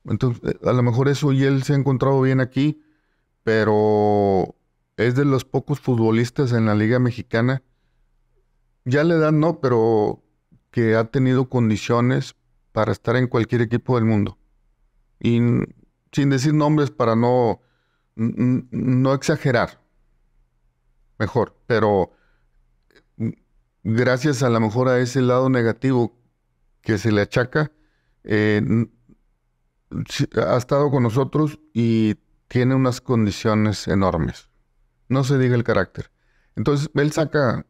Entonces, eh, a lo mejor eso y él se ha encontrado bien aquí, pero es de los pocos futbolistas en la Liga Mexicana. Ya le dan no, pero que ha tenido condiciones para estar en cualquier equipo del mundo. Y sin decir nombres para no, no exagerar. Mejor, pero gracias a lo mejor a ese lado negativo que se le achaca, eh, ha estado con nosotros y tiene unas condiciones enormes. No se diga el carácter. Entonces, él saca,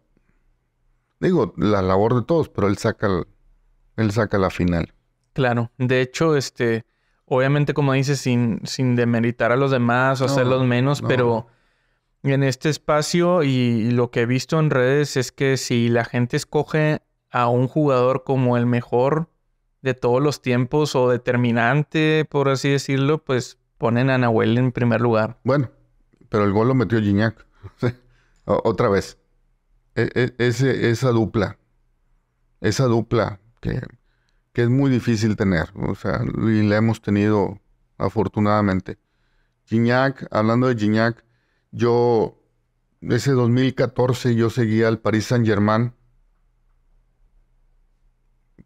digo, la labor de todos, pero él saca, él saca la final. Claro, de hecho, este, obviamente, como dices, sin, sin demeritar a los demás o hacerlos menos, pero en este espacio y lo que he visto en redes es que si la gente escoge a un jugador como el mejor de todos los tiempos o determinante, por así decirlo, pues ponen a Nahuel en primer lugar. Bueno, pero el gol lo metió Gignac. Otra vez. E, e, esa dupla. Esa dupla que, que, es muy difícil tener. O sea, y la hemos tenido afortunadamente. Gignac, hablando de Gignac, yo, ese 2014, yo seguía al Paris Saint-Germain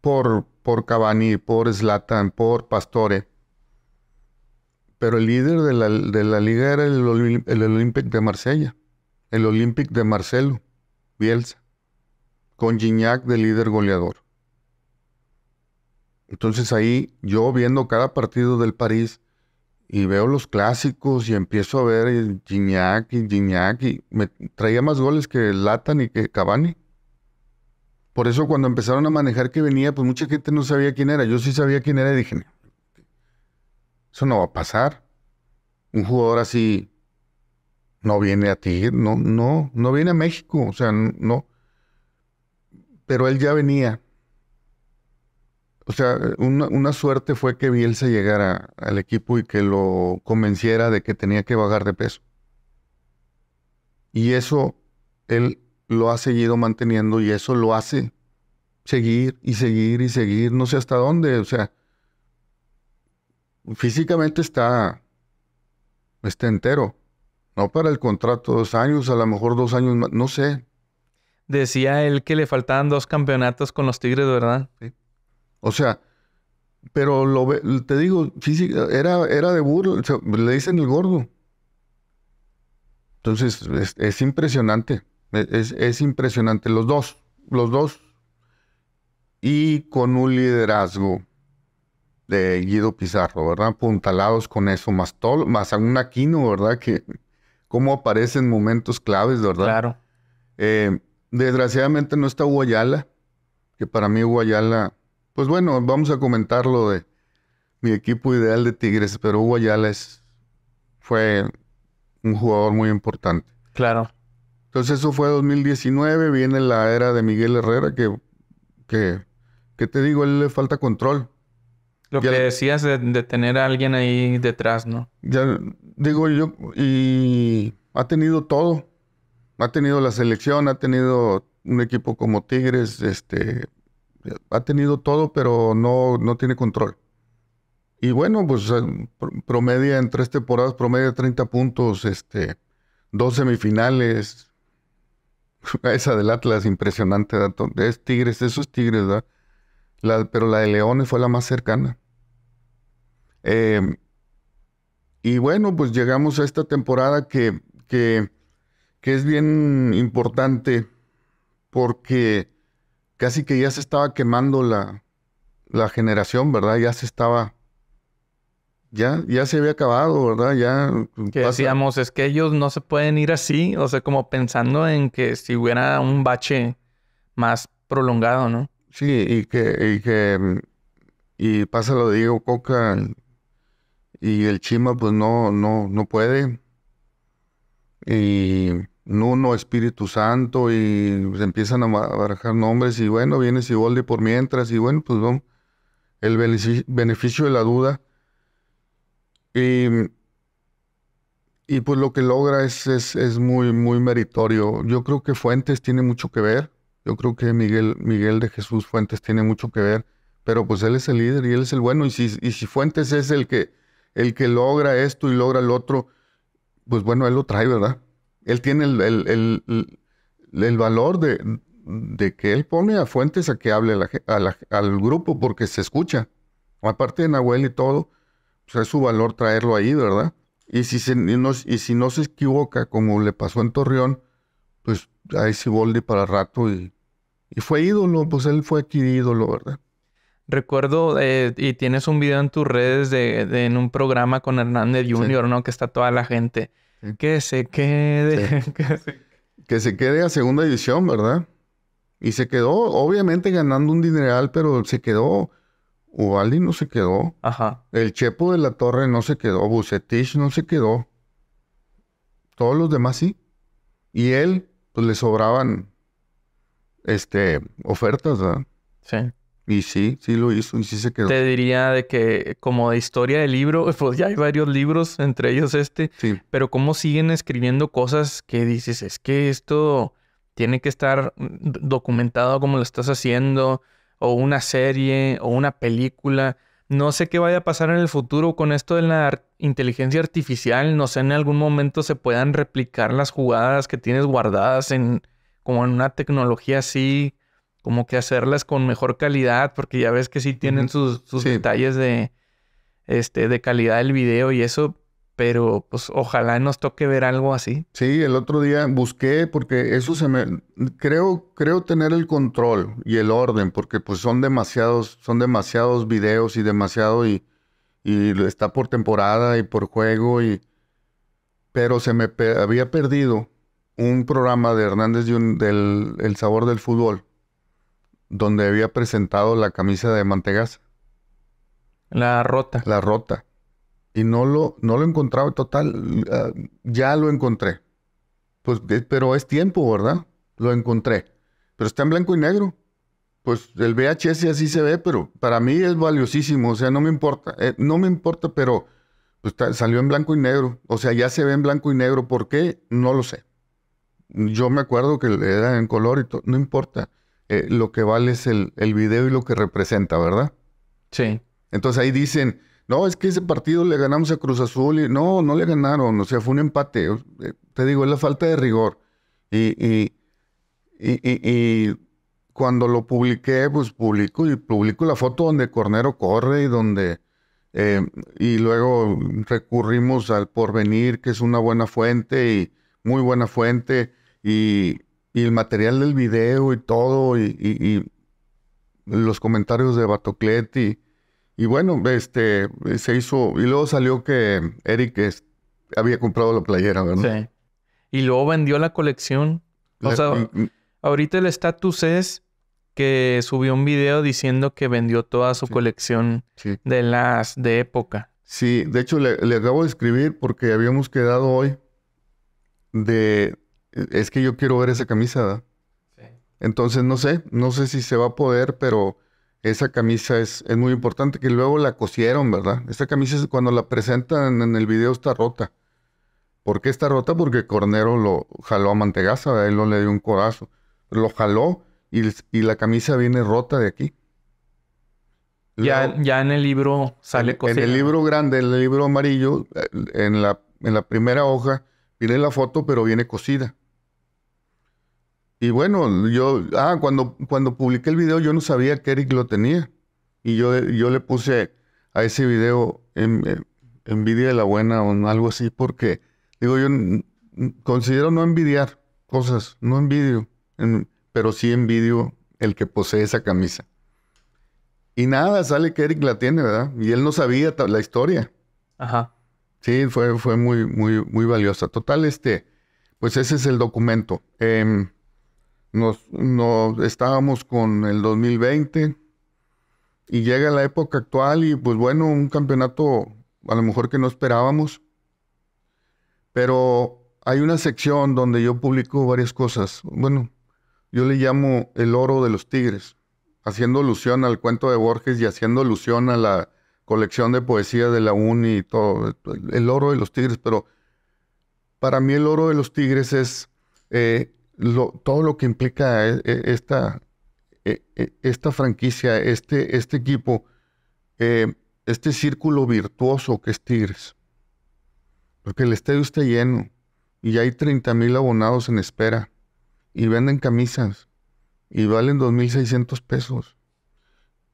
por, por Cavani, por Zlatan, por Pastore. Pero el líder de la, liga era el, el Olympique de Marsella, el Olympique de Marcelo, Bielsa, con Gignac de líder goleador. Entonces ahí yo viendo cada partido del París, y veo los clásicos y empiezo a ver el Gignac y Gignac y me traía más goles que Latan y que Cavani. Por eso cuando empezaron a manejar que venía, pues mucha gente no sabía quién era. Yo sí sabía quién era y dije, eso no va a pasar. Un jugador así no viene a ti, no, no, no viene a México, o sea, no. Pero él ya venía. O sea, una, suerte fue que Bielsa llegara al equipo y que lo convenciera de que tenía que bajar de peso. Y eso él lo ha seguido manteniendo y eso lo hace seguir y seguir y seguir, no sé hasta dónde. O sea, físicamente está, está entero. No para el contrato dos años, a lo mejor dos años más, no sé. Decía él que le faltaban dos campeonatos con los Tigres, ¿verdad? Sí. O sea, pero lo te digo, física, era, era de burla, le dicen el gordo. Entonces, es, impresionante, e, es, impresionante, los dos, los dos. Y con un liderazgo de Guido Pizarro, ¿verdad? Apuntalados con eso, más todo, más a un Aquino, ¿verdad? Que cómo aparecen momentos claves, ¿verdad? Claro. Eh, desgraciadamente no está Guayala, que para mí Guayala pues bueno, vamos a comentar lo de mi equipo ideal de Tigres, pero Hugo Ayala fue un jugador muy importante. Claro. Entonces eso fue 2019, viene la era de Miguel Herrera que, que, te digo, él le falta control. Lo que decías de, de, tener a alguien ahí detrás, ¿no? Ya, digo yo, y ha tenido todo. Ha tenido la selección, ha tenido un equipo como Tigres, este, ha tenido todo, pero no, no tiene control. Y bueno, pues eh, promedia en tres temporadas, promedia 30 puntos, este, dos semifinales. Esa del Atlas, impresionante. Es Tigres, eso es Tigres, ¿verdad? La, pero la de Leones fue la más cercana. Em, y bueno, pues llegamos a esta temporada que, que es bien importante porque casi que ya se estaba quemando la, la generación, ¿verdad? Ya se estaba ya, ya se había acabado, ¿verdad? Ya. Mm, que decíamos, es que ellos no se pueden ir así, o sea, como pensando en que si hubiera un bache más prolongado, ¿no? Sí, y que, y mm, pasa lo de Diego Coca y el Chima, pues no, no, no puede. Y Nuno, Espíritu Santo, y se empiezan a barajar nombres, y bueno, viene Siboldi por mientras, y bueno, pues el beneficio de la duda. Y, y pues lo que logra es, es, muy, muy meritorio. Yo creo que Fuentes tiene mucho que ver, yo creo que Miguel, Miguel de Jesús Fuentes tiene mucho que ver, pero pues él es el líder y él es el bueno, y si, y si Fuentes es el que, el que logra esto y logra el otro, pues bueno, él lo trae, ¿verdad? Él tiene el, valor de, de, que él pone a fuentes a que hable al grupo porque se escucha. Aparte de Nahuel y todo, pues, es su valor traerlo ahí, ¿verdad? Y si, se, no, si no se equivoca, como le pasó en Torreón, pues ahí sí volvió para rato y, fue ídolo, pues él fue aquí ídolo, ¿verdad? Recuerdo, eh, y tienes un video en tus redes de, en un programa con Hernández Jr., ¿no? Que está toda la gente. Que se quede. que, se... quede a segunda edición, ¿verdad? Y se quedó, obviamente ganando un dineral, pero se quedó. Ubaldi no se quedó. Ajá. El Chepo de la Torre no se quedó. Bucetich no se quedó. Todos los demás sí. Y él, pues le sobraban este, ofertas, ¿verdad? Sí. Y sí, sí lo hizo y sí se quedó. Te diría de que como de historia de libro, pues ya hay varios libros, entre ellos este, sí. pero cómo siguen escribiendo cosas que dices, es que esto tiene que estar documentado como lo estás haciendo, o una serie, o una película. No sé qué vaya a pasar en el futuro con esto de la inteligencia artificial, no sé, en algún momento se puedan replicar las jugadas que tienes guardadas en como en una tecnología así como que hacerlas con mejor calidad, porque ya ves que sí tienen sus, detalles de, este, de calidad del video y eso, pero pues ojalá nos toque ver algo así. Sí, el otro día busqué porque eso se me creo creo tener el control y el orden porque pues son demasiados son demasiados videos y demasiado y está por temporada y por juego y pero se me había perdido un programa de Hernández del sabor del fútbol donde había presentado la camisa de mantegas La rota. La rota. Y no lo, no lo encontraba total. Ah, ya lo encontré. Pues, eh, pero es tiempo, ¿verdad? Lo encontré. Pero está en blanco y negro. Pues el VHS así se ve, pero para mí es valiosísimo. O sea, no me importa. Eh, no me importa, pero pues, salió en blanco y negro. O sea, ya se ve en blanco y negro. ¿Por qué? No lo sé. Yo me acuerdo que era en color y todo. No importa. Eh, lo que vale es el, el, video y lo que representa, ¿verdad? Sí. Entonces ahí dicen, no, es que ese partido le ganamos a Cruz Azul y no, no le ganaron, o sea, fue un empate. Eh, te digo, es la falta de rigor. Y, y, y, cuando lo publiqué, pues publico y publico la foto donde Cornero corre y donde... Eh, y luego recurrimos al porvenir, que es una buena fuente y muy buena fuente. Y y el material del video y todo, y, los comentarios de Batoclet y, y, bueno, este, se hizo, y luego salió que Eric había comprado la playera, ¿verdad? Sí. Y luego vendió la colección. O sea, ahorita el estatus es que subió un video diciendo que vendió toda su colección de las de época. Sí, de hecho le acabo de escribir porque habíamos quedado hoy de, es que yo quiero ver esa camisa. Sí. Entonces, no sé, no sé si se va a poder, pero esa camisa es, muy importante, que luego la cosieron, ¿verdad? Esta camisa cuando la presentan en el video está rota. ¿Por qué está rota? Porque Cornero lo jaló a Mantegaza, ¿verdad? él no le dio un corazo. Lo jaló y, la camisa viene rota de aquí. ya, ya en el libro sale cosida. en el libro grande, en el libro amarillo, eh, en la, en la primera hoja, viene la foto, pero viene cosida. Y bueno, yo, ah, cuando, cuando publiqué el video yo no sabía que Eric lo tenía. Y yo, yo le puse a ese video en, em, em, envidia de la buena o algo así, porque digo, yo considero no envidiar cosas, no envidio, pero sí envidio el que posee esa camisa. Y nada, sale que Eric la tiene, ¿verdad? Y él no sabía la historia. Ajá. Sí, fue, fue muy, muy, muy valiosa. Total, este, pues ese es el documento. Eh, nos, estábamos con el 2020 y llega la época actual y pues bueno, un campeonato a lo mejor que no esperábamos, pero hay una sección donde yo publico varias cosas. Bueno, yo le llamo el oro de los tigres, haciendo alusión al cuento de Borges y haciendo alusión a la colección de poesía de la UNI y todo, el oro de los tigres, pero para mí el oro de los tigres es eh, todo lo que implica e, e, esta, e, esta franquicia, este, este equipo, eh, este círculo virtuoso que es Tigres. Porque el estadio está lleno y hay 30 mil abonados en espera y venden camisas y valen 2.600 pesos.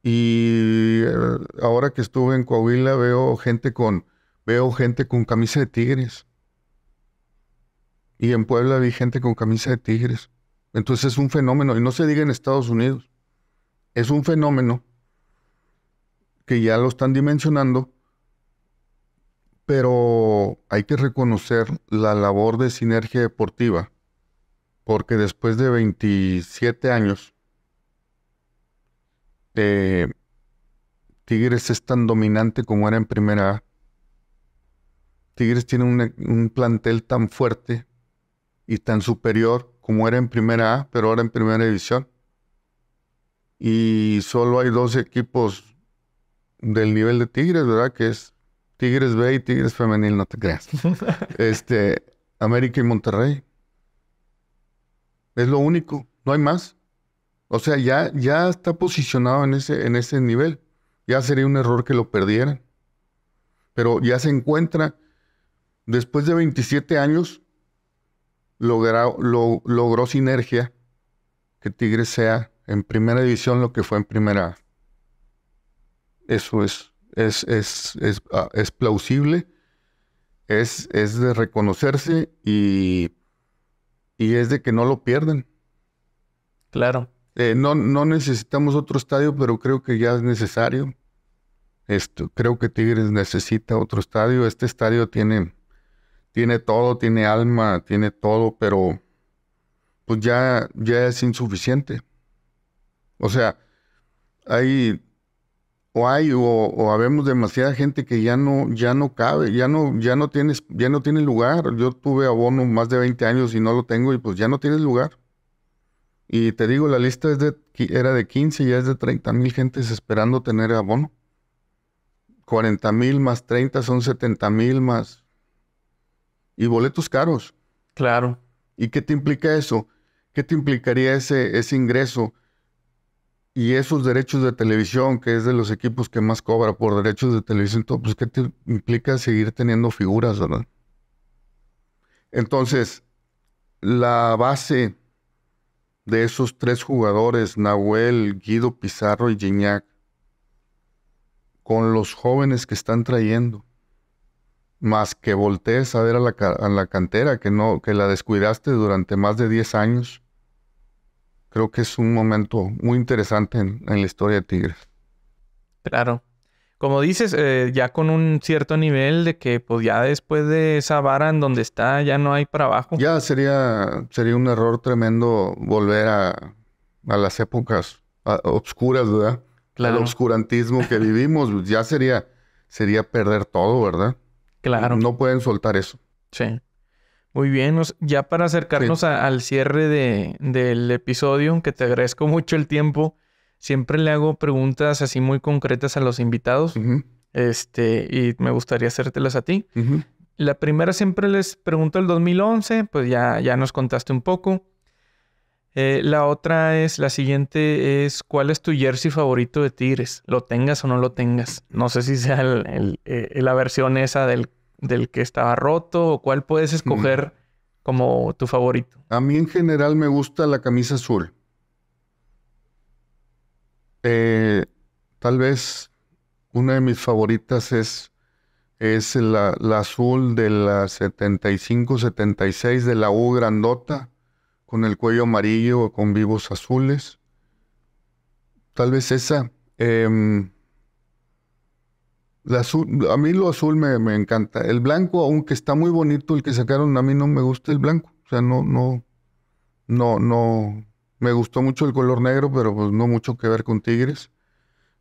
Y eh, ahora que estuve en Coahuila veo gente con, veo gente con camisa de Tigres y en Puebla vi gente con camisa de tigres. Entonces es un fenómeno, y no se diga en Estados Unidos, es un fenómeno que ya lo están dimensionando, pero hay que reconocer la labor de sinergia deportiva, porque después de 27 años, eh, Tigres es tan dominante como era en primera A. Tigres tiene un plantel tan fuerte y tan superior como era en Primera A, pero ahora en Primera División. Y solo hay dos equipos del nivel de Tigres, ¿verdad? Que es Tigres B y Tigres Femenil, no te creas. este, América y Monterrey. Es lo único, no hay más. O sea, ya, ya está posicionado en ese, en ese nivel. Ya sería un error que lo perdieran. Pero ya se encuentra, después de 27 años, lo, logró sinergia que Tigres sea en primera división lo que fue en primera Eso es, es, ah, es, plausible, es, es de reconocerse y, y es de que no lo pierdan. Claro. Eh, no, no necesitamos otro estadio, pero creo que ya es necesario. Esto, creo que Tigres necesita otro estadio. Este estadio tiene tiene todo, tiene alma, tiene todo, pero pues ya, ya es insuficiente. O sea, hay o hay o, habemos demasiada gente que ya no ya no cabe, ya no ya no tienes ya no tiene lugar. Yo tuve abono más de 20 años y no lo tengo y pues ya no tienes lugar. Y te digo, la lista es de, era de 15 y ya es de 30 mil gentes esperando tener abono. 40 mil más 30 son 70 mil más y boletos caros. Claro. ¿Y qué te implica eso? ¿Qué te implicaría ese, ese ingreso? Y esos derechos de televisión, que es de los equipos que más cobra por derechos de televisión, pues ¿qué te implica seguir teniendo figuras, verdad? Entonces, la base de esos tres jugadores, Nahuel, Guido Pizarro y Gignac, con los jóvenes que están trayendo, más que voltees a ver a la, cantera, que, no, que la descuidaste durante más de 10 años. Creo que es un momento muy interesante en, la historia de Tigres. Claro. Como dices, eh, ya con un cierto nivel de que pues ya después de esa vara en donde está ya no hay para abajo. Ya sería, sería un error tremendo volver a, las épocas obscuras, ¿verdad? Claro. El obscurantismo que vivimos ya sería, sería perder todo, ¿verdad? Claro. No pueden soltar eso. Sí. Muy bien, ya para acercarnos al cierre del episodio, que te agradezco mucho el tiempo, siempre le hago preguntas así muy concretas a los invitados. Este, y me gustaría hacértelas a ti. La primera siempre les pregunto el 2011, pues ya, ya nos contaste un poco. Eh, la otra es, la siguiente es, ¿cuál es tu jersey favorito de Tigres? ¿Lo tengas o no lo tengas? No sé si sea eh, la versión esa del del que estaba roto o cuál puedes mm. escoger como tu favorito? A mí en general me gusta la camisa azul. Eh, tal vez una de mis favoritas es, es la, azul de la 75-76 de la U grandota, con el cuello amarillo o con vivos azules. Tal vez esa. Em, azul, a mí lo azul me, encanta. El blanco, aunque está muy bonito el que sacaron, a mí no me gusta el blanco. O sea, no, no, no, no. Me gustó mucho el color negro, pero pues no mucho que ver con Tigres.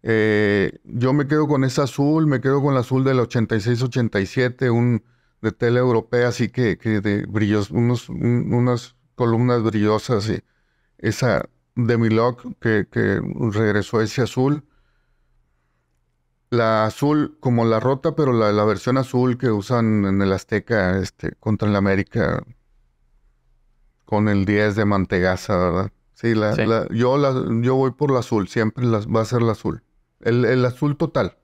Eh, yo me quedo con ese azul, me quedo con el azul del 86-87, un de tele europea, así que, que de brillos, unos, unas columnas brillosas y esa de Milok que, que regresó ese azul la azul, como la rota, pero la, versión azul que usan en el Azteca este, contra el América con el 10 de Mantegaza, ¿verdad? Sí, la, yo, la, yo voy por la azul, siempre va a ser la azul. El, azul total.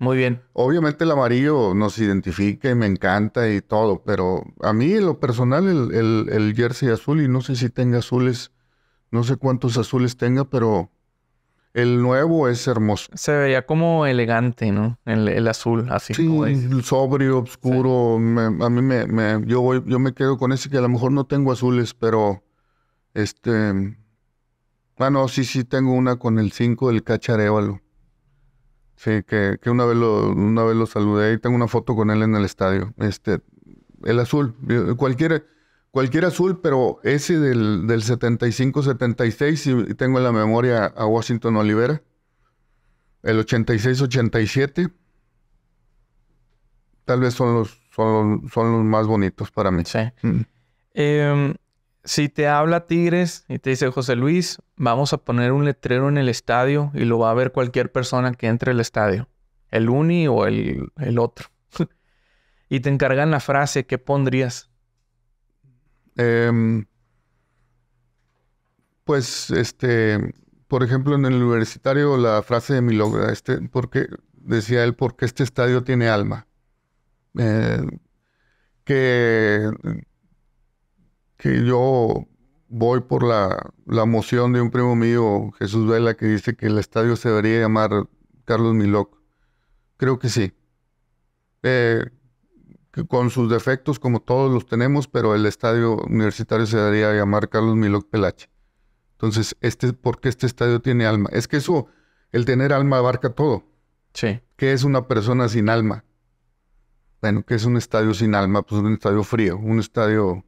Muy bien. Obviamente el amarillo nos identifica y me encanta y todo, pero a mí en lo personal el, el, el jersey azul, y no sé si tenga azules, no sé cuántos azules tenga, pero el nuevo es hermoso. Se veía como elegante, ¿no? El, el azul, así. Sí, sobrio, oscuro. a mí me, yo, yo me quedo con ese que a lo mejor no tengo azules, pero este... no, sí, sí, tengo una con el 5, del cacharévalo. Sí, que, una, vez lo, una vez lo saludé y tengo una foto con él en el estadio. Este, el azul, cualquiera Cualquier azul, pero ese del, del 75-76, y tengo en la memoria a Washington Olivera. El 86-87. Tal vez son los, son son los más bonitos para mí. Sí. Mm. Em, si te habla Tigres y te dice José Luis, vamos a poner un letrero en el estadio y lo va a ver cualquier persona que entre al estadio, el uni o el, el otro, y te encargan la frase, ¿qué pondrías? Em, pues, este, por ejemplo, en el universitario, la frase de Milog, este, porque, decía él, porque este estadio tiene alma. Eh, que, que yo voy por la, moción de un primo mío, Jesús Vela, que dice que el estadio se debería llamar Carlos Miloc. Creo que sí. Eh, con sus defectos como todos los tenemos, pero el estadio universitario se daría a llamar Carlos Miloc Pelache. Entonces, este, ¿por qué este estadio tiene alma? Es que eso, el tener alma abarca todo. Sí. ¿Qué es una persona sin alma? Bueno, ¿qué es un estadio sin alma? Pues un estadio frío, un estadio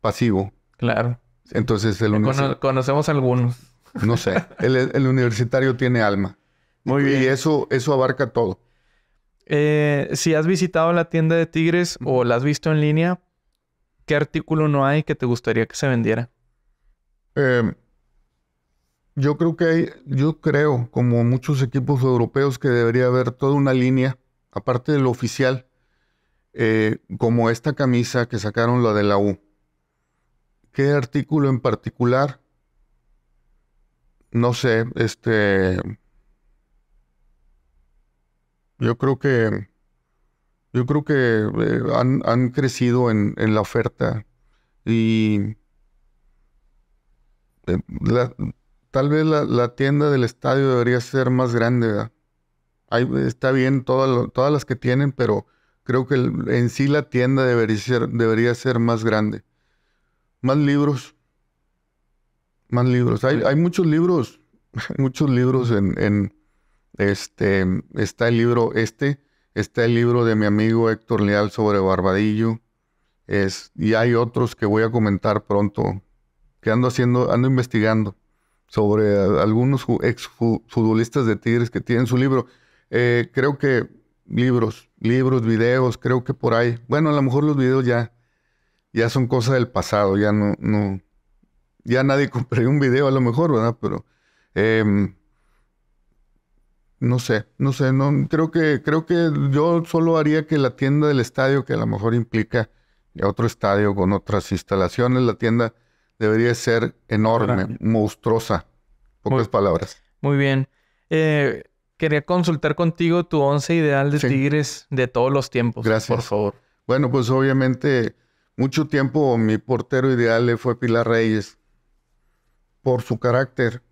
pasivo. Claro. Entonces, el universitario... Conocemos algunos. No sé. El, el universitario tiene alma. Muy bien. Y eso, eso abarca todo. Eh, si has visitado la tienda de Tigres o la has visto en línea, ¿qué artículo no hay que te gustaría que se vendiera? Em, yo creo que hay, yo creo, como muchos equipos europeos, que debería haber toda una línea, aparte de lo oficial, eh, como esta camisa que sacaron la de la U. ¿Qué artículo en particular? No sé, este yo creo que, yo creo que eh, han, crecido en, la oferta y eh, tal vez la, tienda del estadio debería ser más grande. está bien todas, todas las que tienen, pero creo que en sí la tienda debería ser, debería ser más grande. Más libros. Más libros. Hay, hay muchos libros, muchos libros en este, está el libro este, está el libro de mi amigo Héctor Leal sobre Barbadillo. Es, y hay otros que voy a comentar pronto, que ando haciendo, ando investigando sobre algunos ex futbolistas de Tigres que tienen su libro. Eh, creo que libros, libros, videos, creo que por ahí. Bueno, a lo mejor los videos ya, ya son cosas del pasado, ya no, no, ya nadie compré un video a lo mejor, ¿verdad? Pero em, no sé, no sé, no creo que creo que yo solo haría que la tienda del estadio, que a lo mejor implica otro estadio con otras instalaciones, la tienda debería ser enorme, monstruosa. Pocas palabras. Muy bien. Eh, quería consultar contigo tu once ideal de Tigres de todos los tiempos. Gracias. Por favor. Bueno, pues obviamente mucho tiempo mi portero ideal fue Pilar Reyes por su carácter,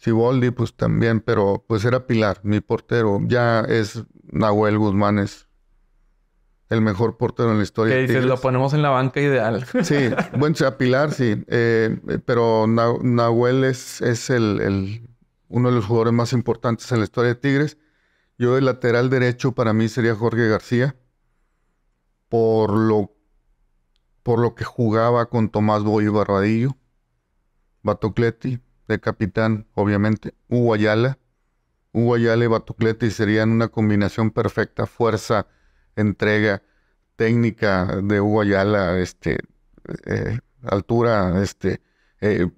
Siboldi, pues también, pero pues era Pilar, mi portero. Ya es Nahuel Guzmán, es el mejor portero en la historia. Y dices, lo ponemos en la banca ideal. Sí, bueno, Pilar sí, eh, pero Nahuel es, el, uno de los jugadores más importantes en la historia de Tigres. Yo el lateral derecho para mí sería Jorge García, por lo, por lo que jugaba con Tomás Boy Barbadillo, Batocleti, de capitán, obviamente, Hugo Ayala. Hugo y serían una combinación perfecta, fuerza, entrega, técnica de Hugo este, eh, altura, este, eh,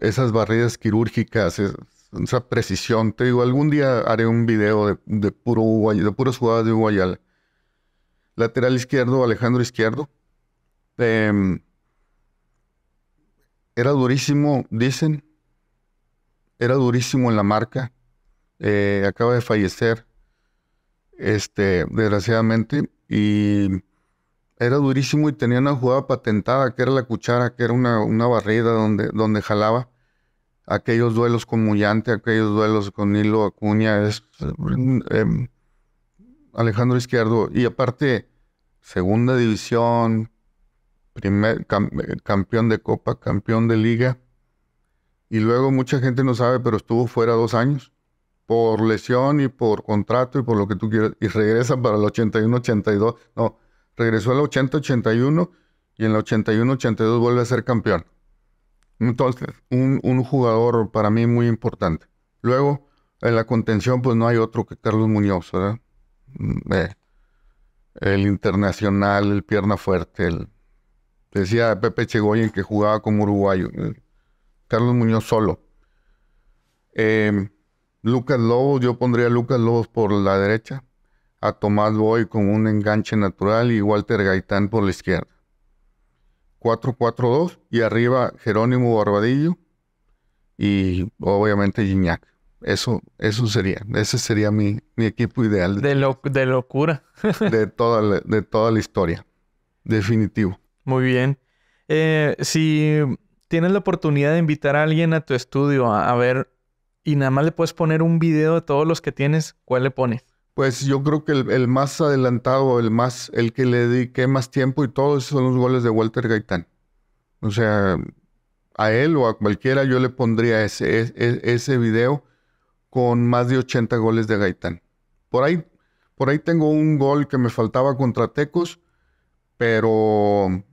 esas barridas quirúrgicas, esa precisión. Te digo, algún día haré un video de, puro de puras jugadas de Hugo Lateral izquierdo, Alejandro Izquierdo. Em, era durísimo, dicen, era durísimo en la marca. Eh, acaba de fallecer, este, desgraciadamente, y era durísimo y tenía una jugada patentada, que era la cuchara, que era una, barrida donde, donde jalaba aquellos duelos con Mullante, aquellos duelos con Nilo Acuña, es, em, Alejandro Izquierdo. Y aparte, segunda división, primer, eh, campeón de Copa, campeón de Liga. Y luego mucha gente no sabe, pero estuvo fuera dos años por lesión y por contrato y por lo que tú quieras. Y regresa para el 81-82. No, regresó al 80-81 y en el 81-82 vuelve a ser campeón. Entonces, un, jugador para mí muy importante. Luego, en la contención, pues no hay otro que Carlos Muñoz, ¿verdad? Mm, eh, el internacional, el pierna fuerte, el... Decía Pepe Chegoyen que jugaba como uruguayo. Eh, Carlos Muñoz solo. Em, Lucas Lobos, yo pondría Lucas Lobos por la derecha, a Tomás Boy con un enganche natural y Walter Gaitán por la izquierda. 4-4-2 y arriba Jerónimo Barbadillo y obviamente Gignac. Eso, eso sería, ese sería mi, equipo ideal. De, de locura. de, toda la, de toda la historia. Definitivo. Muy bien. Eh, si tienes la oportunidad de invitar a alguien a tu estudio a, ver y nada más le puedes poner un video de todos los que tienes, ¿cuál le pones? Pues yo creo que el, más adelantado, el más, el que le dediqué más tiempo y todo son los goles de Walter Gaitán. O sea, a él o a cualquiera yo le pondría ese, ese, video con más de 80 goles de Gaitán. Por ahí, por ahí tengo un gol que me faltaba contra Tecos, pero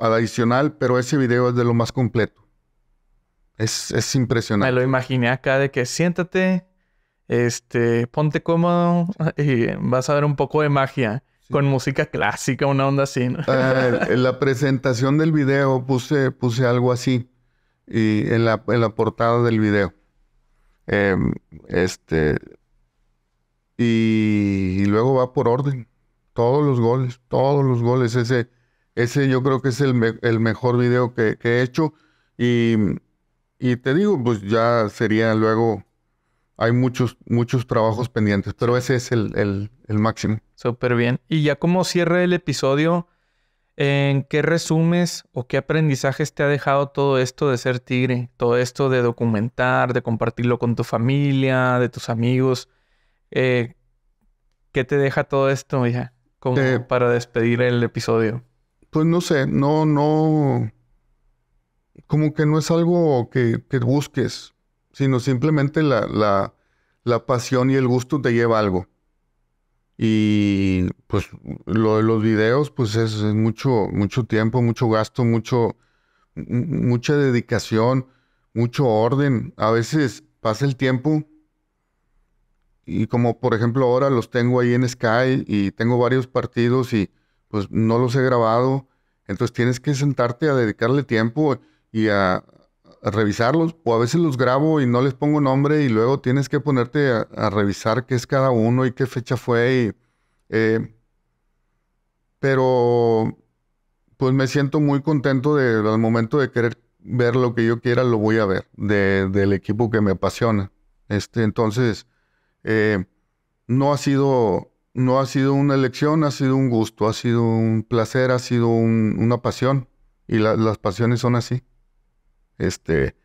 adicional, pero ese video es de lo más completo. Es, impresionante. Me lo imaginé acá de que siéntate, este, ponte cómodo y vas a ver un poco de magia con música clásica, una onda así. Ah, en la presentación del video puse, puse algo así en la, portada del video. Em, este, y luego va por orden. Todos los goles, todos los goles. Ese, ese yo creo que es el, mejor video que, he hecho. Y, te digo, pues ya sería luego. Hay muchos, muchos trabajos pendientes, pero ese es el, máximo. Súper bien. Y ya como cierre el episodio, ¿en qué resumes o qué aprendizajes te ha dejado todo esto de ser tigre? Todo esto de documentar, de compartirlo con tu familia, de tus amigos. Eh, ¿Qué te deja todo esto, hija? Como eh, para despedir el episodio pues no sé, no, no, como que no es algo que, busques, sino simplemente la, la, pasión y el gusto te lleva algo. Y pues lo de los videos, pues es, es mucho, mucho tiempo, mucho gasto, mucho, mucha dedicación, mucho orden. A veces pasa el tiempo y como por ejemplo ahora los tengo ahí en Sky y tengo varios partidos y pues no los he grabado. Entonces tienes que sentarte a dedicarle tiempo y a, revisarlos. O a veces los grabo y no les pongo nombre y luego tienes que ponerte a, revisar qué es cada uno y qué fecha fue. Eh, pero pues me siento muy contento de, al momento de querer ver lo que yo quiera, lo voy a ver del equipo que me apasiona. Este, entonces, eh, no ha sido no ha sido una elección, ha sido un gusto, ha sido un placer, ha sido una pasión. Y las pasiones son así. Este,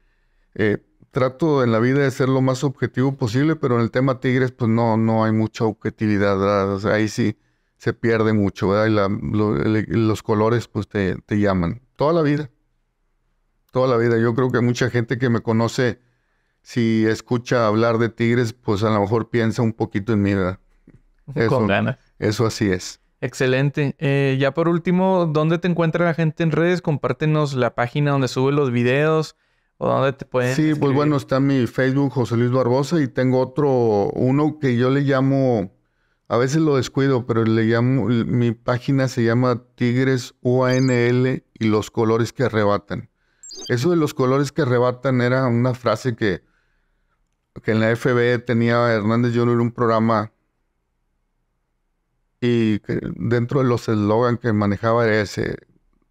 eh, trato en la vida de ser lo más objetivo posible, pero en el tema Tigres, pues no, no hay mucha objetividad. ahí sí se pierde mucho, ¿verdad? Y los colores, pues te, te, llaman. Toda la vida. Toda la vida. Yo creo que mucha gente que me conoce, si escucha hablar de Tigres, pues a lo mejor piensa un poquito en mí, ¿verdad? Con ganas. Eso así es. Excelente. Eh, ya por último, ¿dónde te encuentra la gente en redes? Compártenos la página donde sube los videos o dónde te pueden. Sí, pues bueno, está mi Facebook José Luis Barbosa y tengo otro, uno que yo le llamo, a veces lo descuido, pero le llamo, mi página se llama Tigres UANL y los colores que arrebatan. Eso de los colores que arrebatan era una frase que, que en la FB e tenía Hernández en un programa y dentro de los eslogan que manejaba era ese,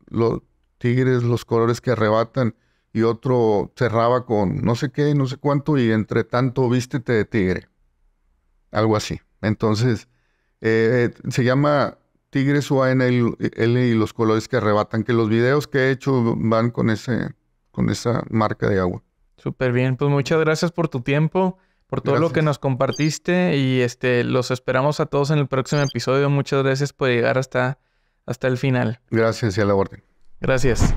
los tigres, los colores que arrebatan, y otro cerraba con no sé qué, no sé cuánto, y entre tanto vístete de tigre. Algo así. Entonces, eh, se llama Tigres UANL y los colores que arrebatan, que los videos que he hecho van con, ese, con esa marca de agua. Súper bien, pues muchas gracias por tu tiempo por todo lo que nos compartiste y este los esperamos a todos en el próximo episodio. Muchas gracias por llegar hasta, hasta el final. Gracias y a la orden. Gracias.